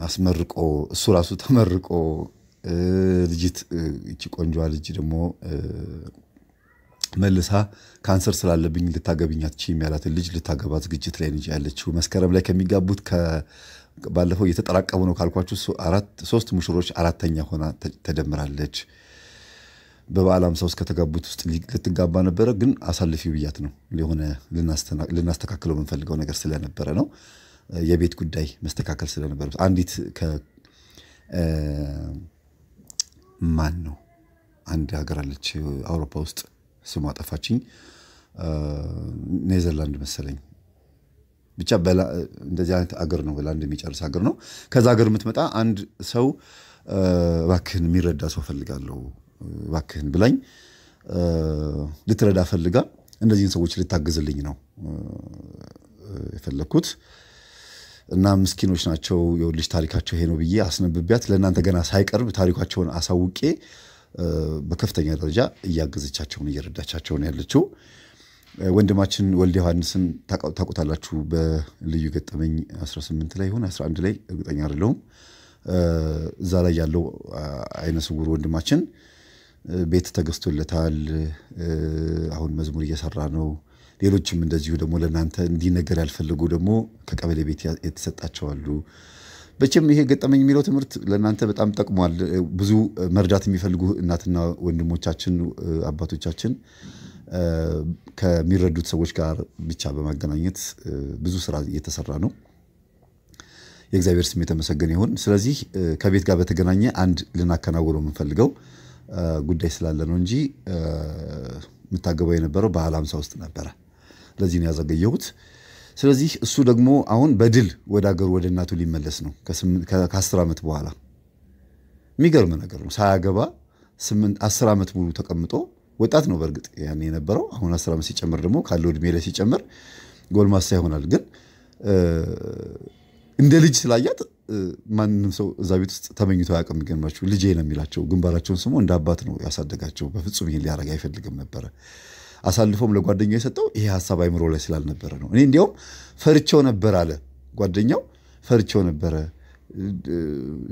አስመርቆ እሱ ራሱ ተመርቆ ልጅት እቺ ቆንጆዋ ልጅ ደግሞ መልሳ ካንሰር ስላለብኝ ልታገብኝ ቺ የሚያላትን ልጅ ልታገባ ዝግጅት ላይ ልጅ ያለችው መስከረም ላይ ከሚጋቡት ባለፈው እየተጠራቀሙ ነው ካልኳችሁ ሶስት ሙሽሮች አራተኛ ሆና ተደምራለች። በበዓል ሃምሳ ውስጥ ከተጋቡት ውስጥ ልትጋባ ነበረ፣ ግን አሳልፊ ብያት ነው የሆነ ልናስተካክለው የምንፈልገው ነገር ስለነበረ ነው። የቤት ጉዳይ መስተካከል ስለነበር አንዲት ማን ነው አንድ ሀገር አለች አውሮፓ ውስጥ ስሟ ጠፋችኝ ኔዘርላንድ መሰለኝ ብቻ እንደዚህ አይነት አገር ነው በላንድ የሚጨርስ ሀገር ነው ከዛ ሀገር የምትመጣ አንድ ሰው እባክህን የሚረዳ ሰው ፈልጋለሁ እባክህን ብላኝ ልትረዳ ፈልጋ እንደዚህን ሰዎች ልታግዝልኝ ነው የፈለግኩት እና ምስኪኖች ናቸው የልጅ ታሪካቸው ይሄ ነው ብዬ አስነብቢያት ለእናንተ ገና ሳይቀርብ ታሪኳቸውን አሳውቄ በከፍተኛ ደረጃ እያገዘቻቸውን እየረዳቻቸውን ያለችው ወንድማችን ወልድ ዮሐንስን ታውቁታላችሁ። በልዩ ገጠመኝ 18 ላይ ሆነ 11 ላይ እርግጠኛ አይደለሁም። እዛ ላይ ያለው አይነ ስውር ወንድማችን ቤት ተገዝቶለታል። አሁን መዝሙር እየሰራ ነው። ሌሎችም እንደዚሁ ደግሞ ለእናንተ እንዲነገር ያልፈልጉ ደግሞ ከቀበሌ ቤት የተሰጣቸዋሉ። በቸም ይሄ ገጠመኝ የሚለው ትምህርት ለእናንተ በጣም ጠቅሟል። ብዙ መርዳት የሚፈልጉ እናትና ወንድሞቻችን አባቶቻችን ከሚረዱት ሰዎች ጋር ብቻ በማገናኘት ብዙ ስራ እየተሰራ ነው። የእግዚአብሔር ስም የተመሰገነ ይሁን። ስለዚህ ከቤት ጋር በተገናኘ አንድ ልናከናውነው የምንፈልገው ጉዳይ ስላለ ነው እንጂ የምታገባው የነበረው በዓል ሃምሳ ውስጥ ነበረ። ለዚህ ነው ያዘገየሁት። ስለዚህ እሱ ደግሞ አሁን በድል ወደ አገሩ ወደ እናቱ ሊመለስ ነው ከአስር ዓመት በኋላ። የሚገርም ነገር ነው። ሳያገባ አስር ዓመት ሙሉ ተቀምጦ ወጣት ነው በእርግጥ ያን የነበረው። አሁን አስር ዓመት ሲጨምር ደግሞ ካለው እድሜ ላይ ሲጨምር ጎልማሳ ይሆናል። ግን እንደ ልጅ ስላያት ማንም ሰው እዛ ቤት ውስጥ ተመኝቶ አያውቅም። የሚገርማችሁ ልጄ ነው የሚላቸው። ግንባራቸውን ስሞ እንደ አባት ነው ያሳደጋቸው። በፍጹም ይህን ሊያረግ አይፈልግም ነበረ። አሳልፎም ለጓደኛው የሰጠው ይሄ ሀሳብ አይምሮ ላይ ስላልነበረ ነው። እኔ እንዲያውም ፈርቸው ነበር አለ ጓደኛው። ፈርቸው ነበረ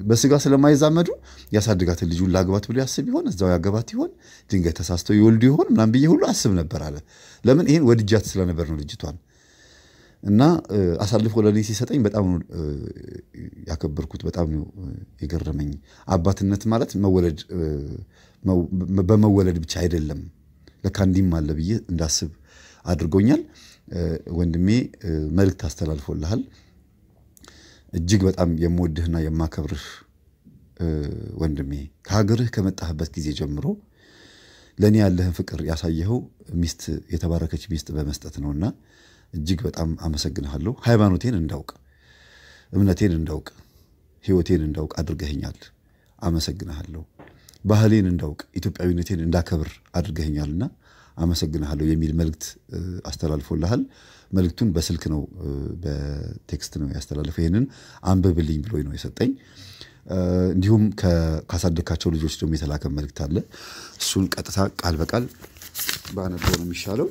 በስጋ ስለማይዛመዱ ያሳድጋትን ልጁን ላግባት ብሎ ያስብ ይሆን? እዛው ያገባት ይሆን? ድንጋይ ተሳስተው ይወልዱ ይሆን? ምናም ብዬ ሁሉ አስብ ነበር አለ። ለምን? ይሄን ወድጃት ስለነበር ነው ልጅቷን እና አሳልፎ ለእኔ ሲሰጠኝ በጣም ያከበርኩት። በጣም ነው የገረመኝ። አባትነት ማለት መወለድ በመወለድ ብቻ አይደለም። ለካ እንዲህም አለ ብዬ እንዳስብ አድርጎኛል። ወንድሜ መልእክት አስተላልፎልሃል። እጅግ በጣም የምወድህና የማከብርህ ወንድሜ ከሀገርህ ከመጣህበት ጊዜ ጀምሮ ለእኔ ያለህን ፍቅር ያሳየኸው ሚስት የተባረከች ሚስት በመስጠት ነውና እጅግ በጣም አመሰግንሃለሁ። ሃይማኖቴን እንዳውቅ፣ እምነቴን እንዳውቅ፣ ህይወቴን እንዳውቅ አድርገኸኛል። አመሰግንሃለሁ። ባህሌን እንዳውቅ ኢትዮጵያዊነቴን እንዳከብር አድርገኛልና አመሰግንሃለሁ የሚል መልእክት አስተላልፎልሃል። መልእክቱን በስልክ ነው በቴክስት ነው ያስተላለፈው። ይህንን አንብብልኝ ብሎ ነው የሰጠኝ። እንዲሁም ካሳደግካቸው ልጆች ደግሞ የተላከ መልእክት አለ። እሱን ቀጥታ ቃል በቃል በአነበው ነው የሚሻለው።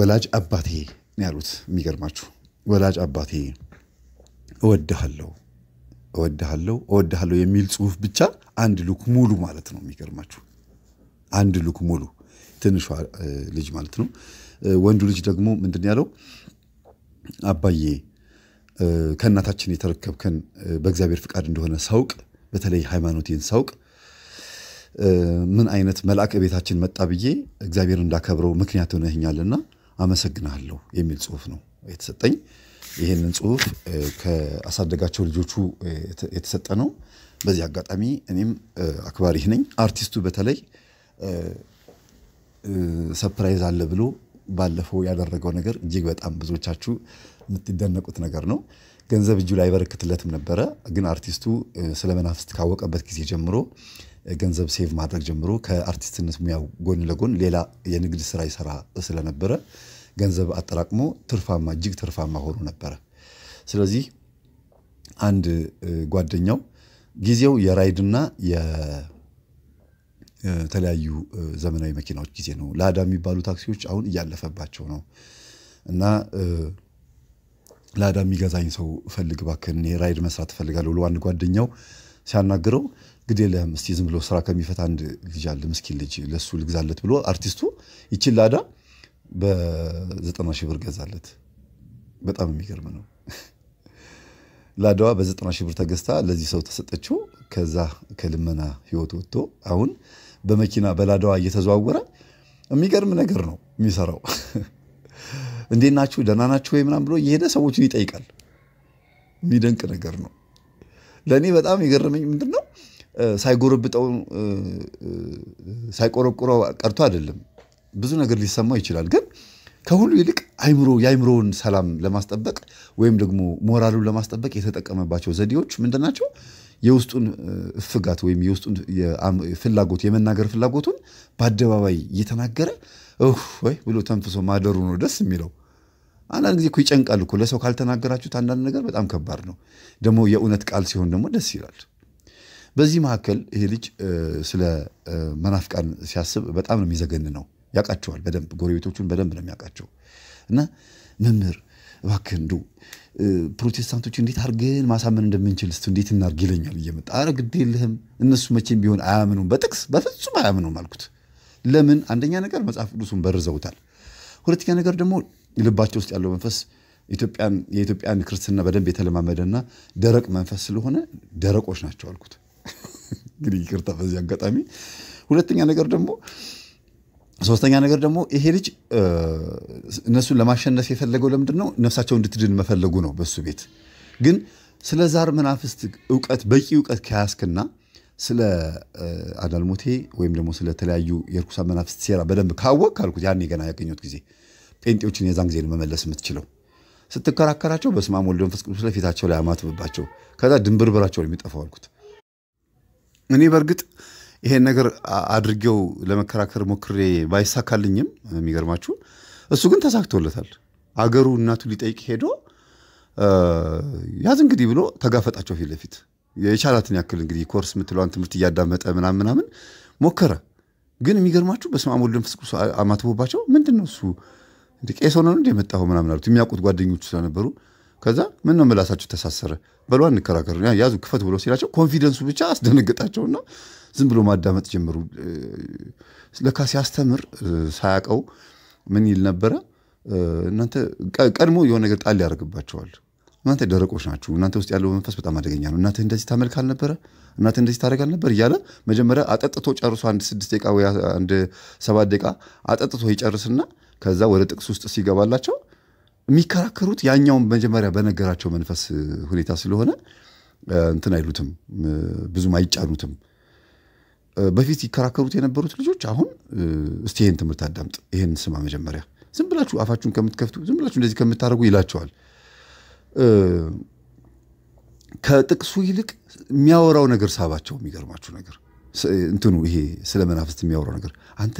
ወላጅ አባቴ ነው ያሉት። የሚገርማችሁ ወላጅ አባቴ እወድሃለሁ እወድሃለሁ እወድሃለሁ የሚል ጽሁፍ ብቻ አንድ ሉክ ሙሉ ማለት ነው። የሚገርማችሁ አንድ ሉክ ሙሉ ትንሿ ልጅ ማለት ነው። ወንዱ ልጅ ደግሞ ምንድን ያለው አባዬ ከእናታችን የተረከብከን በእግዚአብሔር ፍቃድ እንደሆነ ሳውቅ፣ በተለይ ሃይማኖቴን ሳውቅ ምን አይነት መልአክ ቤታችን መጣ ብዬ እግዚአብሔር እንዳከብረው ምክንያት ሆነህኛልና አመሰግናለሁ የሚል ጽሁፍ ነው የተሰጠኝ። ይህንን ጽሁፍ ከአሳደጋቸው ልጆቹ የተሰጠ ነው። በዚህ አጋጣሚ እኔም አክባሪህ ነኝ። አርቲስቱ በተለይ ሰፕራይዝ አለ ብሎ ባለፈው ያደረገው ነገር እጅግ በጣም ብዙዎቻችሁ የምትደነቁት ነገር ነው። ገንዘብ እጁ ላይ በረክትለትም ነበረ፣ ግን አርቲስቱ ስለ መናፍስት ካወቀበት ጊዜ ጀምሮ ገንዘብ ሴቭ ማድረግ ጀምሮ ከአርቲስትነት ሙያው ጎን ለጎን ሌላ የንግድ ስራ ይሰራ ስለነበረ ገንዘብ አጠራቅሞ ትርፋማ እጅግ ትርፋማ ሆኖ ነበረ። ስለዚህ አንድ ጓደኛው ጊዜው የራይድና የተለያዩ ዘመናዊ መኪናዎች ጊዜ ነው። ላዳ የሚባሉ ታክሲዎች አሁን እያለፈባቸው ነው እና ላዳ የሚገዛኝ ሰው ፈልግ እባክህ፣ እኔ ራይድ መስራት እፈልጋለሁ ብሎ አንድ ጓደኛው ሲያናግረው ግድ የለህም እስቲ ዝም ብሎ ስራ ከሚፈታ አንድ ልጅ አለ ምስኪን ልጅ ለሱ ልግዛለት ብሎ አርቲስቱ ይችን ላዳ በዘጠና ሺህ ብር ገዛለት። በጣም የሚገርም ነው። ለአድዋ በዘጠና ሺህ ብር ተገዝታ ለዚህ ሰው ተሰጠችው። ከዛ ከልመና ህይወት ወጥቶ አሁን በመኪና በላደዋ እየተዘዋወረ የሚገርም ነገር ነው የሚሰራው። እንዴት ናችሁ ደህና ናችሁ ወይ ምናምን ብሎ እየሄደ ሰዎቹን ይጠይቃል። የሚደንቅ ነገር ነው። ለእኔ በጣም የገረመኝ ምንድን ነው ሳይጎረብጠው ሳይቆረቁረው ቀርቶ አይደለም ብዙ ነገር ሊሰማው ይችላል። ግን ከሁሉ ይልቅ አይምሮ የአይምሮውን ሰላም ለማስጠበቅ ወይም ደግሞ ሞራሉን ለማስጠበቅ የተጠቀመባቸው ዘዴዎች ምንድን ናቸው? የውስጡን እፍጋት ወይም የውስጡን ፍላጎት የመናገር ፍላጎቱን በአደባባይ እየተናገረ ወይ ብሎ ተንፍሶ ማደሩ ነው ደስ የሚለው። አንዳንድ ጊዜ እኮ ይጨንቃል እኮ ለሰው ካልተናገራችሁት አንዳንድ ነገር በጣም ከባድ ነው። ደግሞ የእውነት ቃል ሲሆን ደግሞ ደስ ይላል። በዚህ መካከል ይሄ ልጅ ስለ መናፍቃን ሲያስብ በጣም ነው የሚዘገን ነው። ያውቃቸዋል በደንብ ጎረቤቶቹን በደንብ ነው የሚያውቃቸው። እና መምህር እባክህ እንዱ ፕሮቴስታንቶች እንዴት አድርገን ማሳመን እንደምንችል ስ እንዴት እናርግ ይለኛል እየመጣ። አረ ግድ የለህም እነሱ መቼም ቢሆን አያምኑም፣ በጥቅስ በፍጹም አያምኑም አልኩት። ለምን? አንደኛ ነገር መጽሐፍ ቅዱሱን በርዘውታል። ሁለተኛ ነገር ደግሞ ልባቸው ውስጥ ያለው መንፈስ የኢትዮጵያን ክርስትና በደንብ የተለማመደና ደረቅ መንፈስ ስለሆነ ደረቆች ናቸው አልኩት። እንግዲህ ይቅርታ በዚህ አጋጣሚ። ሁለተኛ ነገር ደግሞ ሶስተኛ ነገር ደግሞ ይሄ ልጅ እነሱን ለማሸነፍ የፈለገው ለምንድን ነው? ነፍሳቸው እንድትድን መፈለጉ ነው። በሱ ቤት ግን ስለ ዛር መናፍስት እውቀት በቂ እውቀት ከያስክና ስለ አዳልሙቴ ወይም ደግሞ ስለተለያዩ የርኩሳ መናፍስት ሴራ በደንብ ካወቅ ካልኩት ያኔ ገና ያገኘት ጊዜ ጴንጤዎችን የዛን ጊዜ መመለስ የምትችለው ስትከራከራቸው በስመ አብ ወልድ መንፈስ ቅዱስ ለፊታቸው ላይ አማትብባቸው ከዛ ድንብርብራቸው የሚጠፋው አልኩት እኔ በእርግጥ ይሄን ነገር አድርጌው ለመከራከር ሞክሬ ባይሳካልኝም የሚገርማችሁ እሱ ግን ተሳክቶለታል። አገሩ እናቱ ሊጠይቅ ሄዶ ያዝ እንግዲህ ብሎ ተጋፈጣቸው ፊት ለፊት የቻላትን ያክል እንግዲህ ኮርስ የምትለዋን ትምህርት እያዳመጠ ምናምን ምናምን ሞከረ። ግን የሚገርማችሁ በስመ አብ ወልድ ቅዱስ አማትቦባቸው ምንድን ነው እሱ እንደ ቄስ ሆነ እንደ የመጣው ምናምን አሉት። የሚያውቁት ጓደኞቹ ስለነበሩ ከዛ ምን ነው ምላሳቸው ተሳሰረ፣ በሏ እንከራከር፣ ያዙ ክፈት ብሎ ሲላቸው ኮንፊደንሱ ብቻ አስደነገጣቸውና ዝም ብሎ ማዳመጥ ጀምሩ ለካ ሲያስተምር ሳያውቀው ምን ይል ነበረ? እናንተ ቀድሞ የሆነ ነገር ጣል ያደርግባቸዋል። እናንተ ደረቆች ናችሁ፣ እናንተ ውስጥ ያለው መንፈስ በጣም አደገኛ ነው። እናንተ እንደዚህ ታመልክ አልነበረ፣ እናንተ እንደዚህ ታደርግ አልነበር እያለ መጀመሪያ አጠጥቶ ጨርሶ አንድ ስድስት ደቂቃ ወይ አንድ ሰባት ደቂቃ አጠጥቶ ይጨርስና ከዛ ወደ ጥቅስ ውስጥ ሲገባላቸው የሚከራከሩት ያኛውን መጀመሪያ በነገራቸው መንፈስ ሁኔታ ስለሆነ እንትን አይሉትም ብዙም አይጫኑትም። በፊት ይከራከሩት የነበሩት ልጆች አሁን እስቲ ይህን ትምህርት አዳምጥ፣ ይህን ስማ መጀመሪያ ዝም ብላችሁ አፋችሁን ከምትከፍቱ ዝም ብላችሁ እንደዚህ ከምታደርጉ ይላቸዋል። ከጥቅሱ ይልቅ የሚያወራው ነገር ሳባቸው። የሚገርማችሁ ነገር እንትኑ ይሄ ስለ መናፍስት የሚያወራው ነገር አንተ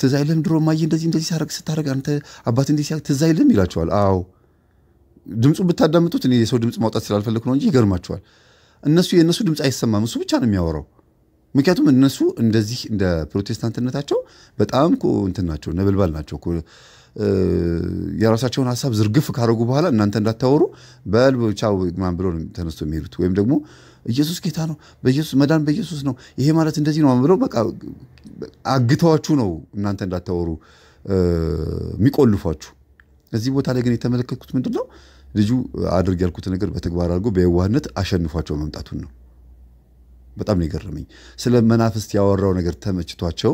ትዝ አይልህም ድሮ ማየ እንደዚህ እንደዚህ ሳረግ ስታረግ አንተ አባት እንዲህ ሲያደርግ ትዝ አይልህም ይላቸዋል። አዎ ድምፁ ብታዳምጡት እኔ የሰው ድምፅ ማውጣት ስላልፈለኩ ነው እንጂ ይገርማቸዋል። እነሱ የእነሱ ድምፅ አይሰማም፣ እሱ ብቻ ነው የሚያወራው። ምክንያቱም እነሱ እንደዚህ እንደ ፕሮቴስታንትነታቸው በጣም እንትን ናቸው፣ ነበልባል ናቸው። የራሳቸውን ሀሳብ ዝርግፍ ካደረጉ በኋላ እናንተ እንዳታወሩ በል ቻው ማን ብሎ ተነስቶ የሚሄዱት ወይም ደግሞ ኢየሱስ ጌታ ነው፣ በኢየሱስ መዳን በኢየሱስ ነው፣ ይሄ ማለት እንደዚህ ነው ብሎ በቃ አግተዋችሁ ነው እናንተ እንዳታወሩ የሚቆልፏችሁ። እዚህ ቦታ ላይ ግን የተመለከትኩት ምንድን ነው ልጁ አድርግ ያልኩት ነገር በተግባር አድርጎ በየዋህነት አሸንፏቸው መምጣቱን ነው። በጣም ነው የገረመኝ። ስለ መናፍስት ያወራው ነገር ተመችቷቸው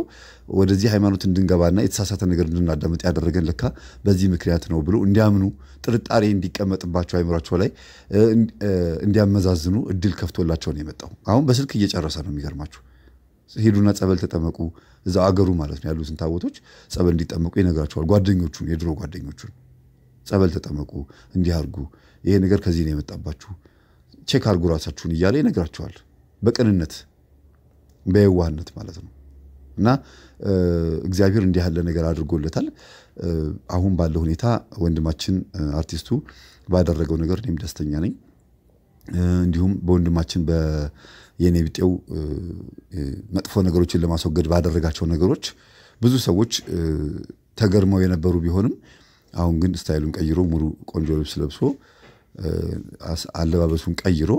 ወደዚህ ሃይማኖት እንድንገባና የተሳሳተ ነገር እንድናዳምጥ ያደረገን ለካ በዚህ ምክንያት ነው ብሎ እንዲያምኑ ጥርጣሬ እንዲቀመጥባቸው አይምሯቸው ላይ እንዲያመዛዝኑ እድል ከፍቶላቸው ነው የመጣው። አሁን በስልክ እየጨረሰ ነው የሚገርማችሁ። ሄዱና ጸበል ተጠመቁ። እዛ አገሩ ማለት ነው ያሉትን ታቦቶች ጸበል እንዲጠመቁ ይነግራቸዋል። ጓደኞቹን፣ የድሮ ጓደኞቹን ጸበል ተጠመቁ፣ እንዲህ አድርጉ፣ ይሄ ነገር ከዚህ ነው የመጣባችሁ፣ ቼክ አድርጉ ራሳችሁን እያለ ይነግራቸዋል። በቅንነት በየዋህነት ማለት ነው። እና እግዚአብሔር እንዲህ ያለ ነገር አድርጎለታል። አሁን ባለው ሁኔታ ወንድማችን አርቲስቱ ባደረገው ነገር እኔም ደስተኛ ነኝ። እንዲሁም በወንድማችን የኔ ቢጤው መጥፎ ነገሮችን ለማስወገድ ባደረጋቸው ነገሮች ብዙ ሰዎች ተገርመው የነበሩ ቢሆንም አሁን ግን ስታይሉን ቀይሮ ሙሉ ቆንጆ ልብስ ለብሶ አለባበሱን ቀይሮ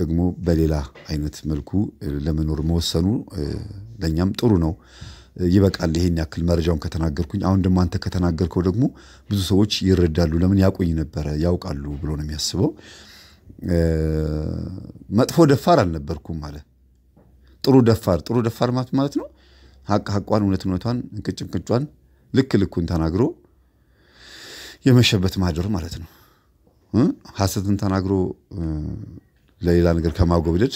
ደግሞ በሌላ አይነት መልኩ ለመኖር መወሰኑ ለእኛም ጥሩ ነው። ይበቃል ይሄን ያክል መረጃውን ከተናገርኩኝ። አሁን ደግሞ አንተ ከተናገርከው ደግሞ ብዙ ሰዎች ይረዳሉ፣ ለምን ያውቁኝ ነበረ ያውቃሉ ብሎ ነው የሚያስበው። መጥፎ ደፋር አልነበርኩም አለ። ጥሩ ደፋር ጥሩ ደፋር ማለት ማለት ነው ሀቅ ሀቋን፣ እውነት እውነቷን፣ እንቅጭ እንቅጯን፣ ልክ ልኩን ተናግሮ የመሸበት ማደር ማለት ነው። ሀሰትን ተናግሮ ለሌላ ነገር ከማጎብደድ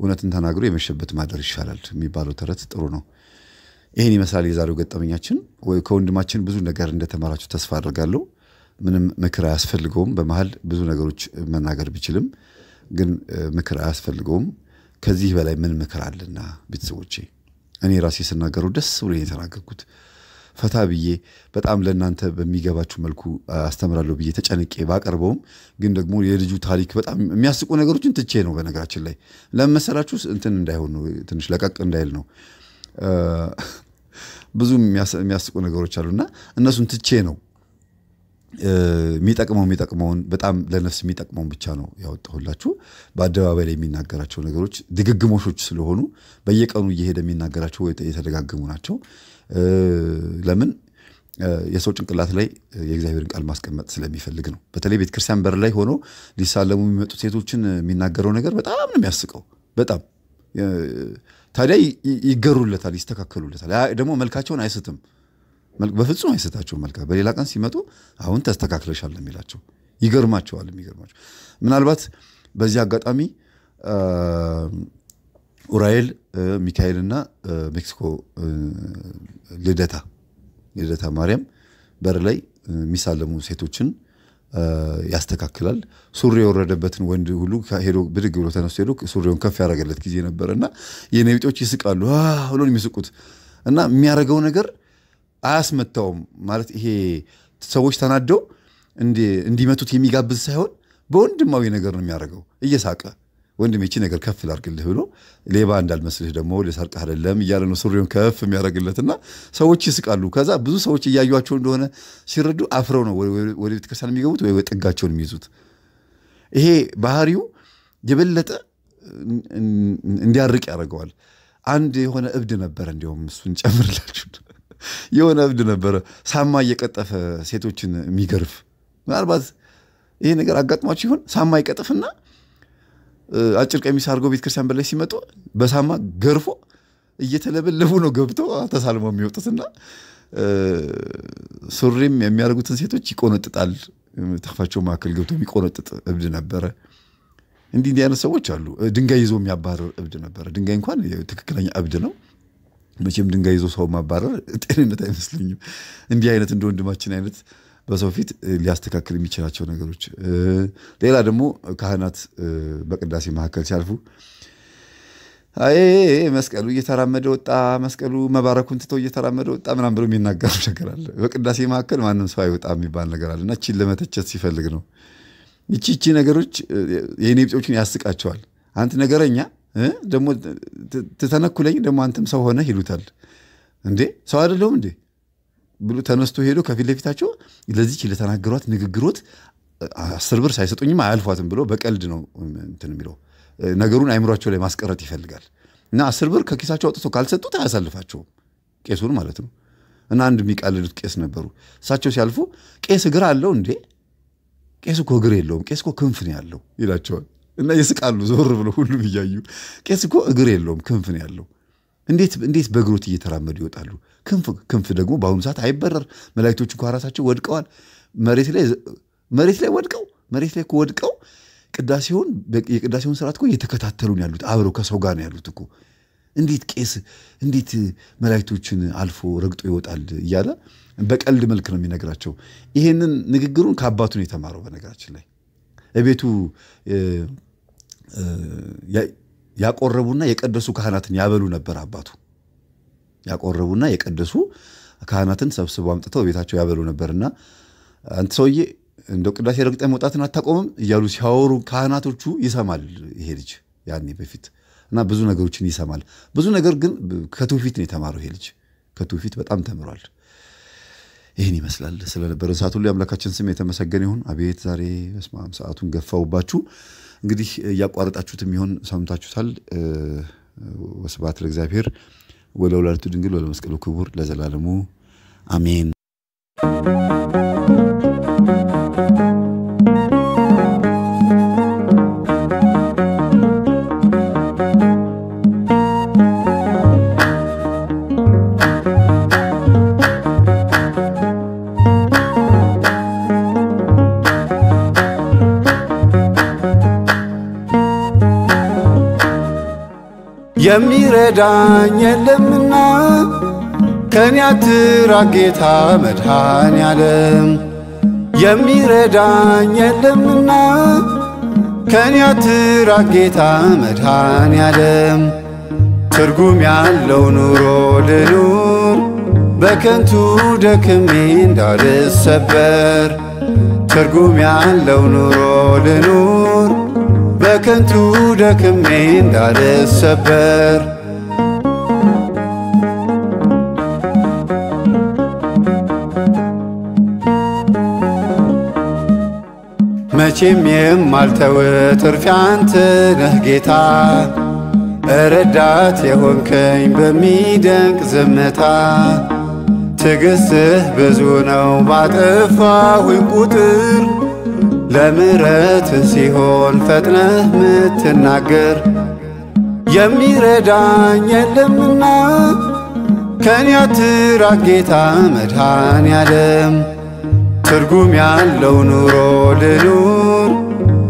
እውነትን ተናግሮ የመሸበት ማደር ይሻላል የሚባለው ተረት ጥሩ ነው። ይህን ይመስላል የዛሬው ገጠመኛችን። ከወንድማችን ብዙ ነገር እንደተማራችሁ ተስፋ አድርጋለሁ። ምንም ምክር አያስፈልገውም። በመሀል ብዙ ነገሮች መናገር ቢችልም ግን ምክር አያስፈልገውም። ከዚህ በላይ ምን ምክር አለና ቤተሰቦቼ፣ እኔ ራሴ ስናገረው ደስ ብሎ የተናገርኩት ፈታ ብዬ በጣም ለእናንተ በሚገባችሁ መልኩ አስተምራለሁ ብዬ ተጨንቄ ባቀርበውም ግን ደግሞ የልጁ ታሪክ በጣም የሚያስቁ ነገሮችን ትቼ ነው። በነገራችን ላይ ለመሰላችሁ እንትን እንዳይሆን ነው፣ ትንሽ ለቀቅ እንዳይል ነው። ብዙ የሚያስቁ ነገሮች አሉና እነሱን ትቼ ነው የሚጠቅመው የሚጠቅመውን በጣም ለነፍስ የሚጠቅመውን ብቻ ነው ያወጣሁላችሁ። በአደባባይ ላይ የሚናገራቸው ነገሮች ድግግሞሾች ስለሆኑ በየቀኑ እየሄደ የሚናገራቸው የተደጋገሙ ናቸው። ለምን የሰው ጭንቅላት ላይ የእግዚአብሔርን ቃል ማስቀመጥ ስለሚፈልግ ነው። በተለይ ቤተክርስቲያን በር ላይ ሆኖ ሊሳለሙ የሚመጡ ሴቶችን የሚናገረው ነገር በጣም ነው የሚያስቀው። በጣም ታዲያ ይገሩለታል፣ ይስተካከሉለታል። ደግሞ መልካቸውን አይስትም፣ በፍጹም አይስታቸውም። መልካ በሌላ ቀን ሲመጡ አሁን ተስተካክለሻል የሚላቸው። ይገርማቸዋል። የሚገርማቸው ምናልባት በዚህ አጋጣሚ ኡራኤል ሚካኤል እና ሜክሲኮ ልደታ ልደታ ማርያም በር ላይ የሚሳለሙ ሴቶችን ያስተካክላል። ሱሪ የወረደበትን ወንድ ሁሉ ሄዶ ብድግ ብሎ ተነስቶ ሄዶ ሱሪውን ከፍ ያደረገለት ጊዜ ነበር እና የነቢጦች ይስቃሉ ብሎ የሚስቁት እና የሚያደርገው ነገር አያስመታውም ማለት ይሄ ሰዎች ተናደው እንዲመቱት የሚጋብዝ ሳይሆን በወንድማዊ ነገር ነው የሚያደርገው እየሳቀ ወንድም ይቺ ነገር ከፍ ላርግልህ ብሎ ሌባ እንዳልመስልህ ደግሞ ልሰርቅህ አይደለም እያለ ነው ሱሪውን ከፍ የሚያደርግለትና ሰዎች ይስቃሉ። ከዛ ብዙ ሰዎች እያዩቸው እንደሆነ ሲረዱ አፍረው ነው ወደ ቤተክርስቲያን የሚገቡት ወይ ጥጋቸውን የሚይዙት። ይሄ ባህሪው የበለጠ እንዲያርቅ ያደርገዋል። አንድ የሆነ እብድ ነበረ፣ እንዲሁም እሱን ጨምርላችሁ የሆነ እብድ ነበረ ሳማ እየቀጠፈ ሴቶችን የሚገርፍ ምናልባት ይሄ ነገር አጋጥሟችሁ ይሆን? ሳማ ይቀጥፍና አጭር ቀሚስ አድርገው ቤተክርስቲያን በላይ ሲመጡ በሳማ ገርፎ እየተለበለቡ ነው ገብቶ ተሳልመው የሚወጡትና ሱሪም የሚያደርጉትን ሴቶች ይቆነጥጣል። ታፋቸው መካከል ገብቶ የሚቆነጥጥ እብድ ነበረ። እንዲህ እንዲህ አይነት ሰዎች አሉ። ድንጋይ ይዞ የሚያባረር እብድ ነበረ። ድንጋይ እንኳን ትክክለኛ እብድ ነው። መቼም ድንጋይ ይዞ ሰው ማባረር ጤንነት አይመስለኝም። እንዲህ አይነት እንደ ወንድማችን አይነት በሰው ፊት ሊያስተካክል የሚችላቸው ነገሮች። ሌላ ደግሞ ካህናት በቅዳሴ መካከል ሲያልፉ አይ መስቀሉ እየተራመደ ወጣ፣ መስቀሉ መባረኩን ትቶ እየተራመደ ወጣ ምናም ብሎ የሚናገሩ ነገር አለ። በቅዳሴ መካከል ማንም ሰው አይወጣ የሚባል ነገር አለ እና እቺን ለመተቸት ሲፈልግ ነው። ይቺ ነገሮች የኔ ብጤዎችን ያስቃቸዋል። አንተ ነገረኛ ደግሞ ትተነኩለኝ ደግሞ አንተም ሰው ሆነ ይሉታል። እንዴ ሰው አይደለሁም እንዴ? ብሎ ተነስቶ ሄዶ ከፊት ለፊታቸው ለዚች ለተናገሯት ንግግሮት አስር ብር ሳይሰጡኝም አያልፏትም ብሎ በቀልድ ነው እንትን የሚለው ነገሩን አይምሯቸው ላይ ማስቀረት ይፈልጋል። እና አስር ብር ከኪሳቸው አውጥቶ ካልሰጡት አያሳልፋቸውም፣ ቄሱን ማለት ነው። እና አንድ የሚቃልሉት ቄስ ነበሩ። እሳቸው ሲያልፉ ቄስ እግር አለው እንዴ? ቄስ እኮ እግር የለውም፣ ቄስ እኮ ክንፍ ነው ያለው ይላቸዋል። እና ይስቃሉ ዞር ብለው ሁሉም እያዩ። ቄስ እኮ እግር የለውም ክንፍ ነው ያለው እንዴት እንዴት በእግሮት እየተራመዱ ይወጣሉ? ክንፍ ክንፍ ደግሞ በአሁኑ ሰዓት አይበረር። መላእክቶች እንኳ ራሳቸው ወድቀዋል። መሬት ላይ መሬት ላይ ወድቀው መሬት ላይ ወድቀው ቅዳሴውን የቅዳሴውን ስርዓት እኮ እየተከታተሉ ነው ያሉት። አብረው ከሰው ጋር ነው ያሉት እኮ። እንዴት ቄስ እንዴት መላእክቶችን አልፎ ረግጦ ይወጣል እያለ በቀልድ መልክ ነው የሚነግራቸው። ይሄንን ንግግሩን ከአባቱ ነው የተማረው። በነገራችን ላይ እቤቱ ያቆረቡና የቀደሱ ካህናትን ያበሉ ነበር። አባቱ ያቆረቡና የቀደሱ ካህናትን ሰብስበው አምጥተው ቤታቸው ያበሉ ነበርና አንተ ሰውዬ እንደ ቅዳሴ ረግጠ መውጣትን አታቆምም እያሉ ሲያወሩ ካህናቶቹ ይሰማል ይሄ ልጅ ያኔ በፊት እና ብዙ ነገሮችን ይሰማል። ብዙ ነገር ግን ከትውፊት ነው የተማረው ይሄ ልጅ ከትውፊት በጣም ተምሯል። ይህን ይመስላል። ስለነበረ ሰዓት ሁሉ የአምላካችን ስም የተመሰገነ ይሁን። አቤት ዛሬ በስመ አብ ሰዓቱን ገፋውባችሁ። እንግዲህ እያቋረጣችሁት የሚሆን ሰምታችሁታል። ወስብሐት ለእግዚአብሔር ወለወላዲቱ ድንግል ወለመስቀሉ ክቡር ለዘላለሙ አሜን። የሚረዳኝ የለምና ከኔ አትራቅ ጌታ መድኃኔ ዓለም የሚረዳኝ የለምና ከኔ አትራቅ ጌታ መድኃኔ ዓለም ትርጉም ያለው ኑሮ ልኑር በከንቱ ደክሜ እንዳልሰበር ትርጉም ያለው ኑሮ ልኑር ለከንቱ ደክሜ እንዳልሰበር መቼም የማልተው ትርፊ አንተ ነህ ጌታ ረዳት የሆንከኝ በሚደንቅ ዝምታ ትዕግሥትህ ብዙ ነው ባጠፋሁኝ ቁጥር ለምረት ሲሆን ፈጥነህ ምትናገር የሚረዳኝ የለምና ከኔ አትራቅ ጌታ መድኃኔ ዓለም። ትርጉም ያለው ኑሮ ልኑር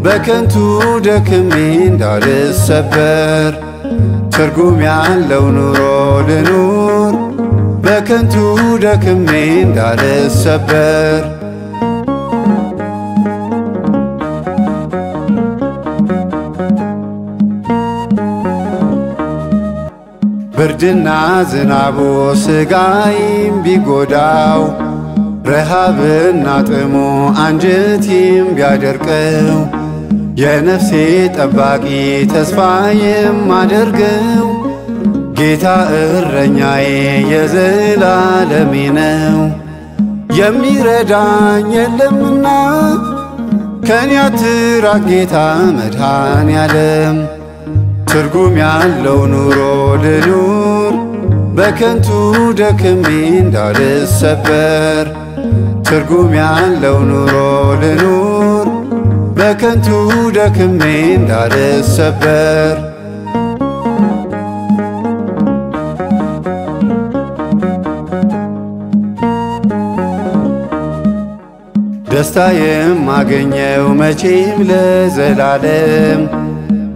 በከንቱ ደክሜ እንዳልሰበር። ትርጉም ያለው ኑሮ ልኑር በከንቱ ደክሜ እንዳልሰበር። ብርድና ዝናቡ ስጋይም ቢጎዳው ረሃብና ጥሙ አንጀቲም ቢያደርቀው የነፍሴ ጠባቂ ተስፋ የማደርገው ጌታ እረኛዬ የዘላለሜ ነው። የሚረዳኝ የለምና ከኔ አትራቅ ጌታ መድኃኔ ዓለም ትርጉም ያለው ኑሮ ልኑር በከንቱ ደክሜ እንዳልሰበር ትርጉም ያለው ኑሮ ልኑር በከንቱ ደክሜ እንዳልሰበር ደስታ የማገኘው መቼም ለዘላለም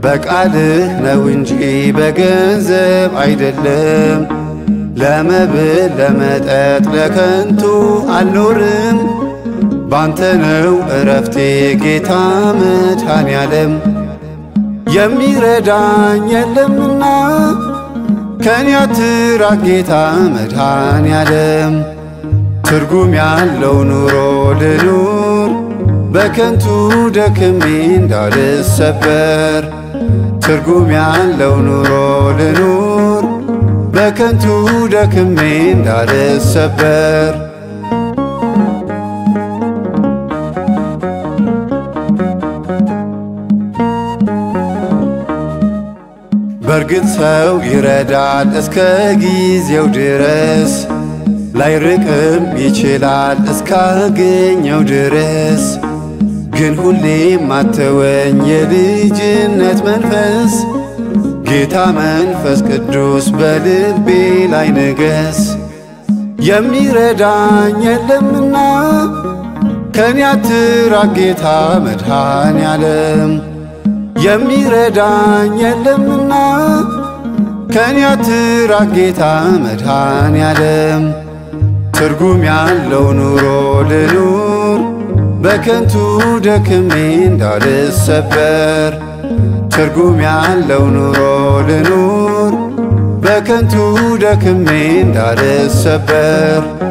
በቃልህ ነው እንጂ በገንዘብ አይደለም። ለመብል ለመጠጥ ለከንቱ አልኖርም። ባንተ ነው እረፍቴ ጌታ መድኃኔ ዓለም። የሚረዳኝ የለምና ከኔ አትራቅ ጌታ መድኃኔ ዓለም። ትርጉም ያለው ኑሮ ልኑር በከንቱ ደክሜ እንዳልሰበር ትርጉም ያለው ኑሮ ልኑር በከንቱ ደክሜ እንዳልሰበር በእርግጥ ሰው ይረዳል እስከ ጊዜው ድረስ ላይርቅም ይችላል እስካገኘው ድረስ ግን ሁሌ ማተወኝ የልጅነት መንፈስ ጌታ መንፈስ ቅዱስ በልቤ ላይ ንገስ። የሚረዳኝ የለምና ከኔ አትራቅ ጌታ መድኃኔ ዓለም። የሚረዳኝ የለምና ከኔ አትራቅ ጌታ መድኃኔ ዓለም። ትርጉም ያለው ኑሮ ልኑር በከንቱ ደክሜ እንዳልሰበር ትርጉም ያለው ኑሮ ልኑር በከንቱ ደክሜ እንዳልሰበር